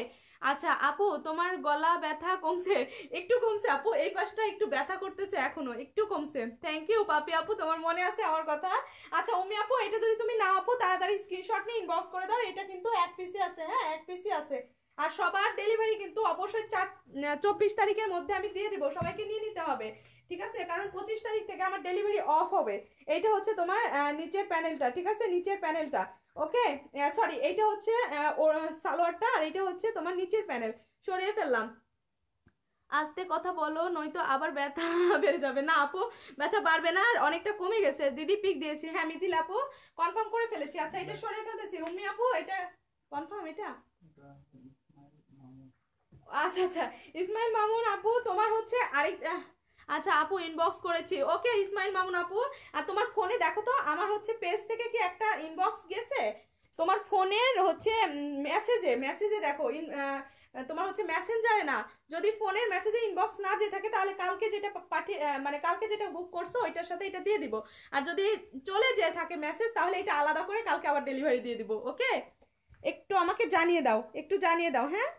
আচ্ছা আপু তোমার গলা ব্যথা কমছে একটু কমছে আপু এই পাশটা একটু ব্যথা করতেছে এখনো একটু কমছে থ্যাংক ইউ পাপি আপু তোমার মনে আছে আমার কথা আচ্ছা উমি আপু এটা যদি তুমি না আপু তাড়াতাড়ি স্ক্রিনশট নিয়ে ইনবক্স করে দাও এটা কিন্তু এক পিসি আছে হ্যাঁ এক পিসি আছে আর সবার ডেলিভারি কিন্তু অবশ্যই চার চব্বিশ তারিখের মধ্যে আমি দিয়ে দিব সবাইকে নিয়ে নিতে হবে ঠিক আছে কারণ পঁচিশ তারিখ থেকে আমার ডেলিভারি অফ হবে এইটা হচ্ছে তোমার নিচের প্যানেলটা ঠিক আছে নিচের প্যানেলটা ওকে সরি এইটা হচ্ছে সালোয়ারটা আর এইটা হচ্ছে তোমার নিচের প্যানেল সরিয়ে ফেললাম আসতে কথা বলো নয়তো আবার ব্যথা <laughs> বেড়ে যাবে না আপু ব্যথা বাড়বে না আর অনেকটা কমে গেছে দিদি পিক দিয়েছি হ্যাঁ মিথিল আপু কনফার্ম করে ফেলেছি আচ্ছা এটা সরিয়ে ফেলতেছি উম্মি আপু এটা কনফার্ম এটা আচ্ছা আচ্ছা ইসমাইল মামুন আপু তোমার হচ্ছে আরেক আচ্ছা আপু ইনবক্স করেছি ওকে ইসমাইল মামুন আপু আর তোমার ফোনে দেখো তো আমার হচ্ছে পেজ থেকে কি একটা ইনবক্স গেছে তোমার ফোনের হচ্ছে মেসেজে মেসেজে দেখো ইন তোমার হচ্ছে মেসেঞ্জারে না যদি ফোনের মেসেজে ইনবক্স না যেয়ে থাকে তাহলে কালকে যেটা পাঠিয়ে মানে কালকে যেটা বুক করছো ওইটার সাথে এটা দিয়ে দিব আর যদি চলে যেয়ে থাকে মেসেজ তাহলে এটা আলাদা করে কালকে আবার ডেলিভারি দিয়ে দিব ওকে একটু আমাকে জানিয়ে দাও একটু জানিয়ে দাও হ্যাঁ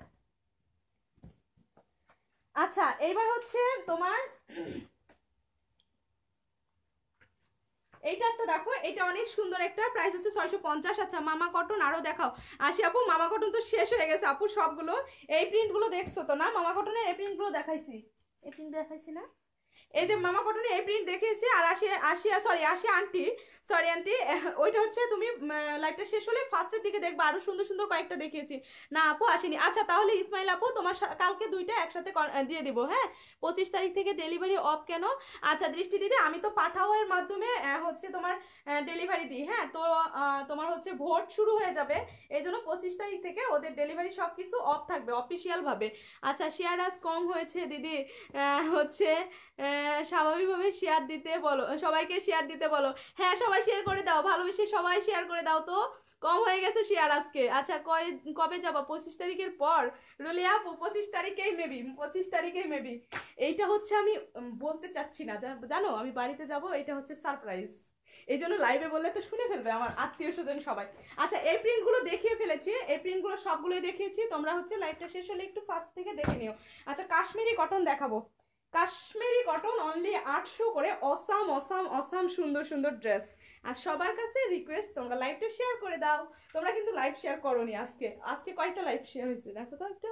আচ্ছা এইবার হচ্ছে তোমার এইটা একটা দেখো এটা অনেক সুন্দর একটা প্রাইস হচ্ছে ছয়শো পঞ্চাশ আচ্ছা মামা কটন আরও দেখাও আসি আপু মামা কটন তো শেষ হয়ে গেছে আপু সবগুলো এই প্রিন্টগুলো দেখছো তো না মামা কটনের এই প্রিন্টগুলো দেখাইছি এই প্রিন্ট দেখাইছি না এই যে মামা কটনের এই প্রিন্ট দেখিয়েছি আর আসি আসিয়া সরি আসি আন্টি সরি আন্টি <laughs> ওইটা হচ্ছে তুমি লাইভটা শেষ হলে ফার্স্টের দিকে দেখবে আরও সুন্দর সুন্দর কয়েকটা দেখিয়েছি না আপু আসেনি আচ্ছা তাহলে ইসমাইল আপু তোমার কালকে দুইটা একসাথে দিয়ে দিব হ্যাঁ পঁচিশ তারিখ থেকে ডেলিভারি অফ কেন আচ্ছা দৃষ্টি দিদি আমি তো পাঠাও এর মাধ্যমে হচ্ছে তোমার ডেলিভারি দিই হ্যাঁ তো তোমার হচ্ছে ভোট শুরু হয়ে যাবে এই জন্য পঁচিশ তারিখ থেকে ওদের ডেলিভারি সব কিছু অফ থাকবে অফিসিয়ালভাবে আচ্ছা শেয়ার আজ কম হয়েছে দিদি হচ্ছে স্বাভাবিকভাবে শেয়ার দিতে বলো সবাইকে শেয়ার দিতে বলো হ্যাঁ সবাই সবাই শেয়ার করে দাও ভালোবেসে সবাই শেয়ার করে দাও তো কম হয়ে গেছে শেয়ার আজকে আচ্ছা কয় কবে যাবা পঁচিশ তারিখের পর রলি আপু পঁচিশ তারিখেই মেবি পঁচিশ তারিখেই মেবি এইটা হচ্ছে আমি বলতে চাচ্ছি না জানো আমি বাড়িতে যাব এটা হচ্ছে সারপ্রাইজ এই জন্য লাইভে বললে তো শুনে ফেলবে আমার আত্মীয় স্বজন সবাই আচ্ছা এই প্রিন্টগুলো দেখিয়ে ফেলেছি এই প্রিন্টগুলো সবগুলোই দেখিয়েছি তোমরা হচ্ছে লাইভটা শেষ হলে একটু ফার্স্ট থেকে দেখে নিও আচ্ছা কাশ্মীরি কটন দেখাবো কাশ্মীরি কটন অনলি আটশো করে অসাম অসাম অসাম সুন্দর সুন্দর ড্রেস আর সবার কাছে রিকোয়েস্ট তোমরা লাইভটা শেয়ার করে দাও তোমরা কিন্তু লাইভ শেয়ার করোনি আজকে আজকে কয়টা লাইভ শেয়ার হয়েছে দেখো তো একটা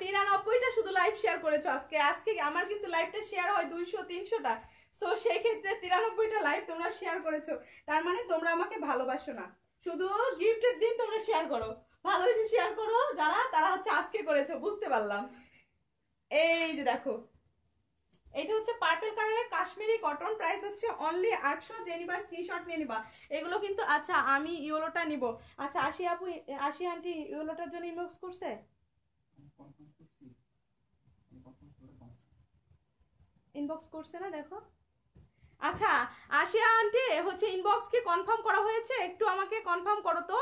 তিরানব্বইটা শুধু লাইভ শেয়ার করেছো আজকে আজকে আমার কিন্তু লাইভটা শেয়ার হয় দুইশো তিনশোটা সো সেই ক্ষেত্রে তিরানব্বইটা লাইভ তোমরা শেয়ার করেছো তার মানে তোমরা আমাকে ভালোবাসো না শুধু গিফটের দিন তোমরা শেয়ার করো ভালোবেসে শেয়ার করো যারা তারা হচ্ছে আজকে করেছো বুঝতে পারলাম এই যে দেখো এটা হচ্ছে পার্পেল কালারের কাশ্মীরি কটন প্রাইস হচ্ছে অনলি আটশো যে নিবা স্ক্রিনশট নিয়ে নিবা এগুলো কিন্তু আচ্ছা আমি ইওলোটা নিব আচ্ছা আশি আপু আশি আন্টি ইয়োলোটার জন্য ইনবক্স করছে ইনবক্স করছে না দেখো আচ্ছা আশিয়া আন্টি হচ্ছে ইনবক্সকে কনফার্ম করা হয়েছে একটু আমাকে কনফার্ম করো তো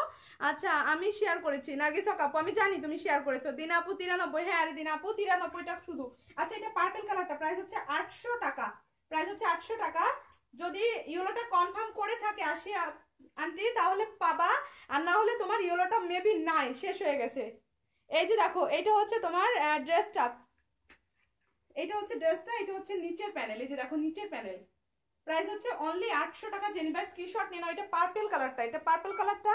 আচ্ছা আমি শেয়ার করেছি নার্গিস কাপু আমি জানি তুমি শেয়ার করেছো দিনাপু তিরানব্বই হ্যাঁ আরে দিনাপু তিরানব্বই টাকা শুধু আচ্ছা এটা পার্পেল কালারটা প্রাইস হচ্ছে আটশো টাকা প্রাইস হচ্ছে আটশো টাকা যদি ইয়েলোটা কনফার্ম করে থাকে আশিয়া আন্টি তাহলে পাবা আর না হলে তোমার ইয়েলোটা মেবি নাই শেষ হয়ে গেছে এই যে দেখো এটা হচ্ছে তোমার ড্রেসটা এটা হচ্ছে ড্রেসটা এটা হচ্ছে নিচের প্যানেল এই যে দেখো নিচের প্যানেল প্রাইস হচ্ছে অনলি আটশো টাকা জেনিবা স্ক্রিনশট নিয়ে নাও এটা পার্পেল কালারটা এটা পার্পেল কালারটা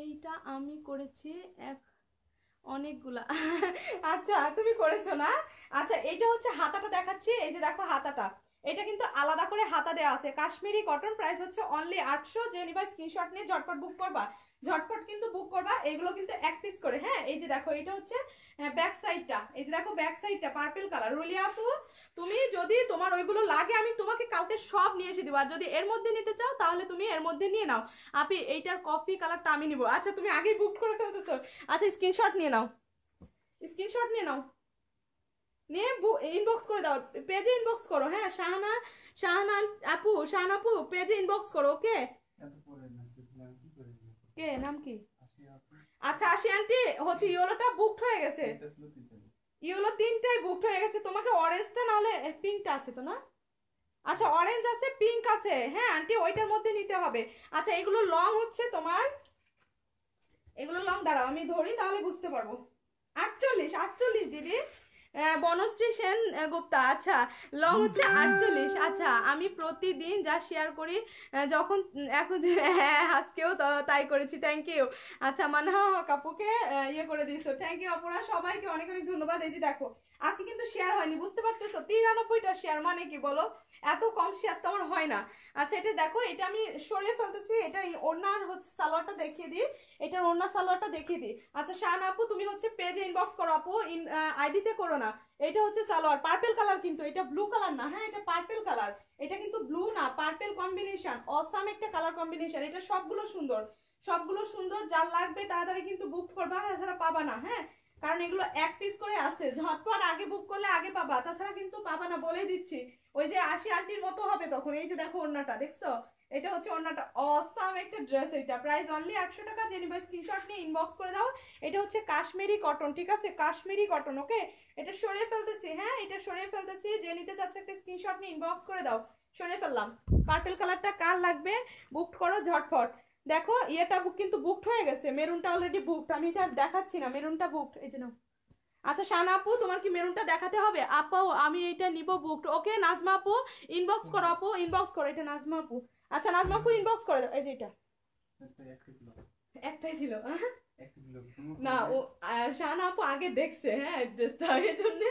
এইটা আমি করেছি এক অনেকগুলা আচ্ছা তুমি করেছো না আচ্ছা এটা হচ্ছে হাতাটা দেখাচ্ছি এই যে দেখো হাতাটা এটা কিন্তু আলাদা করে হাতা দেওয়া আছে কাশ্মীরি কটন প্রাইস হচ্ছে অনলি আটশো যে নিবা স্ক্রিনশট নিয়ে ঝটপট বুক করবা ঝটপট কিন্তু বুক করবা এগুলো কিন্তু এক পিস করে হ্যাঁ এই যে দেখো এটা হচ্ছে ব্যাক সাইডটা এই যে দেখো ব্যাক সাইডটা পার্পেল কালার রুলি তুমি যদি তোমার ওইগুলো লাগে আমি তোমাকে কালকে সব নিয়ে এসে দিব আর যদি এর মধ্যে নিতে চাও তাহলে তুমি এর মধ্যে নিয়ে নাও আপনি এইটার কফি কালারটা আমি নিব আচ্ছা তুমি আগে বুক করে ফেলতেছো আচ্ছা স্ক্রিনশট নিয়ে নাও স্ক্রিনশট নিয়ে নাও নিয়ে ইনবক্স করে দাও পেজে ইনবক্স করো হ্যাঁ শাহানা শাহানা আপু শাহানা আপু পেজে ইনবক্স করো ওকে কে নাম কি আচ্ছা আশি আন্টি হচ্ছে ইয়োলোটা বুকড হয়ে গেছে ইয়েলো তিনটাই বুকড হয়ে গেছে তোমাকে অরেঞ্জটা নাহলে পিঙ্কটা আছে তো না আচ্ছা অরেঞ্জ আছে পিঙ্ক আছে হ্যাঁ আন্টি ওইটার মধ্যে নিতে হবে আচ্ছা এগুলো লং হচ্ছে তোমার এগুলো লং দাঁড়াও আমি ধরি তাহলে বুঝতে পারবো আটচল্লিশ আটচল্লিশ দিদি বনশ্রী সেন গুপ্তা আচ্ছা লং হচ্ছে আটচল্লিশ আচ্ছা আমি প্রতিদিন যা শেয়ার করি যখন এখন <laughs> হ্যাঁ আজকেও তাই করেছি থ্যাংক ইউ আচ্ছা মানহা কাপুকে ইয়ে করে দিয়েছো থ্যাংক ইউ অপরা সবাইকে অনেক অনেক ধন্যবাদ এই যে দেখো আজকে কিন্তু শেয়ার হয়নি বুঝতে পারতেছো তিরানব্বইটা শেয়ার মানে কি বলো এত কম শেয়ার তো আমার হয় না আচ্ছা এটা দেখো এটা আমি সরিয়ে ফেলতেছি এটা ওনার হচ্ছে সালোয়ারটা দেখিয়ে দিই এটার ওনার সালোয়ারটা দেখিয়ে দিই আচ্ছা শান আপু তুমি হচ্ছে পেজে ইনবক্স করো আপু ইন আইডিতে করো না এটা হচ্ছে সালোয়ার পার্পেল কালার কিন্তু এটা ব্লু কালার না হ্যাঁ এটা পার্পেল কালার এটা কিন্তু ব্লু না পার্পেল কম্বিনেশন অসাম একটা কালার কম্বিনেশন এটা সবগুলো সুন্দর সবগুলো সুন্দর যার লাগবে তাড়াতাড়ি কিন্তু বুক করবা এছাড়া পাবা না হ্যাঁ কারণ এগুলো এক পিস করে আসে ঝটপট আগে বুক করলে আগে পাবা তাছাড়া কিন্তু পাবা না বলে দিচ্ছি ওই যে আশি আন্টির মতো হবে তখন এই যে দেখো অন্যটা দেখছো এটা হচ্ছে অন্যটা অসাম একটা ড্রেস এটা প্রাইস অনলি একশো টাকা যে নিবে স্ক্রিনশট নিয়ে ইনবক্স করে দাও এটা হচ্ছে কাশ্মীরি কটন ঠিক আছে কাশ্মীরি কটন ওকে এটা সরিয়ে ফেলতেছি হ্যাঁ এটা সরিয়ে ফেলতেছি যে নিতে চাচ্ছে একটা স্ক্রিনশট নিয়ে ইনবক্স করে দাও সরিয়ে ফেললাম পার্পেল কালারটা কার লাগবে বুক করো ঝটফট দেখো ইয়েটা বুক কিন্তু বুকড হয়ে গেছে মেরুনটা অলরেডি বুকড আমি এটা দেখাচ্ছি না মেরুনটা বুকড এই জন্য আচ্ছা শানা আপু তোমার কি মেরুনটা দেখাতে হবে আপাও আমি এটা নিব বুকড ওকে নাজমা আপু ইনবক্স করো আপু ইনবক্স করো এটা নাজমা আপু আচ্ছা নাজমা আপু ইনবক্স করে দাও এই যে এটা একটাই ছিল না ও শাহানা আপু আগে দেখছে হ্যাঁ অ্যাড্রেসটা এই জন্য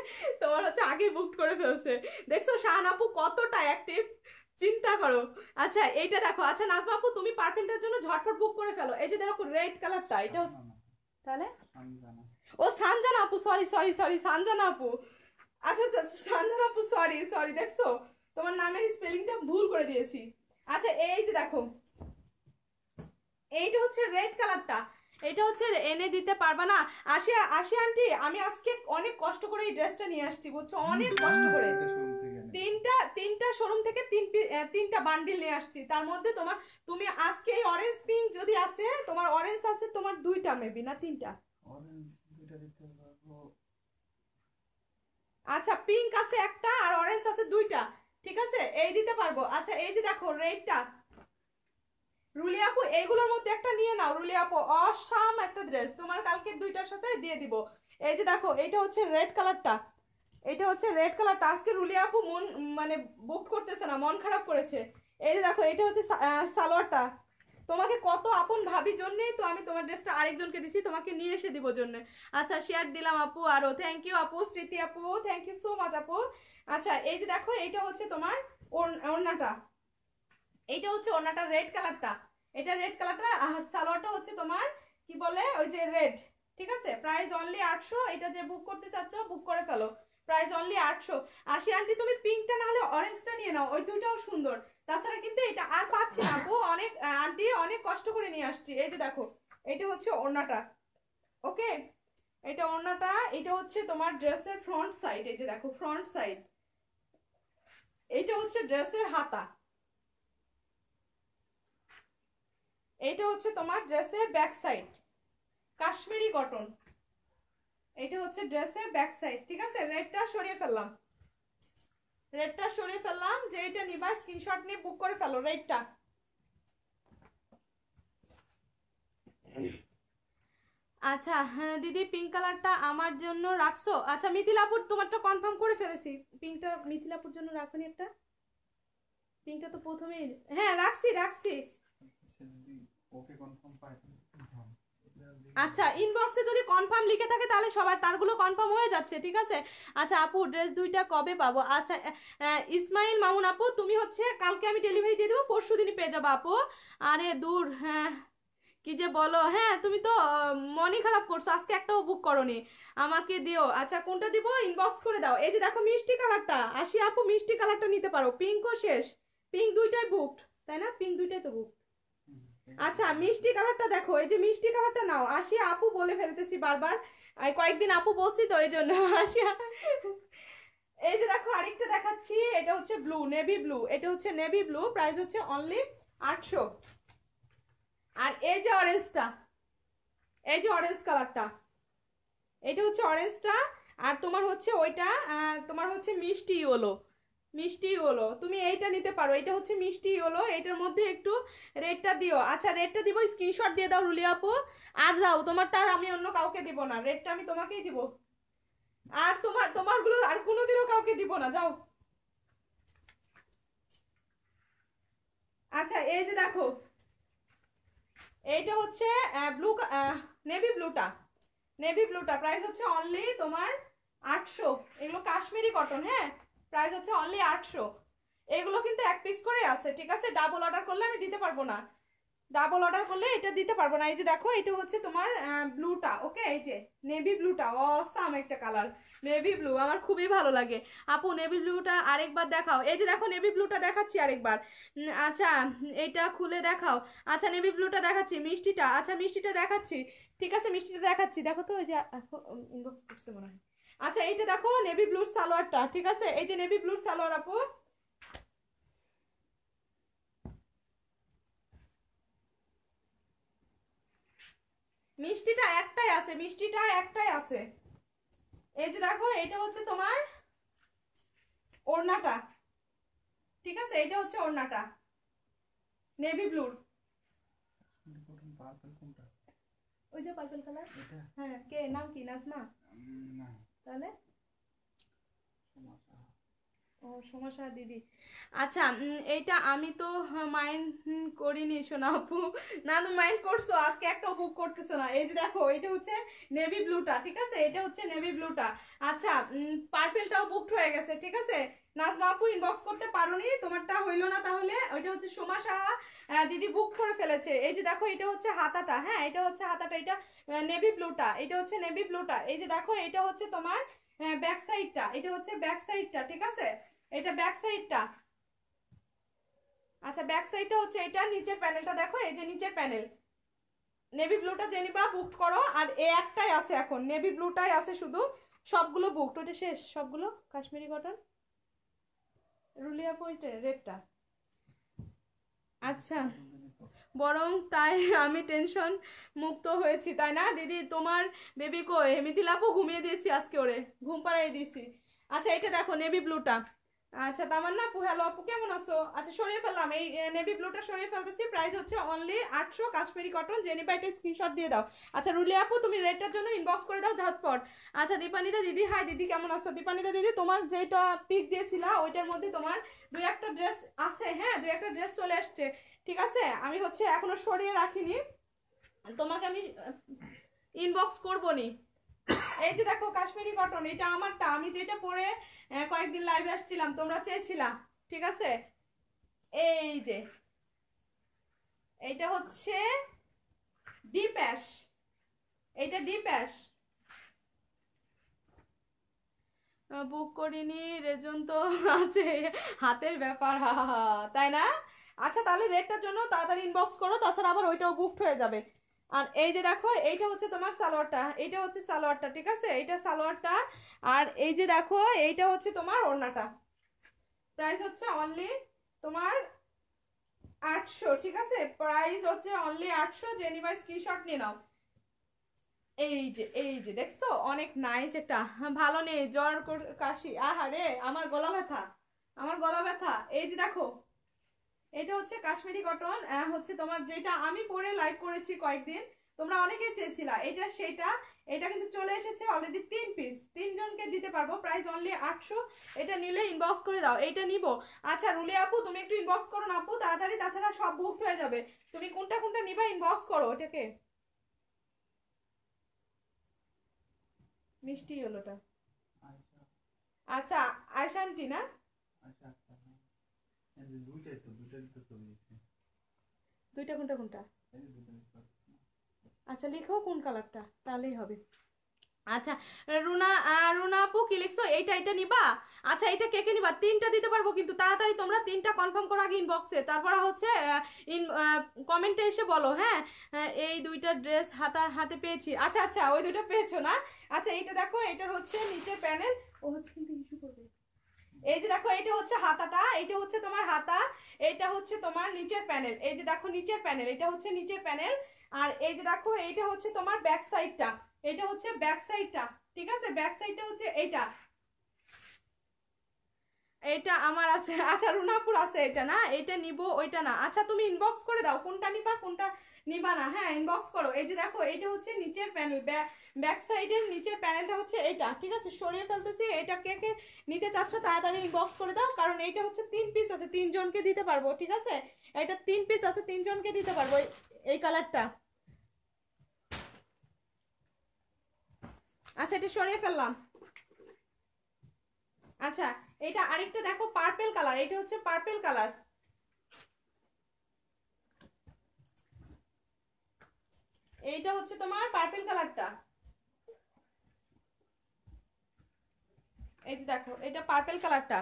তোমার হচ্ছে আগে বুক করে ফেলছে দেখছো শাহ আপু কতটা অ্যাক্টিভ চিন্তা করো আচ্ছা এইটা দেখো আচ্ছা নাজমা আপু তুমি পারফিউমটার জন্য ঝটপট বুক করে ফেলো এই যে দেখো রেড কালারটা এটা তাহলে ও সানজানা আপু সরি সরি সরি সানজানা আপু আচ্ছা আচ্ছা সানজানা আপু সরি সরি দেখছো তোমার নামের স্পেলিংটা ভুল করে দিয়েছি আচ্ছা এই যে দেখো এইটা হচ্ছে রেড কালারটা এটা হচ্ছে এনে দিতে পারবা না আসি আসি আন্টি আমি আজকে অনেক কষ্ট করে এই ড্রেসটা নিয়ে আসছি বুঝছো অনেক কষ্ট করে তিনটা তিনটা শোরুম থেকে তিন তিনটা বান্ডিল নিয়ে আসছি তার মধ্যে তোমার তুমি আজকে এই অরেঞ্জ পিঙ্ক যদি আসে তোমার অরেঞ্জ আছে তোমার দুইটা মেবি না তিনটা অরেঞ্জ আচ্ছা পিঙ্ক আছে একটা আর অরেঞ্জ আছে দুইটা ঠিক আছে এই দিতে পারবো আচ্ছা এই যে দেখো রেডটা রুলিয়াপু এইগুলোর মধ্যে একটা নিয়ে নাও রুলিয়াপু অসাম একটা ড্রেস তোমার কালকে দুইটার সাথে দিয়ে দিব এই যে দেখো এইটা হচ্ছে রেড কালারটা এটা হচ্ছে রেড কালার টাস্কের রুলিয়া আপু মন মানে বুক করতেছে না মন খারাপ করেছে এই যে দেখো এটা হচ্ছে সালোয়ারটা তোমাকে কত আপন ভাবি জন্যে তো আমি তোমার ড্রেসটা আরেকজনকে দিচ্ছি তোমাকে নিয়ে এসে দিব জন্য আচ্ছা শেয়ার দিলাম আপু আরও থ্যাংক ইউ আপু স্মৃতি আপু থ্যাংক ইউ সো মাচ আপু আচ্ছা এই যে দেখো এইটা হচ্ছে তোমার ওড়নাটা এইটা হচ্ছে ওড়নাটা রেড কালারটা এটা রেড কালারটা আর সালোয়ারটা হচ্ছে তোমার কি বলে ওই যে রেড ঠিক আছে প্রাইস অনলি আটশো এটা যে বুক করতে চাচ্ছ বুক করে ফেলো প্রাইস অনলি আটশো আশি আন্টি তুমি পিঙ্কটা না হলে অরেঞ্জটা নিয়ে নাও ওই দুইটাও সুন্দর তাছাড়া কিন্তু এটা আর পাচ্ছি না গো অনেক আন্টি অনেক কষ্ট করে নিয়ে আসছি এই যে দেখো এটা হচ্ছে ওড়নাটা ওকে এটা ওড়নাটা এটা হচ্ছে তোমার ড্রেসের ফ্রন্ট সাইড এই যে দেখো ফ্রন্ট সাইড এটা হচ্ছে ড্রেসের হাতা এটা হচ্ছে তোমার ড্রেসের ব্যাক সাইড কাশ্মীরি কটন এটা হচ্ছে ড্রেসের ব্যাক সাইড ঠিক আছে রেডটা সরিয়ে ফেললাম রেডটা সরিয়ে ফেললাম যে এটা নিবা স্ক্রিনশট নিয়ে বুক করে ফেলো রেডটা আচ্ছা হ্যাঁ দিদি পিঙ্ক কালারটা আমার জন্য রাখছো আচ্ছা মিথিলাপুর তোমারটা কনফার্ম করে ফেলেছি পিঙ্কটা মিথিলাপুর জন্য নি একটা পিঙ্কটা তো প্রথমেই হ্যাঁ রাখছি রাখছি আচ্ছা, ওকে কনফার্ম পাই আচ্ছা ইনবক্সে যদি কনফার্ম লিখে থাকে তাহলে সবার তারগুলো কনফার্ম হয়ে যাচ্ছে ঠিক আছে আচ্ছা আপু ড্রেস দুইটা কবে পাবো আচ্ছা ইসমাইল মামুন আপু তুমি হচ্ছে কালকে আমি ডেলিভারি দিয়ে দেবো পরশু দিনই পেয়ে যাবো আপু আরে দূর হ্যাঁ কি যে বলো হ্যাঁ তুমি তো মনে খারাপ করছো আজকে একটাও বুক করনি আমাকে দিও আচ্ছা কোনটা দিব ইনবক্স করে দাও এই যে দেখো মিষ্টি কালারটা আসি আপু মিষ্টি কালারটা নিতে পারো পিঙ্কও শেষ পিঙ্ক দুইটাই বুকড তাই না পিঙ্ক দুইটাই তো বুকড আচ্ছা মিষ্টি কালারটা দেখো এই যে মিষ্টি কালারটা নাও আসি আপু বলে ফেলতেছি বারবার আর কয়েকদিন আপু বলছি তো এই জন্য আসিয়া এই যে দেখো আরেকটা দেখাচ্ছি এটা হচ্ছে ব্লু নেভি ব্লু এটা হচ্ছে নেভি ব্লু প্রাইস হচ্ছে অনলি আটশো আর এই যে অরেঞ্জটা এই যে অরেঞ্জ কালারটা এটা হচ্ছে অরেঞ্জটা আর তোমার হচ্ছে ওইটা তোমার হচ্ছে মিষ্টি ইয়েলো মিষ্টি হলো তুমি এইটা নিতে পারো এটা হচ্ছে মিষ্টি হলো এটার মধ্যে একটু রেটটা দিও আচ্ছা রেটটা দিব স্ক্রিনশট দিয়ে দাও রুলি আপু আর দাও তোমারটা আর আমি অন্য কাউকে দিব না রেটটা আমি তোমাকেই দিব আর তোমার তোমারগুলো আর কোনোদিনও কাউকে দিব না যাও আচ্ছা এই যে দেখো এইটা হচ্ছে ব্লু নেভি ব্লুটা নেভি ব্লুটা প্রাইস হচ্ছে অনলি তোমার আটশো এগুলো কাশ্মীরি কটন হ্যাঁ প্রাইস হচ্ছে অনলি আটশো এগুলো কিন্তু এক পিস করে আছে ঠিক আছে ডাবল অর্ডার করলে আমি দিতে পারবো না ডাবল অর্ডার করলে এটা দিতে পারবো না এই যে দেখো এটা হচ্ছে তোমার ব্লুটা ওকে এই যে নেভি ব্লুটা অসাম একটা কালার নেভি ব্লু আমার খুবই ভালো লাগে আপু নেভি ব্লুটা আরেকবার দেখাও এই যে দেখো নেভি ব্লুটা দেখাচ্ছি আরেকবার আচ্ছা এটা খুলে দেখাও আচ্ছা নেভি ব্লুটা দেখাচ্ছি মিষ্টিটা আচ্ছা মিষ্টিটা দেখাচ্ছি ঠিক আছে মিষ্টিটা দেখাচ্ছি দেখো তো ওই যে মনে হয় আচ্ছা এইটা দেখো নেভি ব্লুর সালোয়ারটা ঠিক আছে এই যে নেভি ব্লুর সালোয়ার আপু মিষ্টিটা একটাই আছে মিষ্টিটা একটাই আছে এই যে দেখো এটা হচ্ছে তোমার ওড়নাটা ঠিক আছে এটা হচ্ছে ওড়নাটা নেভি ব্লুর ওই যে পার্পল কালার হ্যাঁ কে নাম কি নাজমা না Böyle. ও সমস্যা দিদি আচ্ছা এইটা আমি তো মাইন্ড হ্যাঁ, করিনি সোনা আপু না তো মাইন্ড করছো আজকে একটা বুক করতেছো না এই যে দেখো এটা হচ্ছে নেভি ব্লুটা ঠিক আছে এটা হচ্ছে নেভি ব্লুটা আচ্ছা পার্পেলটাও বুকড হয়ে গেছে ঠিক আছে নাজমা আপু ইনবক্স করতে পারোনি তোমারটা হইলো না তাহলে ওইটা হচ্ছে সোমা সাহা দিদি বুক করে ফেলেছে এই যে দেখো এটা হচ্ছে হাতাটা হ্যাঁ এটা হচ্ছে হাতাটা এটা নেভি ব্লুটা এটা হচ্ছে নেভি ব্লুটা এই যে দেখো এটা হচ্ছে তোমার ব্যাক সাইডটা এটা হচ্ছে ব্যাক সাইডটা ঠিক আছে এটা ব্যাক সাইডটা আচ্ছা ব্যাক সাইডটা হচ্ছে এটা নিচের প্যানেলটা দেখো এই যে নিচের প্যানেল নেভি ব্লুটা জেনিবা বুক করো আর এ একটাই আছে এখন নেভি ব্লুটাই আছে শুধু সবগুলো বুক ওটা শেষ সবগুলো কাশ্মীরি কটন রুলিয়া পয়েন্টে রেটটা আচ্ছা বরং তাই আমি টেনশন মুক্ত হয়েছি তাই না দিদি তোমার বেবি কো হেমিদিলাপও ঘুমিয়ে দিয়েছি আজকে ওরে ঘুম পাড়াই দিয়েছি আচ্ছা এটা দেখো নেভি ব্লুটা আচ্ছা তামার না আপু হ্যালো আপু কেমন আছো আচ্ছা সরিয়ে ফেললাম এই নেভি ব্লুটা সরিয়ে ফেলতেছি প্রাইস হচ্ছে অনলি আটশো কাশ্মীরি কটন জেনি পাইটে স্ক্রিনশট দিয়ে দাও আচ্ছা রুলি আপু তুমি রেটটার জন্য ইনবক্স করে দাও ঝটপট আচ্ছা দীপানিতা দিদি হাই দিদি কেমন আছো দীপানিতা দিদি তোমার যেটা পিক দিয়েছিলা ওইটার মধ্যে তোমার দুই একটা ড্রেস আছে হ্যাঁ দুই একটা ড্রেস চলে আসছে ঠিক আছে আমি হচ্ছে এখনো সরিয়ে রাখিনি তোমাকে আমি ইনবক্স করবো নি এই যে দেখো কাশ্মীরি কটন এটা আমারটা আমি যেটা পরে হ্যাঁ, কয়েকদিন লাইভে আসছিলাম তোমরা চেয়েছিলাম ঠিক আছে এই যে এইটা হচ্ছে ডিপ অ্যাশ এইটা ডিপ অ্যাশ বুক করিনি রেজন তো আছে হাতের ব্যাপার তাই না আচ্ছা তাহলে রেটটার জন্য তাড়াতাড়ি ইনবক্স করো তাছাড়া আবার ওইটাও বুকড হয়ে যাবে আর এই যে দেখো এইটা হচ্ছে তোমার সালোয়ারটা এইটা হচ্ছে সালোয়ারটা ঠিক আছে এইটা সালোয়ারটা আর এই যে দেখো এইটা হচ্ছে তোমার ওড়নাটা প্রাইস হচ্ছে অনলি তোমার আটশো ঠিক আছে প্রাইস হচ্ছে অনলি আটশো যে নিবা স্ক্রিনশট নিয়ে নাও এই যে এই যে দেখছো অনেক নাইস একটা ভালো নেই জ্বর কাশি আহারে আমার গলা ব্যথা আমার গলা ব্যথা এই যে দেখো এটা হচ্ছে কাশ্মীরি কটন হচ্ছে তোমার যেটা আমি পরে লাইভ করেছি কয়েকদিন তোমরা অনেকে চেয়েছিলা এটা সেটা এটা কিন্তু চলে এসেছে অলরেডি তিন পিস তিনজনকে দিতে পারবো প্রাইস অনলি আটশো এটা নিলে ইনবক্স করে দাও এটা নিব আচ্ছা রুলি আপু তুমি একটু ইনবক্স করো না আপু তাড়াতাড়ি তাছাড়া সব বুক হয়ে যাবে তুমি কোনটা কোনটা নিবা ইনবক্স করো ওটাকে মিষ্টি হলোটা আচ্ছা আয়শান্তি না দুইটা কোনটা কোনটা আচ্ছা লেখো কোন কালারটা তাহলেই হবে আচ্ছা রুনা রুনা আপু কি লিখছো এইটা এটা নিবা আচ্ছা এটা কেকে নিবা তিনটা দিতে পারবো কিন্তু তাড়াতাড়ি তোমরা তিনটা কনফার্ম করো আগে ইনবক্সে তারপর হচ্ছে ইন কমেন্টে এসে বলো হ্যাঁ এই দুইটা ড্রেস হাতা হাতে পেয়েছি আচ্ছা আচ্ছা ওই দুইটা পেয়েছো না আচ্ছা এইটা দেখো এটার হচ্ছে নিচে প্যানেল ও হচ্ছে কিন্তু ইস্যু করবে এই যে দেখো এটা হচ্ছে হাতাটা এটা হচ্ছে তোমার হাতা এটা হচ্ছে তোমার নিচের প্যানেল এই যে দেখো নিচের প্যানেল এটা হচ্ছে নিচের প্যানেল আর এই যে দেখো এইটা হচ্ছে তোমার ব্যাক সাইডটা এটা হচ্ছে ব্যাক সাইডটা ঠিক আছে ব্যাক সাইডটা হচ্ছে এইটা এটা আমার আছে আচ্ছা রুনাপুর আছে এটা না এটা নিব ওইটা না আচ্ছা তুমি ইনবক্স করে দাও কোনটা নিবা কোনটা নিবা না হ্যাঁ ইনবক্স করো এই যে দেখো এটা হচ্ছে নিচের প্যানেল ব্যাক সাইডের নিচের প্যানেলটা হচ্ছে এটা ঠিক আছে সরিয়ে ফেলতেছি এটা কে কে নিতে চাচ্ছ তাড়াতাড়ি ইনবক্স করে দাও কারণ এটা হচ্ছে তিন পিস আছে তিনজনকে দিতে পারবো ঠিক আছে এটা তিন পিস আছে তিনজনকে দিতে পারবো এই কালারটা আচ্ছা এটা সরিয়ে ফেললাম আচ্ছা এটা আরেকটা দেখো পার্পেল কালার এটা হচ্ছে পার্পেল কালার এইটা হচ্ছে তোমার পার্পেল কালারটা এই দেখো এটা পার্পেল কালারটা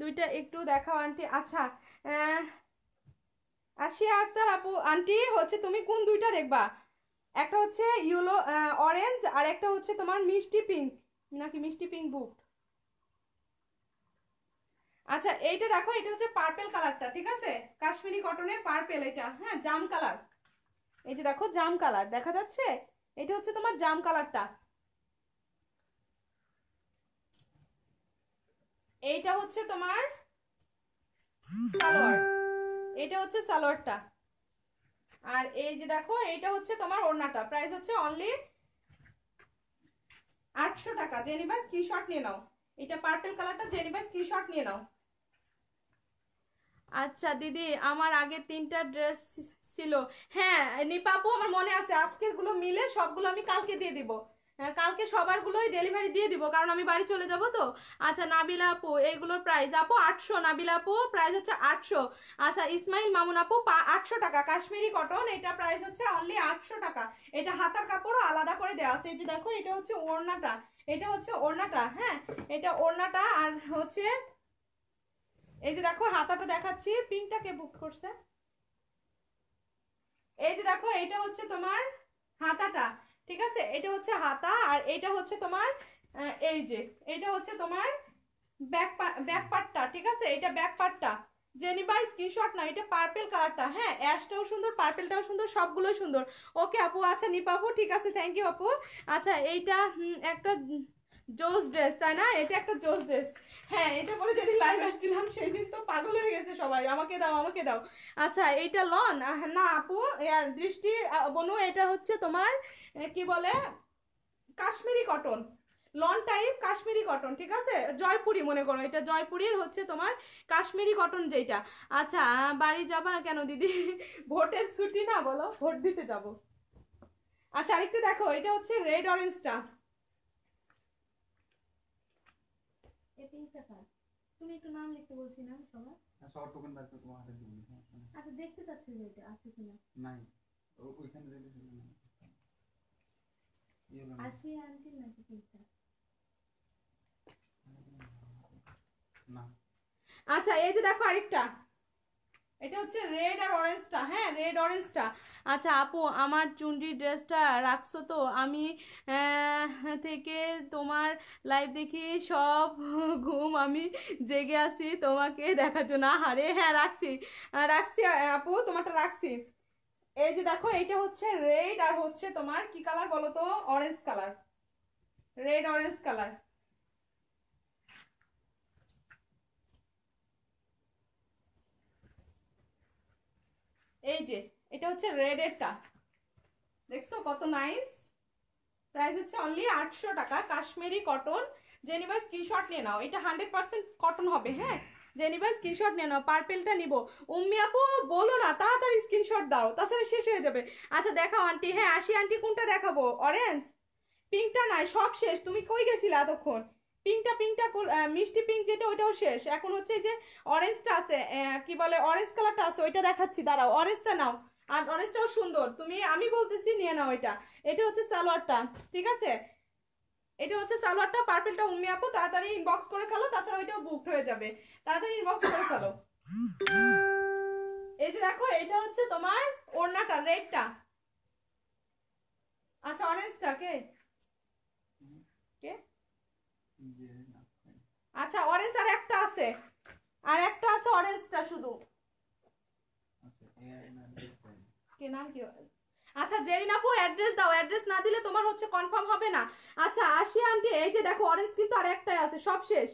দুইটা একটু দেখাও আন্টি আচ্ছা আশিয়া আক্তার আপু আন্টি হচ্ছে তুমি কোন দুইটা দেখবা একটা হচ্ছে ইউলো অরেঞ্জ আর একটা হচ্ছে তোমার মিষ্টি পিঙ্ক নাকি মিষ্টি পিঙ্ক বুট আচ্ছা এইটা দেখো এটা হচ্ছে পার্পেল কালারটা ঠিক আছে কাশ্মীরি কটনের পার্পেল এটা হ্যাঁ জাম কালার এই যে দেখো জাম কালার দেখা যাচ্ছে এটা হচ্ছে তোমার জাম কালারটা এইটা হচ্ছে তোমার সালোয়ার এটা হচ্ছে সালোয়ারটা আর এই যে দেখো এইটা হচ্ছে তোমার ওড়নাটা প্রাইস হচ্ছে অনলি আটশো টাকা টি শার্ট নিয়ে নাও এটা পার্পেল কালারটা টি শার্ট নিয়ে নাও আচ্ছা দিদি আমার আগে তিনটা ড্রেস ছিল হ্যাঁ নিপাপু আমার মনে আছে আজকের গুলো মিলে সবগুলো আমি কালকে দিয়ে দিব কালকে সবারগুলোই ডেলিভারি দিয়ে দিব কারণ আমি বাড়ি চলে যাব তো আচ্ছা নাবিলা আপু এইগুলোর প্রাইস আপু আটশো নাবিলা আপু প্রাইস হচ্ছে আটশো আচ্ছা ইসমাইল মামুন আপু আটশো টাকা কাশ্মীরি কটন এটা প্রাইস হচ্ছে অনলি আটশো টাকা এটা হাতার কাপড়ও আলাদা করে দেওয়া আছে এই যে দেখো এটা হচ্ছে ওড়নাটা এটা হচ্ছে ওড়নাটা হ্যাঁ এটা ওড়নাটা আর হচ্ছে এই যে দেখো হাতাটা দেখাচ্ছি কে বুক করছে এই যে দেখো এটা হচ্ছে তোমার হাতাটা ঠিক আছে এটা হচ্ছে হাতা আর এটা হচ্ছে তোমার এই যে এটা হচ্ছে তোমার ব্যাক ব্যাক পার্টটা ঠিক আছে এটা ব্যাক পার্টটা জেনি বাই স্ক্রিনশট না এটা পার্পেল কালারটা হ্যাঁ অ্যাশটাও সুন্দর পার্পেলটাও সুন্দর সবগুলোই সুন্দর ওকে আপু আচ্ছা নিপ আপু ঠিক আছে থ্যাংক ইউ আপু আচ্ছা এইটা একটা জোস ড্রেস তাই না এটা একটা জোস ড্রেস হ্যাঁ এটা পরে যেদিন লাইভ আসছিলাম সেই দিন তো পাগল হয়ে গেছে সবাই আমাকে দাও আমাকে দাও আচ্ছা এইটা লন না আপু দৃষ্টি বনু এটা হচ্ছে তোমার কি বলে Kashmiri cotton lawn type Kashmiri cotton ঠিক আছে জয়পুরি মনে করো এটা জয়পুরির হচ্ছে তোমার কাশ্মীরি কটন যেটা আচ্ছা বাড়ি যাবা কেন দিদি ভোটের ছুটি না বলো ভোট দিতে যাব আচ্ছা আরেকটু দেখো এটা হচ্ছে রেড অরেঞ্জটা তুমি একটু নাম লিখতে বলছি না সবার আচ্ছা, হ্যাঁ। আচ্ছা দেখতে চাচ্ছি আছে কিনা নাই ওইখানে আচ্ছা এই যে দেখো আরেকটা এটা হচ্ছে রেড আর অরেঞ্জটা হ্যাঁ রেড অরেঞ্জটা আচ্ছা আপু আমার চুন্ডির ড্রেসটা রাখছো তো আমি থেকে তোমার লাইভ দেখি সব ঘুম আমি জেগে আছি তোমাকে দেখার জন্য আহারে হ্যাঁ রাখছি রাখছি আপু তোমারটা রাখছি এই যে দেখো এইটা হচ্ছে রেড আর হচ্ছে তোমার কি কালার বলো তো orange colour red orange colour এই যে এটা হচ্ছে রেড এরটা দেখছো কত নাইস প্রাইস হচ্ছে অনলি আটশো টাকা কাশ্মীরি কটন যে নিবা স্ক্রিনশট নিয়ে নাও এটা হান্ড্রেড পার্সেন্ট কটন হবে হ্যাঁ যে স্ক্রিনশট নিয়ে নাও পার্পেলটা নিবো উম্মি আপু বলো না তাড়াতাড়ি স্ক্রিনশট দাও তাছাড়া শেষ হয়ে যাবে আচ্ছা দেখাও আন্টি হ্যাঁ আসি আন্টি কোনটা দেখাবো অরেঞ্জ পিঙ্কটা নাই সব শেষ তুমি কই গেছিলে এতক্ষণ পিঙ্কটা পিঙ্কটা মিষ্টি পিঙ্ক যেটা ওইটাও শেষ এখন হচ্ছে যে অরেঞ্জটা আছে কি বলে অরেঞ্জ কালারটা আছে ওইটা দেখাচ্ছি দাঁড়াও অরেঞ্জটা নাও আর অরেঞ্জটাও সুন্দর তুমি আমি বলতেছি নিয়ে নাও এটা এটা হচ্ছে সালোয়ারটা ঠিক আছে এটা হচ্ছে সালোয়ারটা পার্পেলটা উমি আপু তাড়াতাড়ি ইনবক্স করে ফেলো তাছাড়া ওইটাও বুকড হয়ে যাবে তাড়াতাড়ি ইনবক্স করে ফেলো এই যে দেখো এটা হচ্ছে তোমার ওড়নাটা রেডটা আচ্ছা অরেঞ্জটা কে কে আচ্ছা অরেঞ্জ আর একটা আছে আর একটা আছে অরেঞ্জটা শুধু আচ্ছা, কে নাম কি আচ্ছা জেরিন আপু অ্যাড্রেস দাও অ্যাড্রেস না দিলে তোমার হচ্ছে কনফার্ম হবে না আচ্ছা আশি আন্টি এই যে দেখো অরেঞ্জ কিন্তু আর একটাই আছে সব শেষ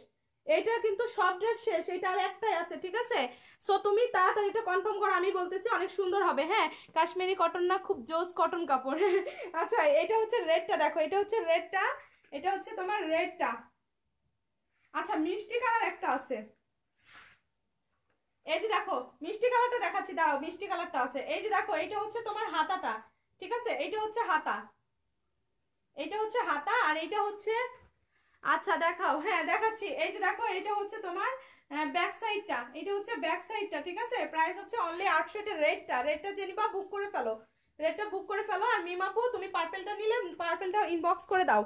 এটা কিন্তু সব ড্রেস শেষ এটা আর একটাই আছে ঠিক আছে সো তুমি তাড়াতাড়ি এটা কনফার্ম করো আমি বলতেছি অনেক সুন্দর হবে হ্যাঁ কাশ্মীরি কটন না খুব জোস কটন কাপড় <laughs> আচ্ছা এটা হচ্ছে রেডটা দেখো এটা হচ্ছে রেডটা এটা হচ্ছে তোমার রেডটা আচ্ছা মিষ্টি কালার একটা আছে এই যে দেখো মিষ্টি কালারটা দেখাচ্ছি দাঁড়াও মিষ্টি কালারটা আছে এই যে দেখো এটা হচ্ছে তোমার হাতাটা ঠিক আছে এইটা হচ্ছে হাতা এইটা হচ্ছে হাতা আর এইটা হচ্ছে আচ্ছা দেখাও হ্যাঁ দেখাচ্ছি এই যে দেখো এটা হচ্ছে তোমার ব্যাক সাইডটা এটা হচ্ছে ব্যাক সাইডটা ঠিক আছে প্রাইস হচ্ছে অনলি আটশো এটা রেডটা রেডটা জেনিবা বুক করে ফেলো রেডটা বুক করে ফেলো আর মিমাপু তুমি পার্পেলটা নিলে পার্পেলটা ইনবক্স করে দাও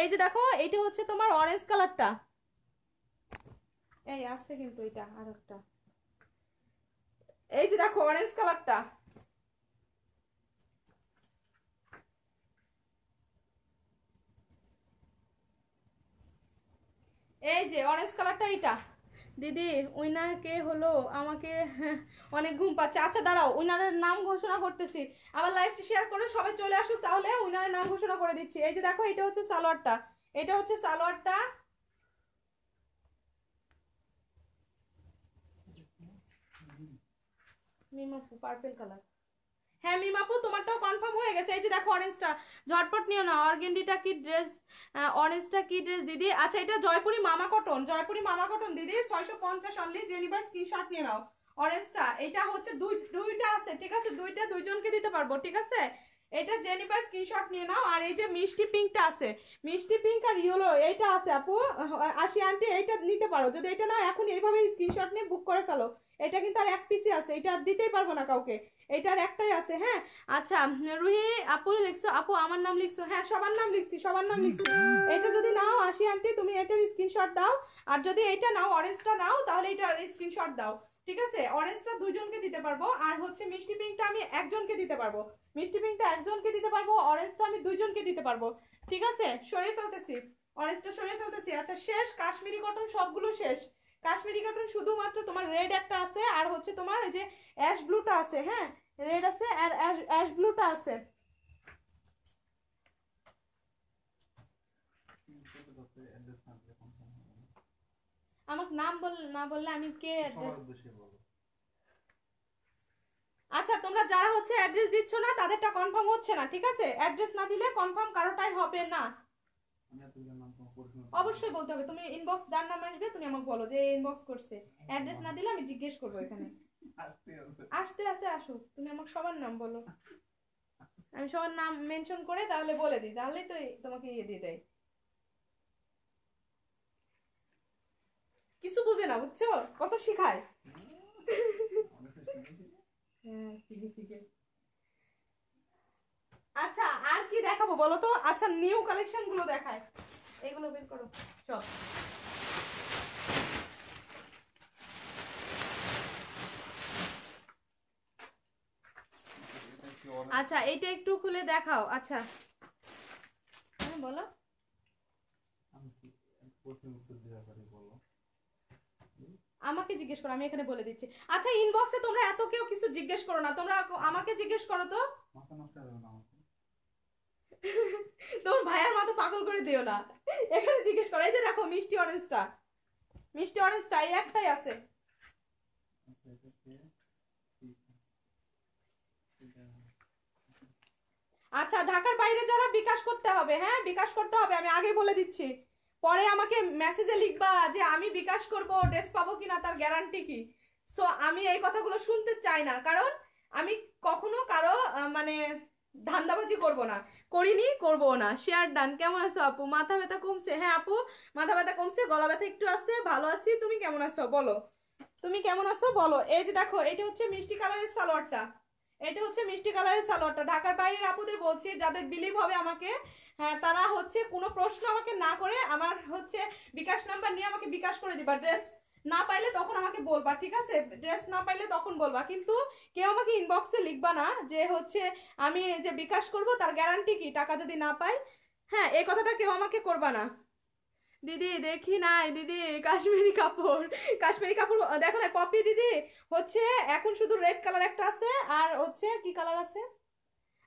এই যে দেখো এটা হচ্ছে তোমার অরেঞ্জ কালারটা এই আছে কিন্তু এটা আর একটা এই যে দেখো অরেঞ্জ কালারটা কার্ডটা এটা দিদি উইনার কে হলো আমাকে <laughs> অনেক ঘুম পাচ্ছে আচ্ছা দাঁড়াও উইনারের নাম ঘোষণা করতেছি আবার লাইভটি শেয়ার করে সবাই চলে আসুক তাহলে উইনারের নাম ঘোষণা করে দিচ্ছি এই যে দেখো এটা হচ্ছে সালোয়ারটা এটা হচ্ছে সালোয়ারটা পার্পেল কালার হ্যাঁ মিমাপু তোমারটাও কনফার্ম হয়ে গেছে এই যে দেখো অরেঞ্জটা ঝটপট নিও না অর্গেন্ডিটা কি ড্রেস অরেঞ্জটা কি ড্রেস দিদি আচ্ছা এটা জয়পুরি মামা কটন জয়পুরি মামা কটন দিদি ছয়শো পঞ্চাশ অনলি জেনিবার স্ক্রিনশট নিয়ে নাও অরেঞ্জটা এটা হচ্ছে দুই দুইটা আছে ঠিক আছে দুইটা দুইজনকে দিতে পারবো ঠিক আছে এটা জেনিবার স্ক্রিনশট নিয়ে নাও আর এই যে মিষ্টি পিঙ্কটা আছে মিষ্টি পিঙ্ক আর ইয়েলো এইটা আছে আপু আশি আন্টি এইটা নিতে পারো যদি এটা না এখন এইভাবে স্ক্রিনশট নিয়ে বুক করে ফেলো এটা কিন্তু আর এক পিসি আছে এটা আর দিতেই পারবো না কাউকে এটার একটাই আছে হ্যাঁ আচ্ছা রুহি আপু লিখছো আপু আমার নাম লিখছো হ্যাঁ সবার নাম লিখছি সবার নাম লিখছি এটা যদি নাও আসি আন্টি তুমি এটার স্ক্রিনশট দাও আর যদি এটা নাও অরেঞ্জটা নাও তাহলে এটার স্ক্রিনশট দাও ঠিক আছে অরেঞ্জটা দুজনকে দিতে পারবো আর হচ্ছে মিষ্টি পিঙ্কটা আমি একজনকে দিতে পারবো মিষ্টি পিঙ্কটা একজনকে দিতে পারবো অরেঞ্জটা আমি দুইজনকে দিতে পারবো ঠিক আছে সরিয়ে ফেলতেছি অরেঞ্জটা সরিয়ে ফেলতেছি আচ্ছা শেষ কাশ্মীরি কটন সবগুলো শেষ কাশ্মীরি কাটন শুধুমাত্র তোমার রেড একটা আছে আর হচ্ছে তোমার ওই যে অ্যাশ ব্লুটা আছে হ্যাঁ রেড আছে আর অ্যাশ ব্লুটা আছে আমার নাম বল না বললে আমি কে আচ্ছা তোমরা যারা হচ্ছে অ্যাড্রেস দিচ্ছ না তাদেরটা কনফার্ম হচ্ছে না ঠিক আছে অ্যাড্রেস না দিলে কনফার্ম কারোটাই হবে না অবশ্যই বলতে হবে তুমি ইনবক্স যার নাম আসবে তুমি আমাকে বলো যে ইনবক্স করছে অ্যাড্রেস না দিলে আমি জিজ্ঞেস করব এখানে আসতে আসতে আসো তুমি আমাকে সবার নাম বলো আমি সবার নাম মেনশন করে তাহলে বলে দিই তাহলেই তো তোমাকে ইয়ে দিয়ে দেয় কিছু বুঝে না বুঝছো কত শিখায় হ্যাঁ, আচ্ছা আর কি দেখাবো বলো তো আচ্ছা নিউ কালেকশন গুলো দেখায় এগুলো বের করো সব আচ্ছা এটা একটু খুলে দেখাও আচ্ছা হ্যাঁ, বলো আমাকে জিজ্ঞেস করো আমি এখানে বলে দিচ্ছি আচ্ছা ইনবক্সে তোমরা এত কেউ কিছু জিজ্ঞেস করো না তোমরা আমাকে জিজ্ঞেস করো তো মাথা নষ্ট হবে না তোমার ভাইয়ার মাথা পাগল করে দিও না এখানে জিজ্ঞেস করাই যে দেখো মিষ্টি অরেঞ্জটা মিষ্টি অরেঞ্জটা এই একটাই আছে আচ্ছা ঢাকার বাইরে যারা বিকাশ করতে হবে হ্যাঁ বিকাশ করতে হবে আমি আগে বলে দিচ্ছি পরে আমাকে মেসেজে লিখবা যে আমি বিকাশ করব ড্রেস পাবো কিনা তার গ্যারান্টি কি সো আমি এই কথাগুলো শুনতে চাই না কারণ আমি কখনো কারো মানে ধান্দাবাজি করবো না করিনি করবো না শেয়ার ডান কেমন আছো আপু মাথা ব্যথা কমছে হ্যাঁ আপু মাথা ব্যথা কমছে গলা ব্যথা একটু আছে ভালো আছি তুমি কেমন আছো বলো তুমি কেমন আছো বলো এই যে দেখো এটা হচ্ছে মিষ্টি কালারের সালোয়ারটা এটা হচ্ছে মিষ্টি কালারের সালোয়ারটা ঢাকার বাইরের আপুদের বলছি যাদের বিলিভ হবে আমাকে হ্যাঁ তারা হচ্ছে কোনো প্রশ্ন আমাকে না করে আমার হচ্ছে বিকাশ নাম্বার নিয়ে আমাকে বিকাশ করে দিবা ড্রেস না পাইলে তখন আমাকে বলবা ঠিক আছে ড্রেস না পাইলে তখন বলবা কিন্তু কেউ আমাকে ইনবক্সে লিখবা না যে হচ্ছে আমি যে বিকাশ করব তার গ্যারান্টি কি টাকা যদি না পাই হ্যাঁ এই কথাটা কেউ আমাকে করবা না দিদি দেখি নাই দিদি কাশ্মীরি কাপড় কাশ্মীরি কাপড় দেখো না পপি দিদি হচ্ছে এখন শুধু রেড কালার একটা আছে আর হচ্ছে কি কালার আছে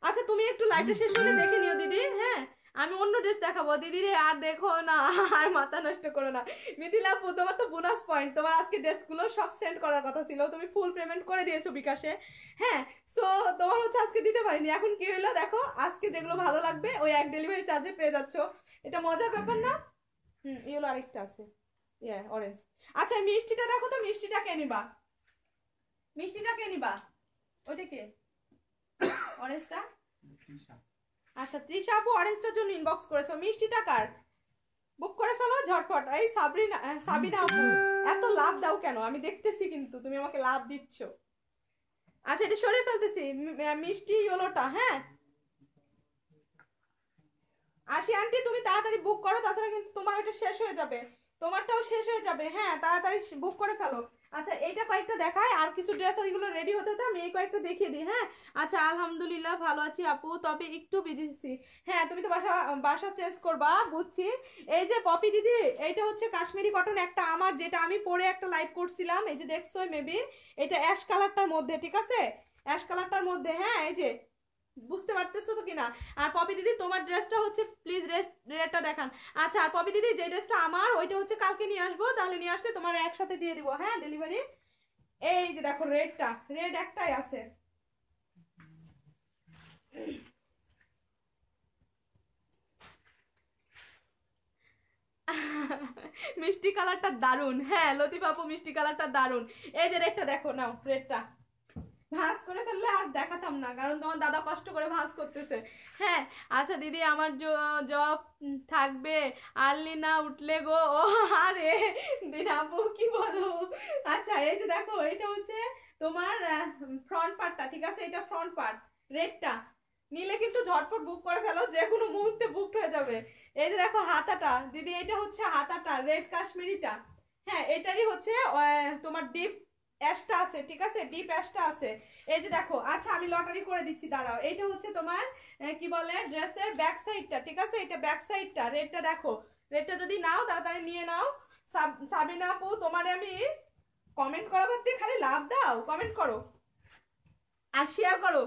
আচ্ছা তুমি একটু লাইটটা শেষ হলে দেখে নিও দিদি হ্যাঁ আমি অন্য ড্রেস দেখাবো দিদি রে আর দেখো না আর মাথা নষ্ট করো না মিথিলাপু তোমার তো বোনাস পয়েন্ট তোমার আজকে ড্রেসগুলো সব সেন্ড করার কথা ছিল তুমি ফুল পেমেন্ট করে দিয়েছো বিকাশে হ্যাঁ সো তোমার হচ্ছে আজকে দিতে পারিনি এখন কি হইলো দেখো আজকে যেগুলো ভালো লাগবে ওই এক ডেলিভারি চার্জে পেয়ে যাচ্ছ এটা মজার ব্যাপার না হুম এগুলো আরেকটা আছে ইয়ে অরেঞ্জ আচ্ছা মিষ্টিটা দেখো তো মিষ্টিটা কে নিবা মিষ্টিটা কে নিবা ওইটা কে অরেঞ্জটা আচ্ছা তৃষা আপু অরেঞ্জটার জন্য ইনবক্স করেছো মিষ্টিটা কার বুক করে ফেলো ঝটফট এই সাবরিনা সাবিনা আপু এত লাভ দাও কেন আমি দেখতেছি কিন্তু তুমি আমাকে লাভ দিচ্ছ আচ্ছা এটা সরে ফেলতেছি মিষ্টি ইয়েলোটা হ্যাঁ আশি আন্টি তুমি তাড়াতাড়ি বুক করো তাছাড়া কিন্তু তোমার এটা শেষ হয়ে যাবে তোমারটাও শেষ হয়ে যাবে হ্যাঁ তাড়াতাড়ি বুক করে ফেলো আচ্ছা এইটা কয়েকটা দেখায় আর কিছু ড্রেস ওইগুলো রেডি হতে হতে আমি এই কয়েকটা দেখিয়ে দিই হ্যাঁ আচ্ছা আলহামদুলিল্লাহ ভালো আছি আপু তবে একটু বিজিছি হ্যাঁ তুমি তো বাসা বাসা চেঞ্জ করবা বুঝছি এই যে পপি দিদি এইটা হচ্ছে কাশ্মীরি কটন একটা আমার যেটা আমি পরে একটা লাইভ করছিলাম এই যে দেখছো মেবি এটা অ্যাশ কালারটার মধ্যে ঠিক আছে অ্যাশ কালারটার মধ্যে হ্যাঁ এই যে বুঝতে পারতেছো তো কিনা আর পপি দিদি তোমার ড্রেসটা হচ্ছে প্লিজ রেটটা দেখান আচ্ছা আর পপি দিদি যে ড্রেসটা আমার ওইটা হচ্ছে কালকে নিয়ে আসবো তাহলে নিয়ে আসলে তোমার একসাথে দিয়ে দিব হ্যাঁ ডেলিভারি এই যে দেখো রেডটা রেড একটাই আছে মিষ্টি কালারটা দারুন হ্যাঁ লতিফাপু মিষ্টি কালারটা দারুন এই যে রেডটা দেখো নাও রেডটা ভাঁজ করে ফেললে আর দেখাতাম না কারণ তোমার দাদা কষ্ট করে ভাঁজ করতেছে হ্যাঁ আচ্ছা দিদি আমার জব থাকবে আর্লি না উঠলে গো ও আরে দিনাপু কি বলো আচ্ছা এই যে দেখো এটা হচ্ছে তোমার ফ্রন্ট পার্টটা ঠিক আছে এটা ফ্রন্ট পার্ট রেডটা নিলে কিন্তু ঝটপট বুক করে ফেলো যে কোনো মুহূর্তে বুকড হয়ে যাবে এই যে দেখো হাতাটা দিদি এটা হচ্ছে হাতাটা রেড কাশ্মীরিটা হ্যাঁ এটারই হচ্ছে তোমার ডিপ অ্যাশটা আছে ঠিক আছে ডিপ অ্যাশটা আছে এই যে দেখো আচ্ছা আমি লটারি করে দিচ্ছি দাঁড়াও এইটা হচ্ছে তোমার কি বলে ড্রেসের ব্যাক সাইডটা ঠিক আছে এটা ব্যাক সাইডটা রেটটা দেখো রেটটা যদি নাও তাড়াতাড়ি নিয়ে নাও না আপু তোমার আমি কমেন্ট করাবার দিয়ে খালি লাভ দাও কমেন্ট করো আর শেয়ার করো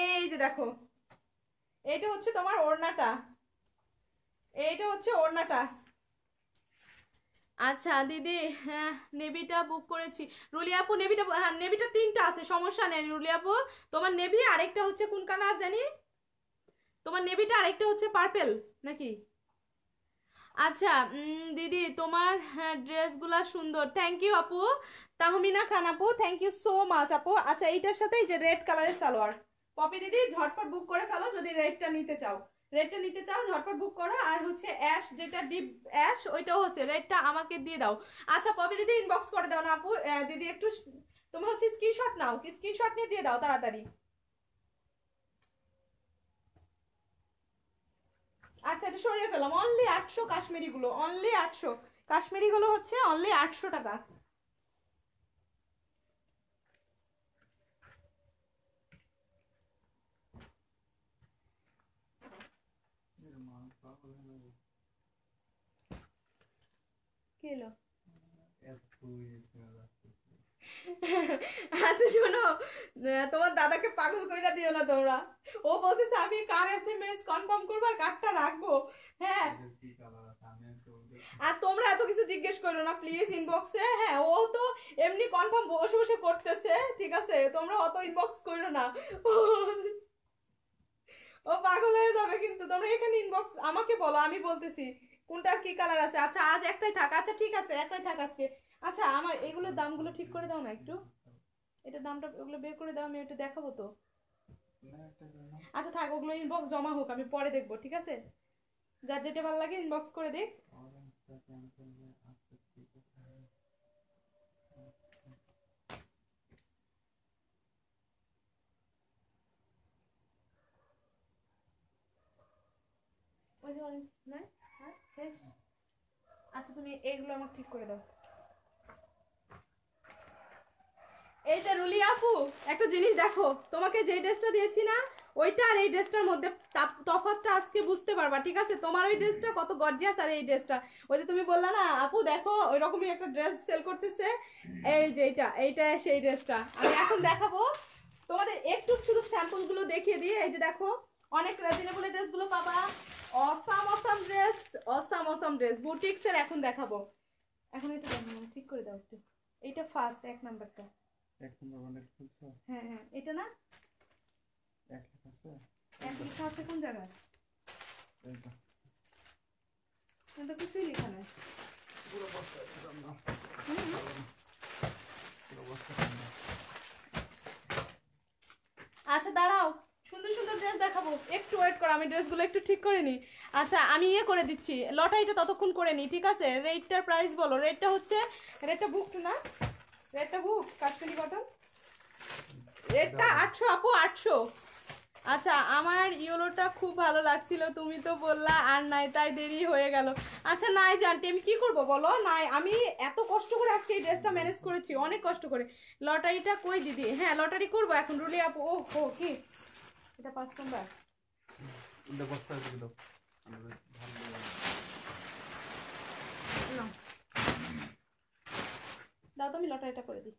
এই যে দেখো এইটা হচ্ছে তোমার ওড়নাটা এইটা হচ্ছে ওড়নাটা আচ্ছা দিদি হ্যাঁ নেভিটা বুক করেছি রুলি আপু নেভিটা হ্যাঁ নেভিটা তিনটা আছে সমস্যা নেই রুলি আপু তোমার নেভি আরেকটা হচ্ছে কোন কালার জানি তোমার নেভিটা আরেকটা হচ্ছে পার্পেল নাকি আচ্ছা দিদি তোমার হ্যাঁ, ড্রেসগুলা সুন্দর থ্যাংক ইউ আপু তাহমিনা খান আপু থ্যাংক ইউ সো মাচ আপু আচ্ছা এইটার সাথে এই যে রেড কালারের সালোয়ার পপি দিদি ঝটফট বুক করে ফেলো যদি রেডটা নিতে চাও রেডটা নিতে চাও ঝটপট বুক করো আর হচ্ছে অ্যাশ যেটা ডিপ অ্যাশ ওইটাও হচ্ছে রেডটা আমাকে দিয়ে দাও আচ্ছা কবে দিদি ইনবক্স করে দাও না আপু দিদি একটু তোমরা হচ্ছে স্ক্রিনশট নাও কি স্ক্রিনশট নিয়ে দিয়ে দাও তাড়াতাড়ি আচ্ছা এটা সরিয়ে ফেলাম অনলি আটশো কাশ্মীরিগুলো অনলি আটশো কাশ্মীরিগুলো হচ্ছে অনলি আটশো টাকা <laughs> আচ্ছা শোনো তোমার দাদাকে পাগল করে দিও না তোমরা ও আমি কার এসএমএস কনফার্ম আর হ্যাঁ আর তোমরা এত কিছু জিজ্ঞেস করো না প্লিজ ইনবক্সে হ্যাঁ ও তো এমনি কনফার্ম বসে বসে করতেছে ঠিক আছে তোমরা অত ইনবক্স করো না ও পাগল হয়ে যাবে কিন্তু তোমরা এখানে ইনবক্স আমাকে বলো আমি বলতেছি কোনটার কি কালার আছে আচ্ছা আজ একটাই থাক আচ্ছা ঠিক আছে একটাই থাক আজকে আচ্ছা আমার এগুলোর দামগুলো ঠিক করে দাও না একটু এটা দামটা ওগুলো বের করে দাও আমি এটা দেখাবো তো আচ্ছা থাক ওগুলো ইনবক্স জমা হোক আমি পরে দেখবো ঠিক আছে যার যেটা ভালো লাগে ইনবক্স করে দেখ ওই যে অরেঞ্জ নাই আচ্ছা তুমি এগুলো আমার ঠিক করে দাও এই যে রুলি আপু একটা জিনিস দেখো তোমাকে যে ড্রেসটা দিয়েছি না ওইটা আর এই ড্রেসটার মধ্যে তফাতটা আজকে বুঝতে পারবা ঠিক আছে তোমার ওই ড্রেসটা কত গর্জিয়াস আর এই ড্রেসটা ওই যে তুমি বললা না আপু দেখো ওই রকমই একটা ড্রেস সেল করতেছে এই যে এইটা এইটা সেই ড্রেসটা আমি এখন দেখাবো তোমাদের একটু শুধু স্যাম্পলগুলো দেখিয়ে দিয়ে এই যে দেখো অনেক রিজনেবল ড্রেসগুলো পাবা অসাম অসম ড্রেস বুটিক্স এর এখন দেখাবো এখন এটা দেখো মানে ঠিক করে দাও একটু এটা ফার্স্ট এক নাম্বারটা এক নাম্বার মানে খুলছো হ্যাঁ হ্যাঁ এটা না এক লেখা আছে এক লেখা আছে কোন জায়গায় এইটা এটা কিছুই লেখা নাই পুরো বস্তা আছে আচ্ছা, দাঁড়াও সুন্দর সুন্দর ড্রেস দেখাবো একটু ওয়েট করো আমি ড্রেসগুলো একটু ঠিক করে নিই আচ্ছা আমি ইয়ে করে দিচ্ছি লটারিটা ততক্ষণ করে নিই ঠিক আছে রেটটার প্রাইস বলো রেটটা হচ্ছে রেটটা বুক না রেটটা বুক কাশ্মীরি কটন রেটটা আটশো আপু আটশো আচ্ছা আমার ইয়োলোটা খুব ভালো লাগছিল তুমি তো বললা আর নাই তাই দেরি হয়ে গেল আচ্ছা নাই জানটি আমি কি করব বলো নাই আমি এত কষ্ট করে আজকে এই ড্রেসটা ম্যানেজ করেছি অনেক কষ্ট করে লটারিটা কই দিদি হ্যাঁ লটারি করবো এখন রুলি আপু ও হো কি এটা পাঁচ নম্বর এটা বস্তা দিয়ে দাও আমরা ভালো দাও তো লটারিটা করে দিই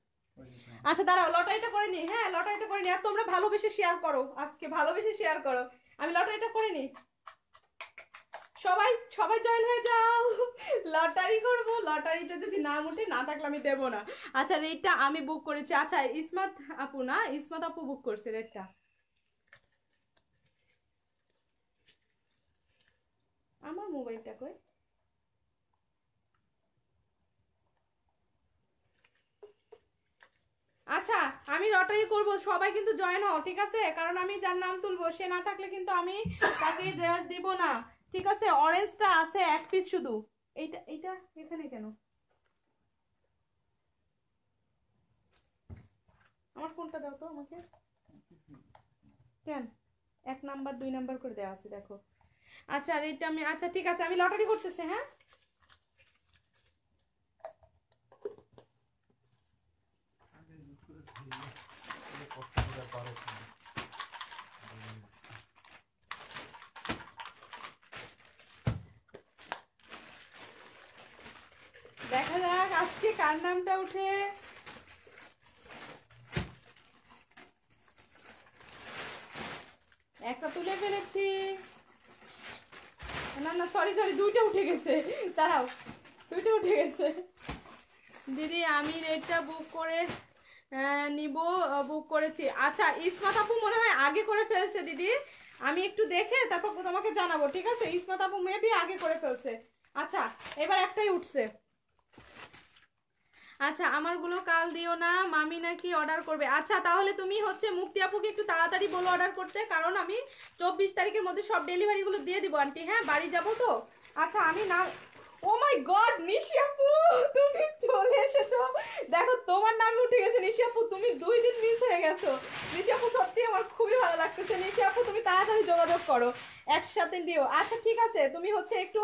আচ্ছা দাঁড়াও লটারিটা করে নিই হ্যাঁ লটারিটা করে নি আর তোমরা ভালোবেসে শেয়ার করো আজকে ভালোবেসে শেয়ার করো আমি লটারিটা করে নিই সবাই সবাই জয়েন হয়ে যাও লটারি করব লটারিতে যদি না উঠে না থাকলে আমি দেবো না আচ্ছা রেটটা আমি বুক করেছি আচ্ছা ইসমাত আপু না ইসমাত আপু বুক করছে রেটটা আমার মোবাইলটা কই আচ্ছা আমি লটারি করব সবাই কিন্তু জয়েন হও ঠিক আছে কারণ আমি যার নাম তুলবো সে না থাকলে কিন্তু আমি তাকে ড্রেস দিব না ঠিক আছে অরেঞ্জটা আছে এক পিস শুধু এইটা এইটা এখানে কেন আমার ফোনটা দাও তো আমাকে কেন এক নাম্বার দুই নাম্বার করে দেওয়া আছে দেখো আচ্ছা আর এটা আমি আচ্ছা ঠিক আছে আমি লটারি করতেছি হ্যাঁ দেখা যাক আজকে কার নামটা উঠে একটা তুলে ফেলেছি না না সরি সরি দুইটা উঠে গেছে দাঁড়াও দুইটা উঠে গেছে দিদি আমি রেটটা বুক করে নিব বুক করেছি আচ্ছা ইসমাত আপু মনে হয় আগে করে ফেলছে দিদি আমি একটু দেখে তারপর তোমাকে জানাবো ঠিক আছে ইসমাত আপু মেবি আগে করে ফেলছে আচ্ছা এবার একটাই উঠছে আচ্ছা আমারগুলো কাল দিও না মামি নাকি অর্ডার করবে আচ্ছা তাহলে তুমি হচ্ছে মুক্তি আপুকে একটু তাড়াতাড়ি বলো অর্ডার করতে কারণ আমি চব্বিশ তারিখের মধ্যে সব ডেলিভারিগুলো দিয়ে দিব আন্টি হ্যাঁ বাড়ি যাব তো আচ্ছা আমি না ও মাই গড নিশি আপু তুমি চলে এসেছো দেখো তোমার নামে উঠে গেছে নিশি আপু তুমি দুই দিন মিস হয়ে গেছো নিশি আপু সত্যি আমার খুবই ভালো লাগতেছে নিশি আপু তুমি তাড়াতাড়ি যোগাযোগ করো একসাথে দিও আচ্ছা ঠিক আছে তুমি হচ্ছে একটু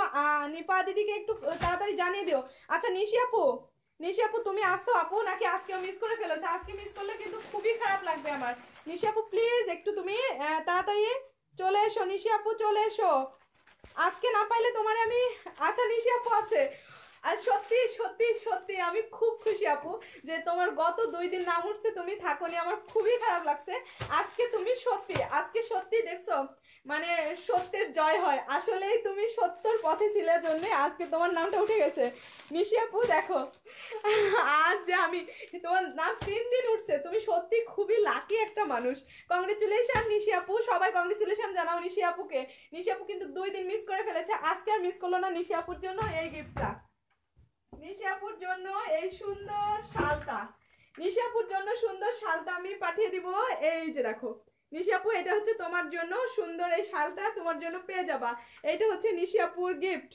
নিপা দিদিকে একটু তাড়াতাড়ি জানিয়ে দিও আচ্ছা নিশি আপু নিশি আপু তুমি আসো আপু নাকি আজকে মিস করে ফেলেছো আজকে মিস করলে কিন্তু খুবই খারাপ লাগবে আমার নিশি আপু প্লিজ একটু তুমি তাড়াতাড়ি চলে এসো নিশি আপু চলে এসো আজকে না পাইলে তোমার আমি আচ্ছা নিশি আপু আছে আর সত্যি সত্যি সত্যি আমি খুব খুশি আপু যে তোমার গত দুই দিন নাম উঠছে তুমি থাকো আমার খুবই খারাপ লাগছে আজকে তুমি সত্যি আজকে সত্যি দেখছো মানে সত্যের জয় হয় আসলেই তুমি সত্যর পথে ছিলে জন্য আজকে তোমার নামটা উঠে গেছে মিশিয়াপু দেখো আজ যে আমি তোমার নাম তিন দিন উঠছে তুমি সত্যি খুবই লাকি একটা মানুষ কংগ্রেচুলেশন নিশিয়াপু সবাই কংগ্রেচুলেশন জানাও নিশিয়াপুকে নিশিয়াপু কিন্তু দুই দিন মিস করে ফেলেছে আজকে আর মিস করলো না নিশিয়াপুর জন্য এই গিফটটা নিশিয়াপুর জন্য এই সুন্দর শালটা নিশিয়াপুর জন্য সুন্দর শালটা আমি পাঠিয়ে দিব এই যে দেখো নিশিয়াপুর এটা হচ্ছে তোমার জন্য সুন্দর এই শালটা তোমার জন্য পেয়ে যাবা এটা হচ্ছে নিশিয়াপুর গিফট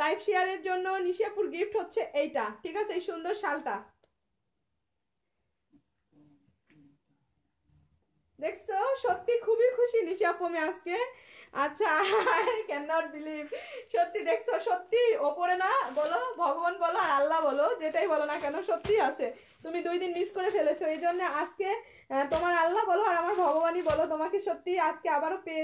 লাইফ শেয়ারের জন্য নিশিয়াপুর গিফট হচ্ছে এইটা ঠিক আছে এই সুন্দর শালটা দেখছো সত্যি খুবই খুশি নিশিয়াপু আমি আজকে আচ্ছা আই ক্যান নট বিলিভ সত্যি দেখছো সত্যি ওপরে না বলো ভগবান বলো আর আল্লাহ বলো যেটাই বলো না কেন সত্যি আছে তুমি দুই দিন মিস করে ফেলেছো এই জন্য আজকে তোমার আল্লাহ বলো আর আমার ভগবানই বলো তোমাকে সত্যি আজকে আবারও পেয়ে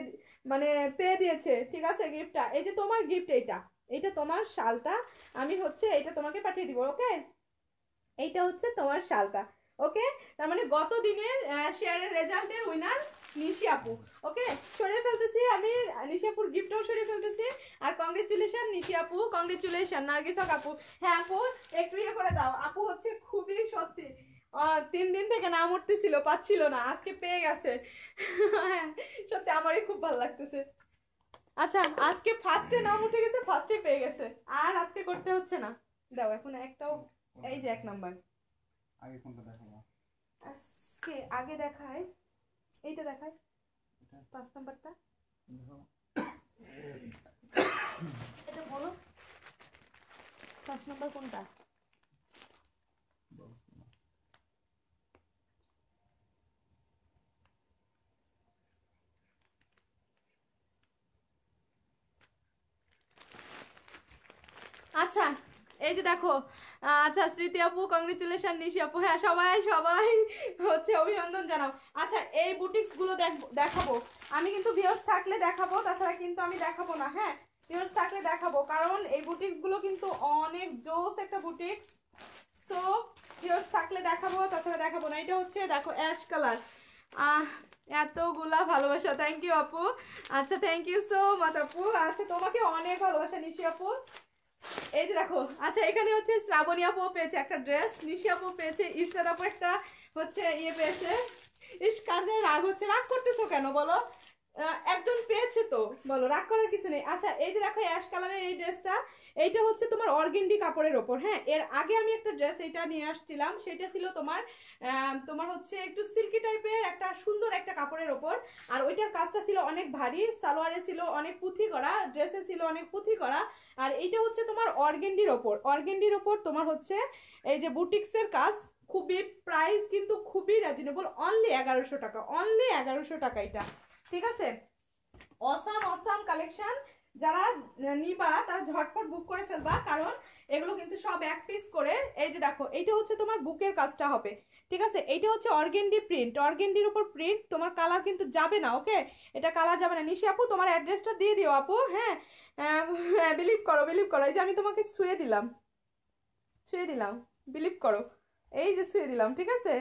মানে পেয়ে দিয়েছে ঠিক আছে গিফটটা এই যে তোমার গিফট এইটা এইটা তোমার শালটা আমি হচ্ছে এটা তোমাকে পাঠিয়ে দিব ওকে এইটা হচ্ছে তোমার শালটা ওকে তার মানে গত দিনের শেয়ারের রেজাল্টের উইনার নিশি আপু ওকে সরিয়ে ফেলতেছি আমি নিশি গিফটও সরিয়ে ফেলতেছি আর কংগ্রেচুলেশন নিশি আপু কংগ্রেচুলেশন নার্গিসক আপু হ্যাঁ আপু একটু ইয়ে করে দাও আপু হচ্ছে খুবই সত্যি তিন দিন থেকে নাম উঠতেছিল পাচ্ছিল না আজকে পেয়ে গেছে হ্যাঁ সত্যি আমারই খুব ভালো লাগতেছে আচ্ছা আজকে ফার্স্টে নাম উঠে গেছে ফার্স্টে পেয়ে গেছে আর আজকে করতে হচ্ছে না দাও এখন একটাও এই যে এক নাম্বার আগে কোনটা দেখাবো আজকে আগে দেখায় এইটা দেখায় পাঁচ নাম্বারটা এটা বলো পাঁচ নাম্বার কোনটা আচ্ছা এই যে দেখো আচ্ছা স্মৃতি আপু কংগ্রেচুলেশন নিশি আপু হ্যাঁ সবাই সবাই হচ্ছে অভিনন্দন জানাও আচ্ছা এই বুটিক্সগুলো দেখাবো আমি কিন্তু ভিউর্স থাকলে দেখাবো তাছাড়া কিন্তু আমি দেখাবো না হ্যাঁ ভিউর্স থাকলে দেখাবো কারণ এই বুটিক্সগুলো কিন্তু অনেক জোস একটা বুটিক্স সো ভিউর্স থাকলে দেখাবো তাছাড়া দেখাবো না এটা হচ্ছে দেখো অ্যাশ কালার এতগুলা ভালোবাসা থ্যাংক ইউ আপু আচ্ছা থ্যাংক ইউ সো মাচ আপু আচ্ছা তোমাকে অনেক ভালোবাসা নিশি আপু এই যে দেখো আচ্ছা এখানে হচ্ছে শ্রাবণী আপু পেয়েছে একটা ড্রেস নিশি আপু পেয়েছে ইসরাত আপু একটা হচ্ছে ইয়ে পেয়েছে ইস কার রাগ হচ্ছে রাগ করতেছো কেন বলো একজন পেয়েছে তো বলো রাগ করার কিছু নেই আচ্ছা এই যে দেখো অ্যাশ কালারের এই ড্রেসটা এইটা হচ্ছে তোমার অর্গেন্ডি কাপড়ের ওপর হ্যাঁ এর আগে আমি একটা ড্রেস এটা নিয়ে আসছিলাম সেটা ছিল তোমার তোমার হচ্ছে একটু সিল্কি টাইপের একটা সুন্দর একটা কাপড়ের ওপর আর ওইটার কাজটা ছিল অনেক ভারী সালোয়ারে ছিল অনেক পুঁথি করা ড্রেসে ছিল অনেক পুঁথি করা আর এইটা হচ্ছে তোমার অর্গেন্ডির ওপর অর্গেন্ডির ওপর তোমার হচ্ছে এই যে বুটিক্সের কাজ খুবই প্রাইস কিন্তু খুবই রিজনেবল অনলি এগারোশো টাকা অনলি এগারোশো টাকা এটা ঠিক আছে অসাম অসাম কালেকশন যারা নিবা তারা ঝটপট বুক করে ফেলবা কারণ এগুলো কিন্তু সব এক পিস করে এই যে দেখো এইটা হচ্ছে তোমার বুকের কাজটা হবে ঠিক আছে এইটা হচ্ছে অর্গেন্ডি প্রিন্ট অর্গেন্ডির উপর প্রিন্ট তোমার কালার কিন্তু যাবে না ওকে এটা কালার যাবে না নিশি আপু তোমার অ্যাড্রেসটা দিয়ে দিও আপু হ্যাঁ হ্যাঁ বিলিভ করো বিলিভ করো এই যে আমি তোমাকে শুয়ে দিলাম শুয়ে দিলাম বিলিভ করো এই যে শুয়ে দিলাম ঠিক আছে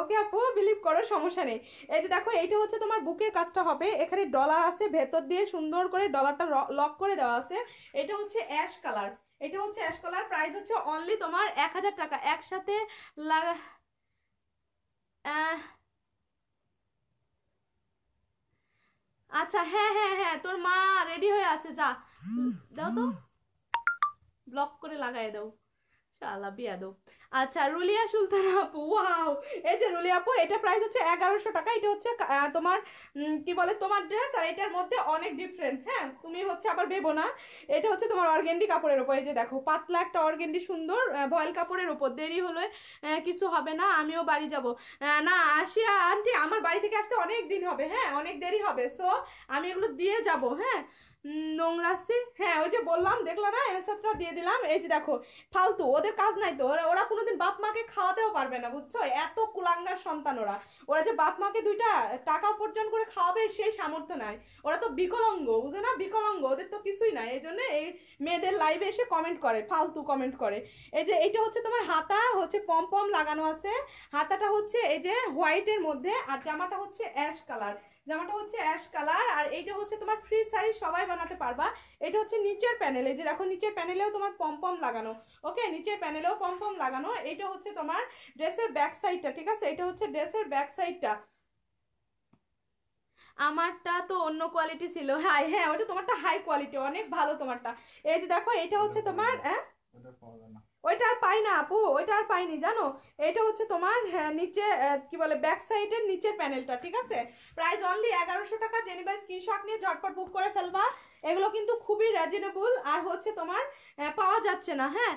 ওকে আপু বিলিভ করো সমস্যা নেই এই যে দেখো এইটা হচ্ছে তোমার বুকের কাজটা হবে এখানে ডলার আছে ভেতর দিয়ে সুন্দর করে ডলারটা লক করে দেওয়া আছে এটা হচ্ছে অ্যাশ কালার এটা হচ্ছে অ্যাশ কালার প্রাইস হচ্ছে অনলি তোমার এক হাজার টাকা একসাথে লাগা আচ্ছা হ্যাঁ হ্যাঁ হ্যাঁ তোর মা রেডি হয়ে আছে যা দাও তো ব্লক করে লাগাই দাও শালা আচ্ছা রুলিয়া সুলতান আপু ওয়াও এই যে রুলিয়া আপু এটা প্রাইস হচ্ছে এগারোশো টাকা এটা হচ্ছে তোমার কি বলে তোমার ড্রেস আর এটার মধ্যে অনেক ডিফারেন্ট হ্যাঁ তুমি হচ্ছে আবার ভেবো না এটা হচ্ছে তোমার অর্গেন্ডি কাপড়ের উপর এই যে দেখো পাতলা একটা অর্গেন্ডি সুন্দর ভয়েল কাপড়ের উপর দেরি হলে কিছু হবে না আমিও বাড়ি যাব না আসিয়া আন্টি আমার বাড়ি থেকে আসতে অনেক দিন হবে হ্যাঁ অনেক দেরি হবে সো আমি এগুলো দিয়ে যাব হ্যাঁ নোংরাসি হ্যাঁ ওই যে বললাম দেখলো না অ্যান্সারটা দিয়ে দিলাম এই যে দেখো ফালতু ওদের কাজ নাই তো ওরা ওরা কোনোদিন বাপ মাকে খাওয়াতেও পারবে না বুঝছো এত কুলাঙ্গার সন্তান ওরা ওরা যে বাপ মাকে দুইটা টাকা উপার্জন করে খাওয়াবে সেই সামর্থ্য নাই ওরা তো বিকলঙ্গ বুঝে না বিকলঙ্গ ওদের তো কিছুই নাই এই জন্য এই মেয়েদের লাইভে এসে কমেন্ট করে ফালতু কমেন্ট করে এই যে এটা হচ্ছে তোমার হাতা হচ্ছে পম পম লাগানো আছে হাতাটা হচ্ছে এই যে হোয়াইটের মধ্যে আর জামাটা হচ্ছে অ্যাশ কালার জামাটা হচ্ছে অ্যাশ কালার আর এইটা হচ্ছে তোমার ফ্রি সাইজ সবাই বানাতে পারবা এটা হচ্ছে নিচের প্যানেলে যে দেখো নিচের প্যানেলেও তোমার পম্পম লাগানো ওকে নিচের প্যানেলেও পম্পম লাগানো এটা হচ্ছে তোমার ড্রেসের ব্যাক সাইডটা ঠিক আছে এটা হচ্ছে ড্রেসের ব্যাক সাইডটা আমারটা তো অন্য কোয়ালিটি ছিল হাই হ্যাঁ ওটা তোমারটা হাই কোয়ালিটি অনেক ভালো তোমারটা এই যে দেখো এটা হচ্ছে তোমার হ্যাঁ ওইটা আর পাই না আপু ওইটা আর পাইনি জানো এটা হচ্ছে তোমার হ্যাঁ, নিচে কি বলে ব্যাক সাইডের নিচের প্যানেলটা ঠিক আছে প্রাইস অনলি এগারোশো টাকা জেনিবাই স্ক্রিনশট নিয়ে ঝটপট বুক করে ফেলবা এগুলো কিন্তু খুবই রেজনেবল আর হচ্ছে তোমার পাওয়া যাচ্ছে না হ্যাঁ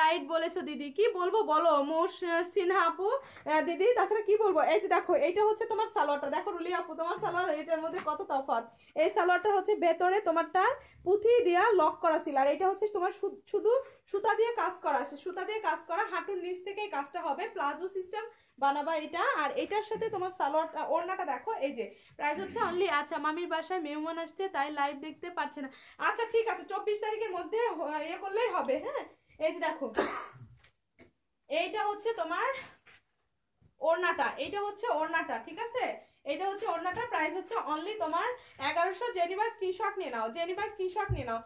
রাইট বলেছো দিদি কি বলবো বলো মোশ সিনহা আপু দিদি তাছাড়া কি বলবো এই যে দেখো এইটা হচ্ছে তোমার সালোয়ারটা দেখো রুলি আপু তোমার সালোয়ার এটার মধ্যে কত তফাত এই সালোয়ারটা হচ্ছে ভেতরে তোমারটার পুঁথি দেওয়া লক করা ছিল আর এটা হচ্ছে তোমার শুধু সুতা দিয়ে কাজ করা সুতা দিয়ে কাজ করা হাঁটুর নিচ থেকে কাজটা হবে প্লাজো সিস্টেম বানাবা এটা আর এটার সাথে তোমার সালোয়ার ওড়নাটা দেখো এই যে প্রাইস হচ্ছে অনলি আচ্ছা মামির বাসায় মেহমান আসছে তাই লাইভ দেখতে পারছে না আচ্ছা ঠিক আছে চব্বিশ তারিখের মধ্যে ইয়ে করলেই হবে হ্যাঁ এই যে দেখো এইটা হচ্ছে তোমার ওড়নাটা এইটা হচ্ছে ওড়নাটা ঠিক আছে এটা হচ্ছে অন্যটা প্রাইস হচ্ছে অনলি তোমার এগারোশো টি স্ক্রিনশট নিয়ে নাও টি স্ক্রিনশট নিয়ে নাও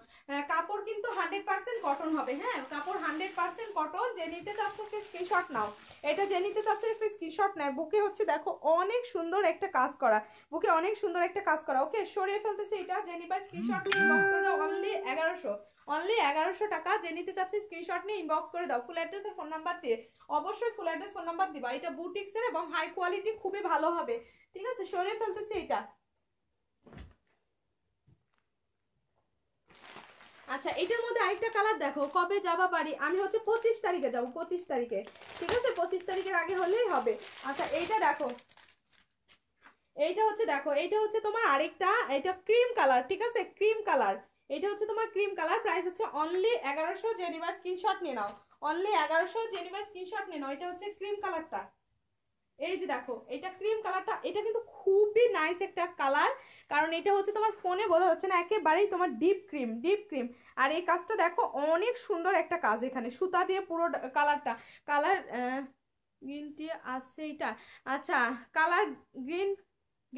কাপড় কিন্তু হান্ড্রেড পার্সেন্ট কটন হবে হ্যাঁ কাপড় হান্ড্রেড পার্সেন্ট কটন যে নিতে চাচ্ছ একটু স্ক্রিনশট নাও এটা যে নিতে চাচ্ছ একটু স্ক্রিনশট নেয় বুকে হচ্ছে দেখো অনেক সুন্দর একটা কাজ করা বুকে অনেক সুন্দর একটা কাজ করা ওকে সরিয়ে ফেলতেছে এটা জেনিভাইস স্ক্রিনশট নিয়ে বক্স অনলি এগারোশো অনলি এগারোশো টাকা যে নিতে চাচ্ছি স্ক্রিনশট নিয়ে ইনবক্স করে দাও ফুল অ্যাড্রেস আর ফোন নাম্বার দিয়ে অবশ্যই ফুল অ্যাড্রেস ফোন নাম্বার দিবা এটা বুটিক্সের এবং হাই কোয়ালিটি খুবই ভালো হবে ঠিক আছে সরিয়ে ফেলতেছি এটা আচ্ছা এটার মধ্যে আরেকটা কালার দেখো কবে যাবা বাড়ি আমি হচ্ছে পঁচিশ তারিখে যাবো পঁচিশ তারিখে ঠিক আছে পঁচিশ তারিখের আগে হলেই হবে আচ্ছা এইটা দেখো এইটা হচ্ছে দেখো এইটা হচ্ছে তোমার আরেকটা এটা ক্রিম কালার ঠিক আছে ক্রিম কালার এটা হচ্ছে তোমার ক্রিম কালার প্রাইস হচ্ছে অনলি এগারোশো জেনিবা স্ক্রিনশট নিয়ে নাও অনলি এগারোশো জেনিবা স্ক্রিনশট নিয়ে নাও এটা হচ্ছে ক্রিম কালারটা এই যে দেখো এটা ক্রিম কালারটা এটা কিন্তু খুবই নাইস একটা কালার কারণ এটা হচ্ছে তোমার ফোনে বোঝা যাচ্ছে না একেবারেই তোমার ডিপ ক্রিম ডিপ ক্রিম আর এই কাজটা দেখো অনেক সুন্দর একটা কাজ এখানে সুতা দিয়ে পুরো কালারটা কালার গ্রিন টি আছে এটা আচ্ছা কালার গ্রিন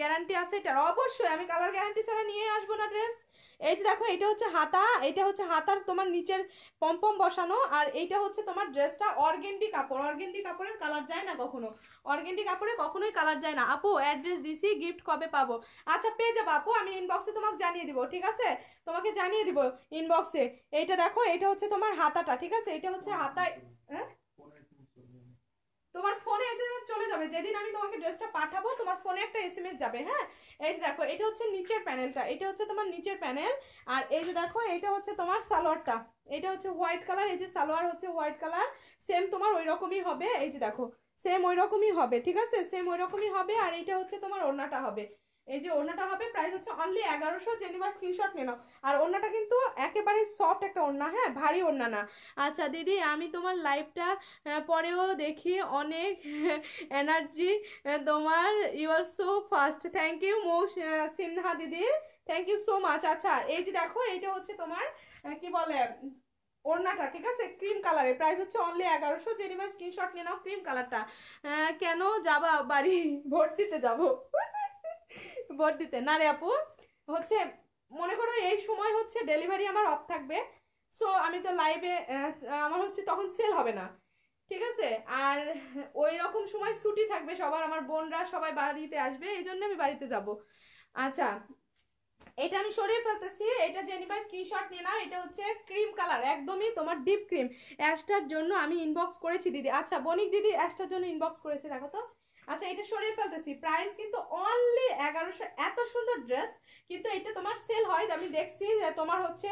গ্যারান্টি আছে এটার অবশ্যই আমি কালার গ্যারান্টি ছাড়া নিয়ে আসবো না ড্রেস এই যে দেখো এটা হচ্ছে হাতা এটা হচ্ছে হাতার তোমার নিচের পম্পম বসানো আর এইটা হচ্ছে তোমার ড্রেসটা অর্গেন্ডি কাপড় অর্গেন্ডি কাপড়ের কালার যায় না কখনো অর্গেন্ডি কাপড়ে কখনোই কালার যায় না আপু অ্যাড্রেস দিছি গিফট কবে পাবো আচ্ছা পেয়ে যাবো আপু আমি ইনবক্সে তোমাকে জানিয়ে দিব ঠিক আছে তোমাকে জানিয়ে দিব ইনবক্সে এইটা দেখো এটা হচ্ছে তোমার হাতাটা ঠিক আছে এটা হচ্ছে হাতায় হ্যাঁ তোমার ফোনে এসএমএস চলে যাবে যেদিন আমি তোমাকে ড্রেসটা পাঠাবো তোমার ফোনে একটা এসএমএস যাবে হ্যাঁ এই দেখো এটা হচ্ছে নিচের প্যানেলটা এটা হচ্ছে তোমার নিচের প্যানেল আর এই যে দেখো এটা হচ্ছে তোমার সালোয়ারটা এটা হচ্ছে হোয়াইট কালার এই যে সালোয়ার হচ্ছে হোয়াইট কালার সেম তোমার ওই রকমই হবে এই যে দেখো সেম ওই রকমই হবে ঠিক আছে সেম ওই রকমই হবে আর এটা হচ্ছে তোমার ওড়নাটা হবে এই যে ওড়নাটা হবে প্রাইস হচ্ছে অনলি এগারোশো জেনিবা স্ক্রিনশট নিয়ে নাও আর ওড়নাটা কিন্তু একেবারে সফট একটা ওড়না হ্যাঁ ভারী ওড়না না আচ্ছা দিদি আমি তোমার লাইফটা পরেও দেখি অনেক এনার্জি তোমার you are so fast thank you Mou Sinha দিদি থ্যাংক ইউ সো মাচ আচ্ছা এই যে দেখো এইটা হচ্ছে তোমার কি বলে ওড়নাটা ঠিক আছে ক্রিম কালারের প্রাইস হচ্ছে অনলি এগারোশো জেনিবা স্ক্রিনশট নিয়ে নাও ক্রিম কালারটা কেন যাবা বাড়ি ভর্তিতে যাবো ভোট দিতে না রে আপু হচ্ছে মনে করো এই সময় হচ্ছে ডেলিভারি আমার অফ থাকবে সো আমি তো লাইভে আমার হচ্ছে তখন সেল হবে না ঠিক আছে আর ওই রকম সময় ছুটি থাকবে সবার আমার বোনরা সবাই বাড়িতে আসবে এই জন্য আমি বাড়িতে যাব আচ্ছা এটা আমি সরিয়ে ফেলতেছি এটা জেনিফাই স্ক্রিনশট নিয়ে নাও এটা হচ্ছে ক্রিম কালার একদমই তোমার ডিপ ক্রিম অ্যাশটার জন্য আমি ইনবক্স করেছি দিদি আচ্ছা বণিক দিদি অ্যাশটার জন্য ইনবক্স করেছে দেখো তো আচ্ছা এটা সরিয়ে ফেলতেছি প্রাইস কিন্তু অনলি এগারোশো এত সুন্দর ড্রেস কিন্তু এটা তোমার সেল হয় আমি দেখছি যে তোমার হচ্ছে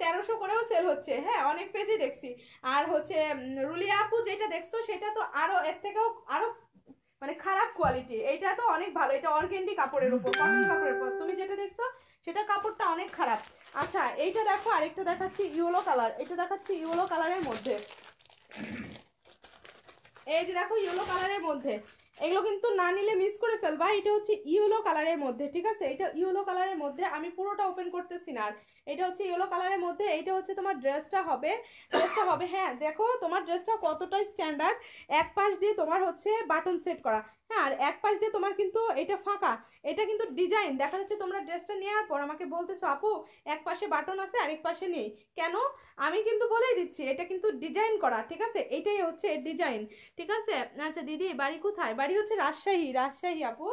তেরোশো করেও সেল হচ্ছে হ্যাঁ অনেক পেজই দেখছি আর হচ্ছে রুলিয়া আপু যেটা দেখছো সেটা তো আরও এর থেকেও আরও মানে খারাপ কোয়ালিটি এইটা তো অনেক ভালো এটা অর্গেন্ডি কাপড়ের উপর কটন কাপড়ের উপর তুমি যেটা দেখছো সেটা কাপড়টা অনেক খারাপ আচ্ছা এইটা দেখো আরেকটা দেখাচ্ছি ইয়েলো কালার এটা দেখাচ্ছি ইয়েলো কালারের মধ্যে এই যে দেখো ইয়েলো কালারের মধ্যে এগুলো কিন্তু না নিলে মিস করে ফেলবা এটা হচ্ছে ইয়েলো কালারের মধ্যে ঠিক আছে এটা ইয়েলো কালারের মধ্যে আমি পুরোটা ওপেন করতেছি না আর এটা হচ্ছে ইয়েলো কালারের মধ্যে এটা হচ্ছে তোমার ড্রেসটা হবে ড্রেসটা হবে হ্যাঁ দেখো তোমার ড্রেসটা কতটা স্ট্যান্ডার্ড এক পাশ দিয়ে তোমার হচ্ছে বাটন সেট করা হ্যাঁ আর এক পাশ দিয়ে তোমার কিন্তু এটা ফাঁকা এটা কিন্তু ডিজাইন দেখা যাচ্ছে তোমরা ড্রেসটা নেওয়ার পর আমাকে বলতেছো আপু এক পাশে বাটন আছে আরেক পাশে নেই কেন আমি কিন্তু বলেই দিচ্ছি এটা কিন্তু ডিজাইন করা ঠিক আছে এটাই হচ্ছে ডিজাইন ঠিক আছে আচ্ছা দিদি বাড়ি কোথায় বাড়ি হচ্ছে রাজশাহী রাজশাহী আপু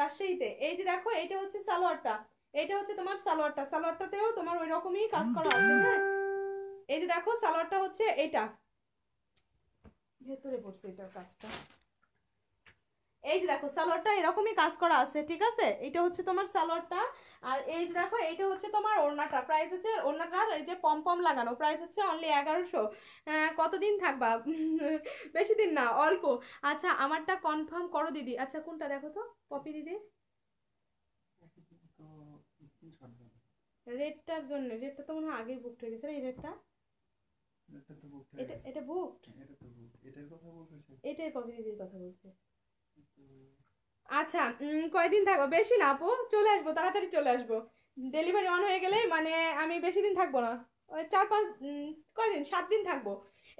রাজশাহীতে এই যে দেখো এটা হচ্ছে সালোয়ারটা এটা হচ্ছে তোমার সালোয়ারটা সালোয়ারটাতেও তোমার ওই রকমই কাজ করা আছে হ্যাঁ এই যে দেখো সালোয়ারটা হচ্ছে এটা ভেতরে পড়ছে এটার কাজটা এই যে দেখো সালোয়ারটা এরকমই কাজ করা আছে ঠিক আছে এটা হচ্ছে তোমার সালোয়ারটা আর এই যে দেখো এইটা হচ্ছে তোমার ওড়নাটা প্রাইস হচ্ছে ওড়নাটার এই যে পম পম লাগানো প্রাইস হচ্ছে অনলি এগারোশো কতদিন থাকবা <laughs> বেশি দিন না অল্প আচ্ছা আমারটা কনফার্ম করো দিদি আচ্ছা কোনটা দেখো তো পপি দিদি রেডটার জন্য রেডটা তো মনে হয় আগেই বুক হয়ে গেছে এই রেডটা এটা এটা বুকড এটাই পপি দিদির কথা বলছে আচ্ছা কয়দিন থাকবো বেশি না আপু চলে আসবো তাড়াতাড়ি চলে আসবো ডেলিভারি অন হয়ে গেলে মানে আমি বেশি দিন থাকবো না ওই চার পাঁচ কয়দিন সাত দিন থাকবো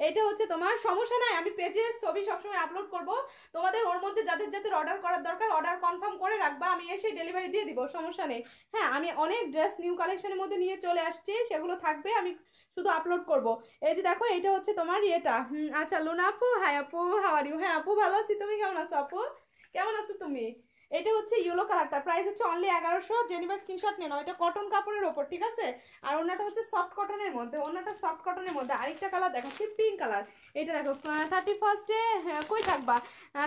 এটা হচ্ছে তোমার সমস্যা নয় আমি পেজে ছবি সবসময় আপলোড করব তোমাদের ওর মধ্যে যাদের যাদের অর্ডার করার দরকার অর্ডার কনফার্ম করে রাখবা আমি এসে ডেলিভারি দিয়ে দিব সমস্যা নেই হ্যাঁ আমি অনেক ড্রেস নিউ কালেকশনের মধ্যে নিয়ে চলে আসছি সেগুলো থাকবে আমি শুধু আপলোড করব এই যে দেখো এটা হচ্ছে তোমার ইয়েটা আচ্ছা লোনা আপু হ্যাঁ আপু হাওয়ারিউ হ্যাঁ আপু ভালো আছি তুমি কেমন আছো আপু কেমন আছো তুমি এটা হচ্ছে ইয়েলো কালারটা প্রাইস হচ্ছে অনলি এগারোশো জেনিভার স্ক্রিনশট নেন এটা কটন কাপড়ের ওপর ঠিক আছে আর ওনাটা হচ্ছে সফট কটনের মধ্যে ওনাটা সফট কটনের মধ্যে আরেকটা কালার দেখাচ্ছি পিঙ্ক কালার এটা দেখো থার্টি হ্যাঁ, ফার্স্টে কই থাকবা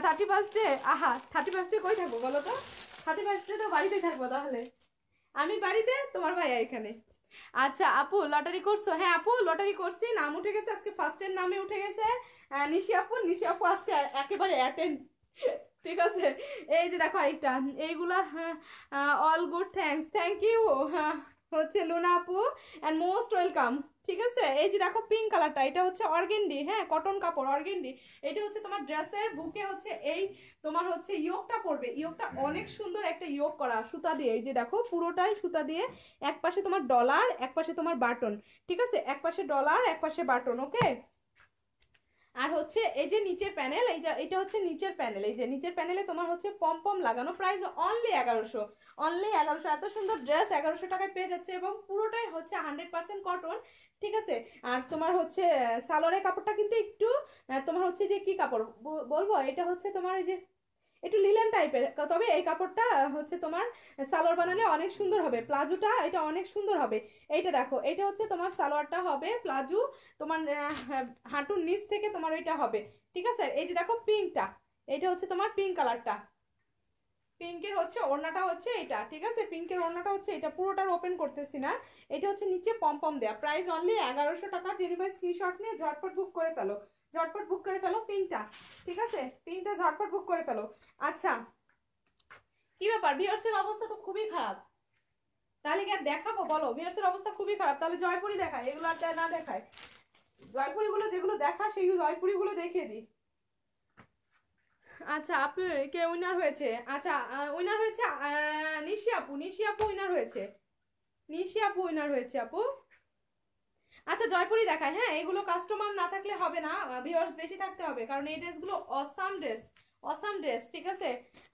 থার্টি ফার্স্টে আহা থার্টি ফার্স্টে কই থাকবো বলো তো থার্টি ফার্স্টে তো বাড়িতে থাকবো তাহলে আমি বাড়িতে তোমার ভাইয়া এখানে আচ্ছা আপু লটারি করছো হ্যাঁ আপু লটারি করছি নাম উঠে গেছে আজকে ফার্স্টের নামে উঠে গেছে নিশি আপু নিশি আপু আজকে একেবারে অ্যাটেন্ড ঠিক আছে এই যে দেখো আরেকটা এইগুলা all good thanks thank you হচ্ছে লুনা আপু অ্যান্ড মোস্ট ওয়েলকাম ঠিক আছে এই যে দেখো পিঙ্ক কালারটা এটা হচ্ছে অর্গেন্ডি হ্যাঁ কটন কাপড় অর্গেন্ডি এটা হচ্ছে তোমার ড্রেসের বুকে হচ্ছে এই তোমার হচ্ছে ইয়োকটা পড়বে ইয়োকটা অনেক সুন্দর একটা ইয়োক করা সুতা দিয়ে এই যে দেখো পুরোটাই সুতা দিয়ে এক পাশে তোমার ডলার এক পাশে তোমার বাটন ঠিক আছে এক পাশে ডলার এক পাশে বাটন ওকে আর হচ্ছে এই যে নিচের প্যানেল এইটা এটা হচ্ছে নিচের প্যানেল এই যে নিচের প্যানেলে তোমার হচ্ছে পম পম লাগানো প্রাইস অনলি এগারোশো অনলি এগারোশো এত সুন্দর ড্রেস এগারোশো টাকায় পেয়ে যাচ্ছে এবং পুরোটাই হচ্ছে হান্ড্রেড পার্সেন্ট কটন ঠিক আছে আর তোমার হচ্ছে সালোয়ারের কাপড়টা কিন্তু একটু তোমার হচ্ছে যে কি কাপড় বলবো এটা হচ্ছে তোমার এই যে একটু লিলেন টাইপের তবে এই কাপড়টা হচ্ছে তোমার সালোয়ার বানালে অনেক সুন্দর হবে প্লাজোটা এটা অনেক সুন্দর হবে এইটা দেখো এটা হচ্ছে তোমার সালোয়ারটা হবে প্লাজো তোমার হ্যাঁ, হাঁটুর নিচ থেকে তোমার ওইটা হবে ঠিক আছে এই যে দেখো পিঙ্কটা এটা হচ্ছে তোমার পিঙ্ক কালারটা পিঙ্কের হচ্ছে ওড়নাটা হচ্ছে এটা ঠিক আছে পিঙ্কের ওড়নাটা হচ্ছে এটা পুরোটার ওপেন করতেছি না এটা হচ্ছে নিচে পম্পম দেয়া প্রাইস অনলি এগারোশো টাকা জেনিভাই স্ক্রিনশট নিয়ে ঝটপট বুক করে ফেলো ঝটপট বুক করে ফেলো তিনটা ঠিক আছে তিনটা ঝটপট বুক করে ফেলো আচ্ছা কি ব্যাপার ভিওর্সের অবস্থা তো খুবই খারাপ তাহলে কি আর দেখাবো বলো ভিওর্সের অবস্থা খুবই খারাপ তাহলে জয়পুরি দেখায় এগুলো আর না দেখায় জয়পুরিগুলো যেগুলো দেখা সেই জয়পুরিগুলো দেখিয়ে দিই আচ্ছা আপু কে উইনার হয়েছে আচ্ছা উইনার হয়েছে নিশি আপু নিশি আপু উইনার হয়েছে নিশি আপু উইনার হয়েছে আপু আচ্ছা জয়পুরি দেখায় হ্যাঁ এগুলো কাস্টমার না থাকলে হবে না ভিউয়ার্স বেশি থাকতে হবে কারণ এই ড্রেসগুলো অসাম ড্রেস অসাম ড্রেস ঠিক আছে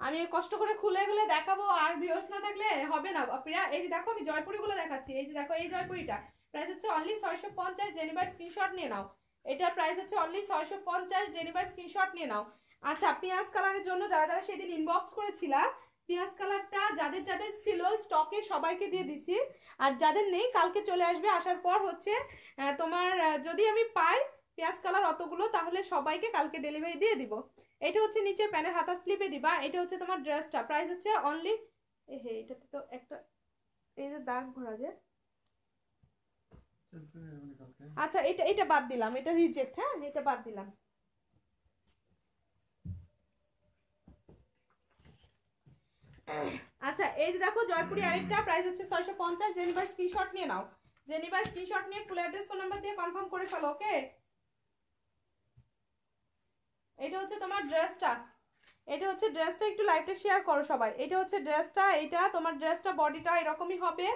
আমি কষ্ট করে খুলে খুলে দেখাবো আর ভিউয়ার্স না থাকলে হবে না প্রিয়া এই যে দেখো আমি জয়পুরিগুলো দেখাচ্ছি এই যে দেখো এই জয়পুরিটা প্রাইস হচ্ছে অনলি ছয়শো পঞ্চাশ জেনিবাই স্ক্রিনশট নিয়ে নাও এটার প্রাইস হচ্ছে অনলি ছয়শো পঞ্চাশ জেনিবাই স্ক্রিনশট নিয়ে নাও আচ্ছা পেঁয়াজ কালারের জন্য যারা যারা সেদিন ইনবক্স করেছিলাম পেঁয়াজ কালারটা যাদের যাদের ছিল স্টকে সবাইকে দিয়ে দিছি আর যাদের নেই কালকে চলে আসবে আসার পর হচ্ছে তোমার যদি আমি পাই পেঁয়াজ কালার অতগুলো তাহলে সবাইকে কালকে ডেলিভারি দিয়ে দিব এটা হচ্ছে নিচের প্যানের হাতা স্লিপে দিবা এটা হচ্ছে তোমার ড্রেসটা প্রাইস হচ্ছে অনলি হে এটাতে তো একটা এই যে দাগ ঘোরা যে আচ্ছা এটা এটা বাদ দিলাম এটা রিজেক্ট হ্যাঁ এটা বাদ দিলাম আচ্ছা এই যে দেখো জয়পুরি আরেকটা প্রাইস হচ্ছে ছয়শো পঞ্চাশ জেনিবা স্ক্রিনশট নিয়ে নাও জেনিবা স্ক্রিনশট নিয়ে ফুল অ্যাড্রেস ফোন নাম্বার দিয়ে কনফার্ম করে ফেলো ওকে এটা হচ্ছে তোমার ড্রেসটা এটা হচ্ছে ড্রেসটা একটু লাইভটা শেয়ার করো সবাই এটা হচ্ছে ড্রেসটা এটা তোমার ড্রেসটা বডিটা এরকমই হবে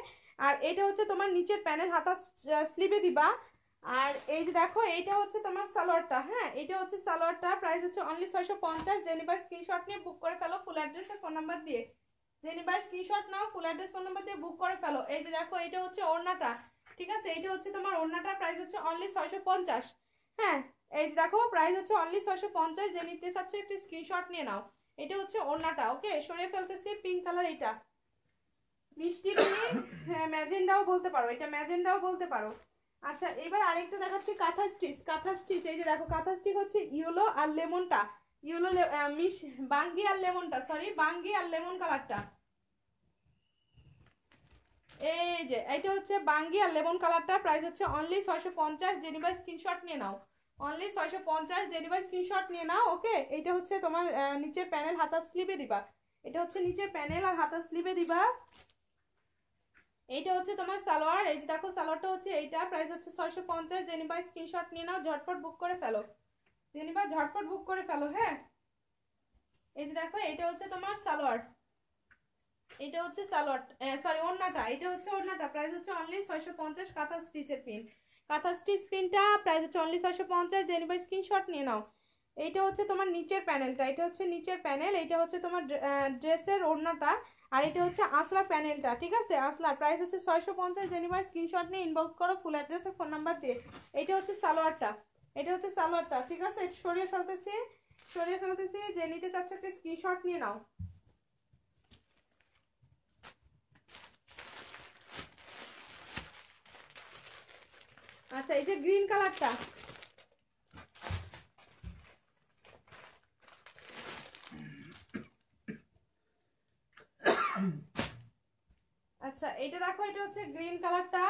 আর এটা হচ্ছে তোমার নিচের প্যানেল হাতা স্লিভে দিবা আর এই যে দেখো এইটা হচ্ছে তোমার সালোয়ারটা হ্যাঁ এটা হচ্ছে সালোয়ারটা প্রাইস হচ্ছে অনলি ছয়শো পঞ্চাশ জেনিবা স্ক্রিনশট নিয়ে বুক করে ফেলো ফুল অ্যাড্রেসে ফোন নাম্বার দিয়ে জেনে ভাই স্ক্রিনশট নাও ফুল অ্যাড্রেস ফোন নাম্বার দিয়ে বুক করে ফেলো এই যে দেখো এটা হচ্ছে ওড়নাটা ঠিক আছে এইটা হচ্ছে তোমার ওড়নাটার প্রাইস হচ্ছে অনলি ছয়শো পঞ্চাশ হ্যাঁ এই যে দেখো প্রাইস হচ্ছে অনলি ছয়শো পঞ্চাশ যে নিতে চাচ্ছে একটি স্ক্রিনশট নিয়ে নাও এটা হচ্ছে ওড়নাটা ওকে সরিয়ে ফেলতেছি পিঙ্ক কালার এটা মিষ্টি হ্যাঁ, ম্যাজেন্ডাও বলতে পারো এটা ম্যাজেন্ডাও বলতে পারো আচ্ছা এবার আরেকটা দেখাচ্ছি কাঁথা স্টিচ কাঁথা স্টিচ এই যে দেখো কাঁথা স্টিচ হচ্ছে ইয়েলো আর লেমনটা ইয়েলো মিশ বাঙ্গি আর লেমনটা সরি বাঙ্গি আর লেমন কালারটা এই যে এইটা হচ্ছে বাঙ্গি আর লেমন কালারটা প্রাইস হচ্ছে অনলি ছয়শো পঞ্চাশ জেনিবা স্ক্রিনশট নিয়ে নাও অনলি ছয়শো পঞ্চাশ জেনিবা স্ক্রিনশট নিয়ে নাও ওকে এইটা হচ্ছে তোমার নিচের প্যানেল হাতা স্লিপে দিবা এটা হচ্ছে নিচের প্যানেল আর হাতা স্লিপে দিবা এইটা হচ্ছে তোমার সালোয়ার এই যে দেখো সালোয়ারটা হচ্ছে এইটা প্রাইস হচ্ছে ছয়শো পঞ্চাশ জেনিবা স্ক্রিনশট নিয়ে নাও ঝটফট বুক করে ফেলো জেনিবা ঝটপট বুক করে ফেলো হ্যাঁ এই যে দেখো এটা হচ্ছে তোমার সালোয়ার এটা হচ্ছে সালোয়ার সরি ওড়নাটা এটা হচ্ছে ওড়নাটা প্রাইস হচ্ছে অনলি ছয়শো পঞ্চাশ কাঁথা স্টিচের পিন কাঁথা স্টিচ পিনটা প্রাইস হচ্ছে অনলি ছয়শো পঞ্চাশ জেনিবা স্ক্রিনশট নিয়ে নাও এইটা হচ্ছে তোমার নিচের প্যানেলটা এটা হচ্ছে নিচের প্যানেল এটা হচ্ছে তোমার ড্রেসের ওড়নাটা আর এটা হচ্ছে আসলা প্যানেলটা ঠিক আছে আসলার প্রাইস হচ্ছে ছয়শো পঞ্চাশ জেনিবার স্ক্রিনশট নিয়ে ইনবক্স করো ফুল অ্যাড্রেস আর ফোন নাম্বার দিয়ে এটা হচ্ছে সালোয়ারটা এটা হচ্ছে সালোয়ারটা ঠিক আছে সরিয়ে ফেলতেছি সরিয়ে ফেলতেছি যে নিতে চাচ্ছ একটা স্ক্রিনশট নিয়ে নাও আচ্ছা এই যে গ্রিন কালারটা আচ্ছা এটা দেখো এটা হচ্ছে গ্রিন কালারটা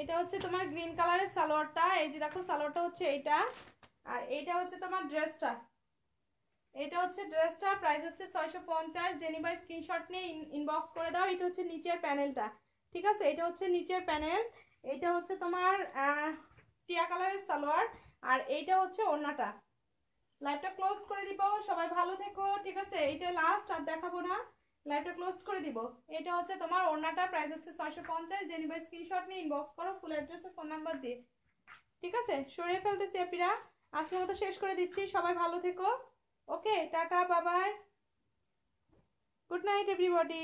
এটা হচ্ছে তোমার গ্রিন কালারের সালোয়ারটা এই যে দেখো সালোয়ারটা হচ্ছে এইটা আর এইটা হচ্ছে তোমার ড্রেসটা এটা হচ্ছে ড্রেসটা প্রাইস হচ্ছে ছয়শো পঞ্চাশ জেনিবাই স্ক্রিনশট নিয়ে ইনবক্স করে দাও এটা হচ্ছে নিচের প্যানেলটা ঠিক আছে এটা হচ্ছে নিচের প্যানেল এটা হচ্ছে তোমার টিয়া কালারের সালোয়ার আর এইটা হচ্ছে ওড়নাটা লাইভটা ক্লোজ করে দিব সবাই ভালো থেকো ঠিক আছে এইটা লাস্ট আর দেখাবো না লাইভটা ক্লোজ করে দিব এটা হচ্ছে তোমার ওড়নাটা প্রাইস হচ্ছে ছয়শো পঞ্চাশ যে নিবে স্ক্রিনশট নিয়ে ইনবক্স করো ফুল অ্যাড্রেস ফোন নাম্বার দিয়ে ঠিক আছে সরিয়ে ফেলতেছি এপিরা আজকের মতো শেষ করে দিচ্ছি সবাই ভালো থেকো ওকে টাটা বাবাই গুড নাইট এভরিবডি